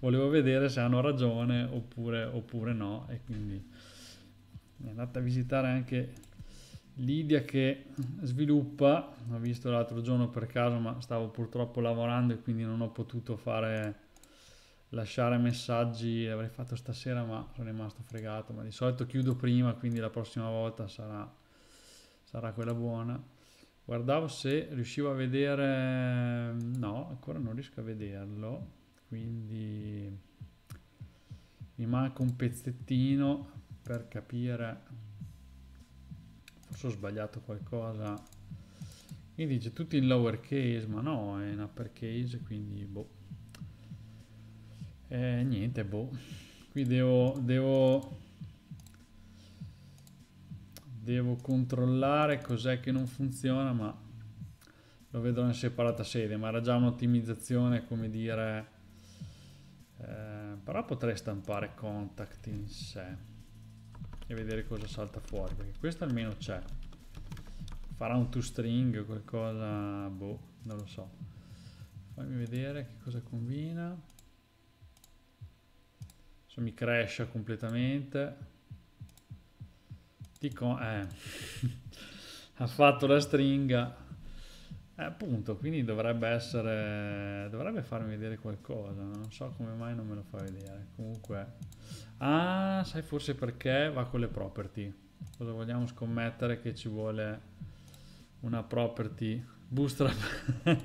volevo vedere se hanno ragione oppure, oppure no e quindi mi è andata a visitare anche Lidia che sviluppa, l'ho visto l'altro giorno per caso ma stavo purtroppo lavorando e quindi non ho potuto fare lasciare messaggi, l'avrei fatto stasera ma sono rimasto fregato, ma di solito chiudo prima quindi la prossima volta sarà, sarà quella buona guardavo se riuscivo a vedere no ancora non riesco a vederlo quindi mi manca un pezzettino per capire forse ho sbagliato qualcosa mi dice tutto in lowercase ma no è in uppercase quindi boh eh, niente boh qui devo, devo devo controllare cos'è che non funziona ma lo vedrò in separata sede ma era già un'ottimizzazione come dire eh, però potrei stampare contact in sé e vedere cosa salta fuori perché questo almeno c'è farà un toString o qualcosa boh non lo so fammi vedere che cosa combina adesso mi crasha completamente Dico, eh, ha fatto la stringa. Eh, appunto, quindi dovrebbe essere... dovrebbe farmi vedere qualcosa, non so come mai non me lo fa vedere. Comunque... Ah, sai forse perché va con le property. Cosa vogliamo scommettere che ci vuole una property bootstrap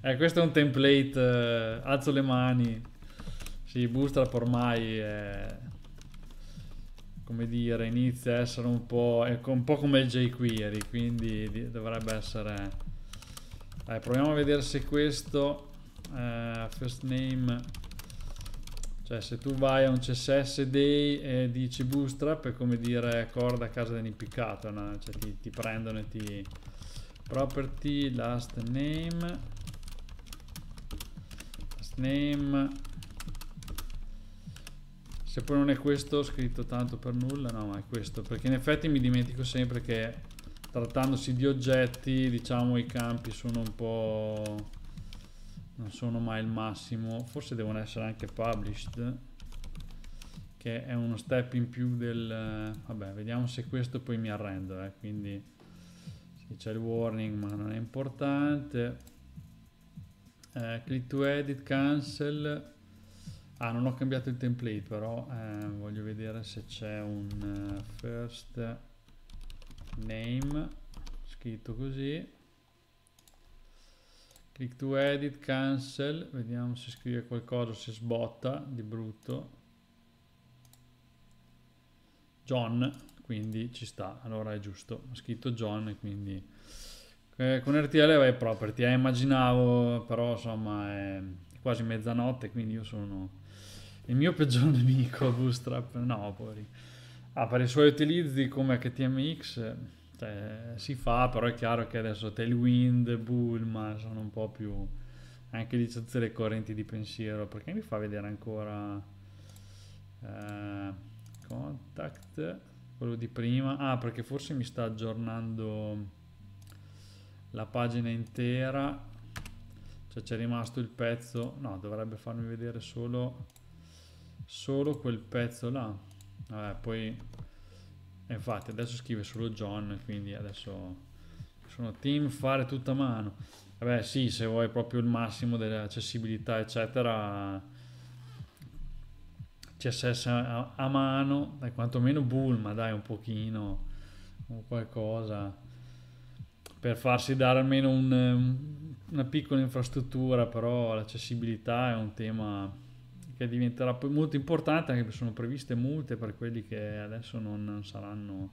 eh, questo è un template eh, alzo le mani sì bootstrap ormai è come dire, inizia a essere un po', è ecco, un po' come il jQuery, quindi dovrebbe essere... Dai, proviamo a vedere se questo eh, first name, cioè se tu vai a un CSS day e dici bootstrap è come dire corda a casa dell'impiccato, no? cioè ti, ti prendono e ti... property last name last name se poi non è questo scritto tanto per nulla, no, ma è questo, perché in effetti mi dimentico sempre che trattandosi di oggetti, diciamo i campi sono un po' non sono mai il massimo, forse devono essere anche published che è uno step in più del vabbè, vediamo se questo poi mi arrendo, eh, quindi sì, c'è il warning, ma non è importante. Eh, click to edit, cancel Ah, non ho cambiato il template, però eh, voglio vedere se c'è un uh, first name scritto così. Click to edit, cancel, vediamo se scrive qualcosa, se sbotta di brutto. John, quindi ci sta, allora è giusto, ha scritto John quindi eh, con RTL vai property, eh, immaginavo, però insomma è quasi mezzanotte quindi io sono il mio peggior nemico Bootstrap, no, poi ah, per i suoi utilizzi come HTMX cioè, si fa, però è chiaro che adesso Tailwind, Bullman sono un po' più anche di c'è tutte le correnti di pensiero, perché mi fa vedere ancora eh, contact, quello di prima, ah perché forse mi sta aggiornando la pagina intera, cioè c'è rimasto il pezzo, no dovrebbe farmi vedere solo solo quel pezzo là vabbè poi infatti adesso scrive solo John quindi adesso sono team fare tutta mano vabbè sì se vuoi proprio il massimo dell'accessibilità eccetera CSS a, a mano dai quantomeno Bulma dai un pochino o qualcosa per farsi dare almeno un, una piccola infrastruttura però l'accessibilità è un tema che diventerà poi molto importante anche perché sono previste multe per quelli che adesso non saranno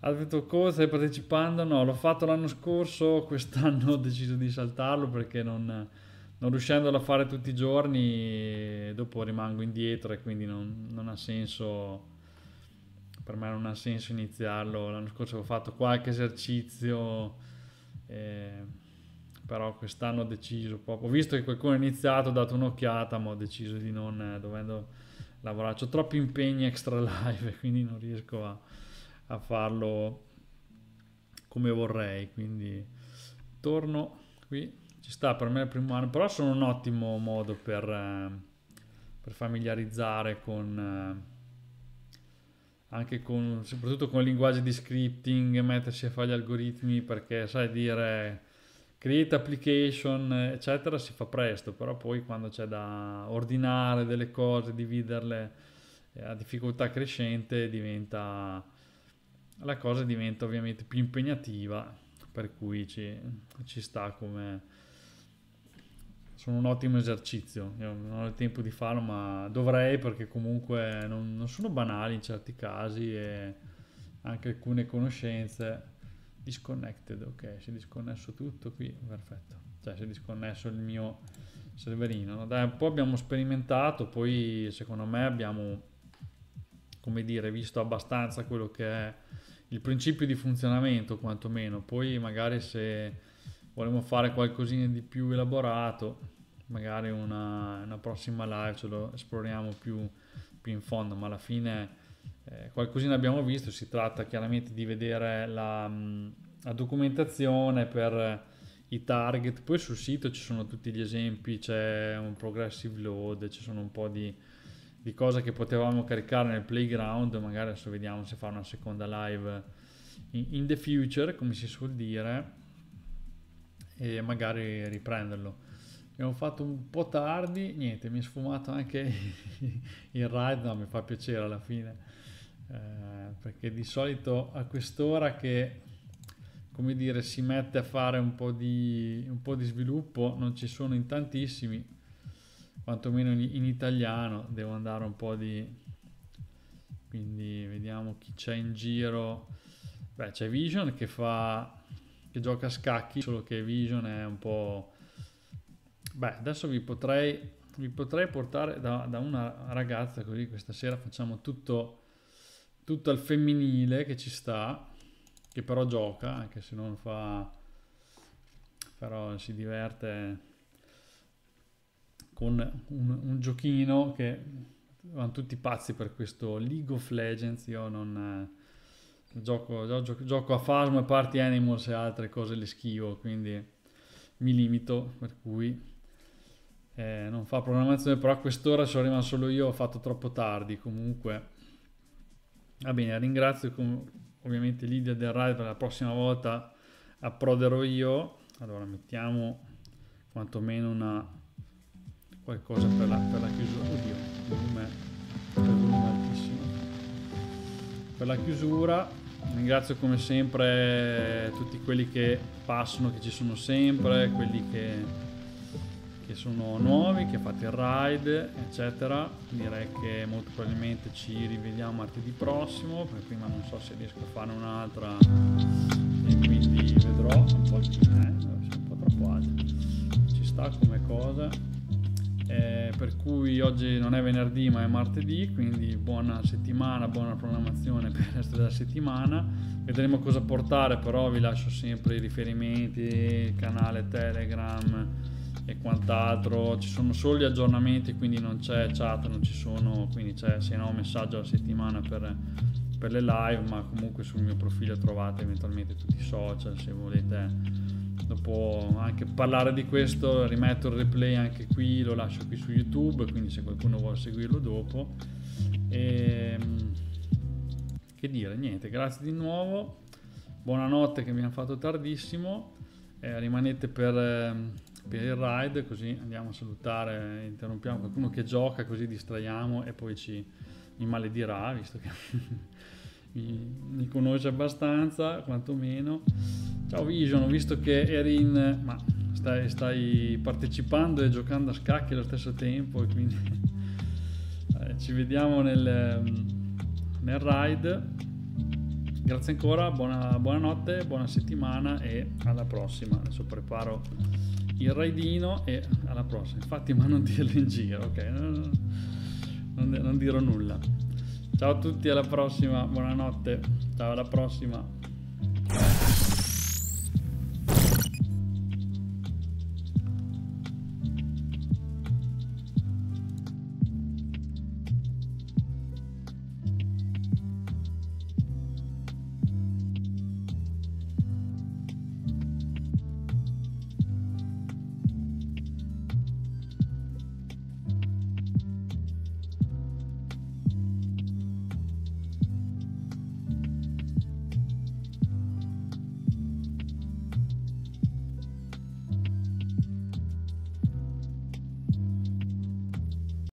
Alberto cosa stai partecipando? No, l'ho fatto l'anno scorso, quest'anno ho deciso di saltarlo perché non, non riuscendolo a fare tutti i giorni dopo rimango indietro e quindi non, non ha senso per me non ha senso iniziarlo l'anno scorso ho fatto qualche esercizio eh, però quest'anno ho deciso proprio, ho visto che qualcuno ha iniziato, ho dato un'occhiata, ma ho deciso di non, eh, dovendo lavorare, ho troppi impegni extra live, quindi non riesco a, a farlo come vorrei, quindi torno qui, ci sta per me il primo anno, però sono un ottimo modo per, eh, per familiarizzare con eh, anche con soprattutto con il linguaggio di scripting, mettersi a fare gli algoritmi perché sai dire create application, eccetera, si fa presto, però poi quando c'è da ordinare delle cose, dividerle eh, a difficoltà crescente, diventa, la cosa diventa ovviamente più impegnativa, per cui ci, ci sta come... Sono un ottimo esercizio, Io non ho il tempo di farlo, ma dovrei perché comunque non, non sono banali in certi casi e anche alcune conoscenze disconnected, ok, si è disconnesso tutto qui, perfetto, cioè si è disconnesso il mio serverino, no? Dai, un po' abbiamo sperimentato, poi secondo me abbiamo, come dire, visto abbastanza quello che è il principio di funzionamento quantomeno, poi magari se vogliamo fare qualcosina di più elaborato, magari una, una prossima live ce lo esploriamo più, più in fondo, ma alla fine eh, qualcosina abbiamo visto, si tratta chiaramente di vedere la, mm, la, documentazione per i target, poi sul sito ci sono tutti gli esempi, c'è un progressive load, ci sono un po' di, di cose che potevamo caricare nel playground, magari adesso vediamo se fa una seconda live in, in the future, come si suol dire, e magari riprenderlo. Abbiamo fatto un po' tardi, niente, mi è sfumato anche il ride, no, mi fa piacere alla fine. Eh, perché di solito a quest'ora che come dire si mette a fare un po, di, un po' di sviluppo non ci sono in tantissimi quantomeno in, in italiano devo andare un po' di quindi vediamo chi c'è in giro beh c'è Vision che fa che gioca a scacchi solo che Vision è un po' beh adesso vi potrei vi potrei portare da, da una ragazza così questa sera facciamo tutto tutto al femminile che ci sta, che però gioca, anche se non fa... però si diverte con un, un giochino che vanno tutti pazzi per questo League of Legends, io non... Eh, gioco, gioco, gioco, a Phasma, Party Animals e altre cose le schivo, quindi mi limito, per cui eh, non fa programmazione, però a quest'ora sono rimasto solo io, ho fatto troppo tardi, comunque Va bene, ringrazio ovviamente Lidia del Rai per la prossima volta approderò io. Allora mettiamo quantomeno una qualcosa per la, per la chiusura. Oddio, il volume, volume altissimo. Per la chiusura ringrazio come sempre tutti quelli che passano, che ci sono sempre, quelli che sono nuovi, che fate il ride, eccetera. Direi che molto probabilmente ci rivediamo martedì prossimo, perché prima non so se riesco a fare un'altra e quindi vedrò un po' di eh, un po' troppo alta. Ci sta come cosa. Eh, per cui oggi non è venerdì ma è martedì, quindi buona settimana, buona programmazione per il resto della settimana. Vedremo cosa portare, però vi lascio sempre i riferimenti, canale Telegram e quant'altro, ci sono solo gli aggiornamenti, quindi non c'è chat, non ci sono, quindi c'è se no messaggio alla settimana per, per le live, ma comunque sul mio profilo trovate eventualmente tutti i social se volete dopo anche parlare di questo rimetto il replay anche qui lo lascio qui su youtube quindi se qualcuno vuole seguirlo dopo e, ehm, che dire niente grazie di nuovo buonanotte che mi ha fatto tardissimo eh, rimanete per eh, per il ride, così andiamo a salutare, interrompiamo qualcuno che gioca, così distraiamo e poi ci mi maledirà, visto che mi, mi conosce abbastanza, quantomeno. Ciao Vision, ho visto che eri in... ma stai, stai partecipando e giocando a scacchi allo stesso tempo, quindi eh, ci vediamo nel, nel ride. Grazie ancora, buona, buonanotte, buona settimana e alla prossima. Adesso preparo il raidino e alla prossima. Infatti, ma non dirlo in giro, ok? Non, non, non dirò nulla. Ciao a tutti, alla prossima, buonanotte, ciao alla prossima.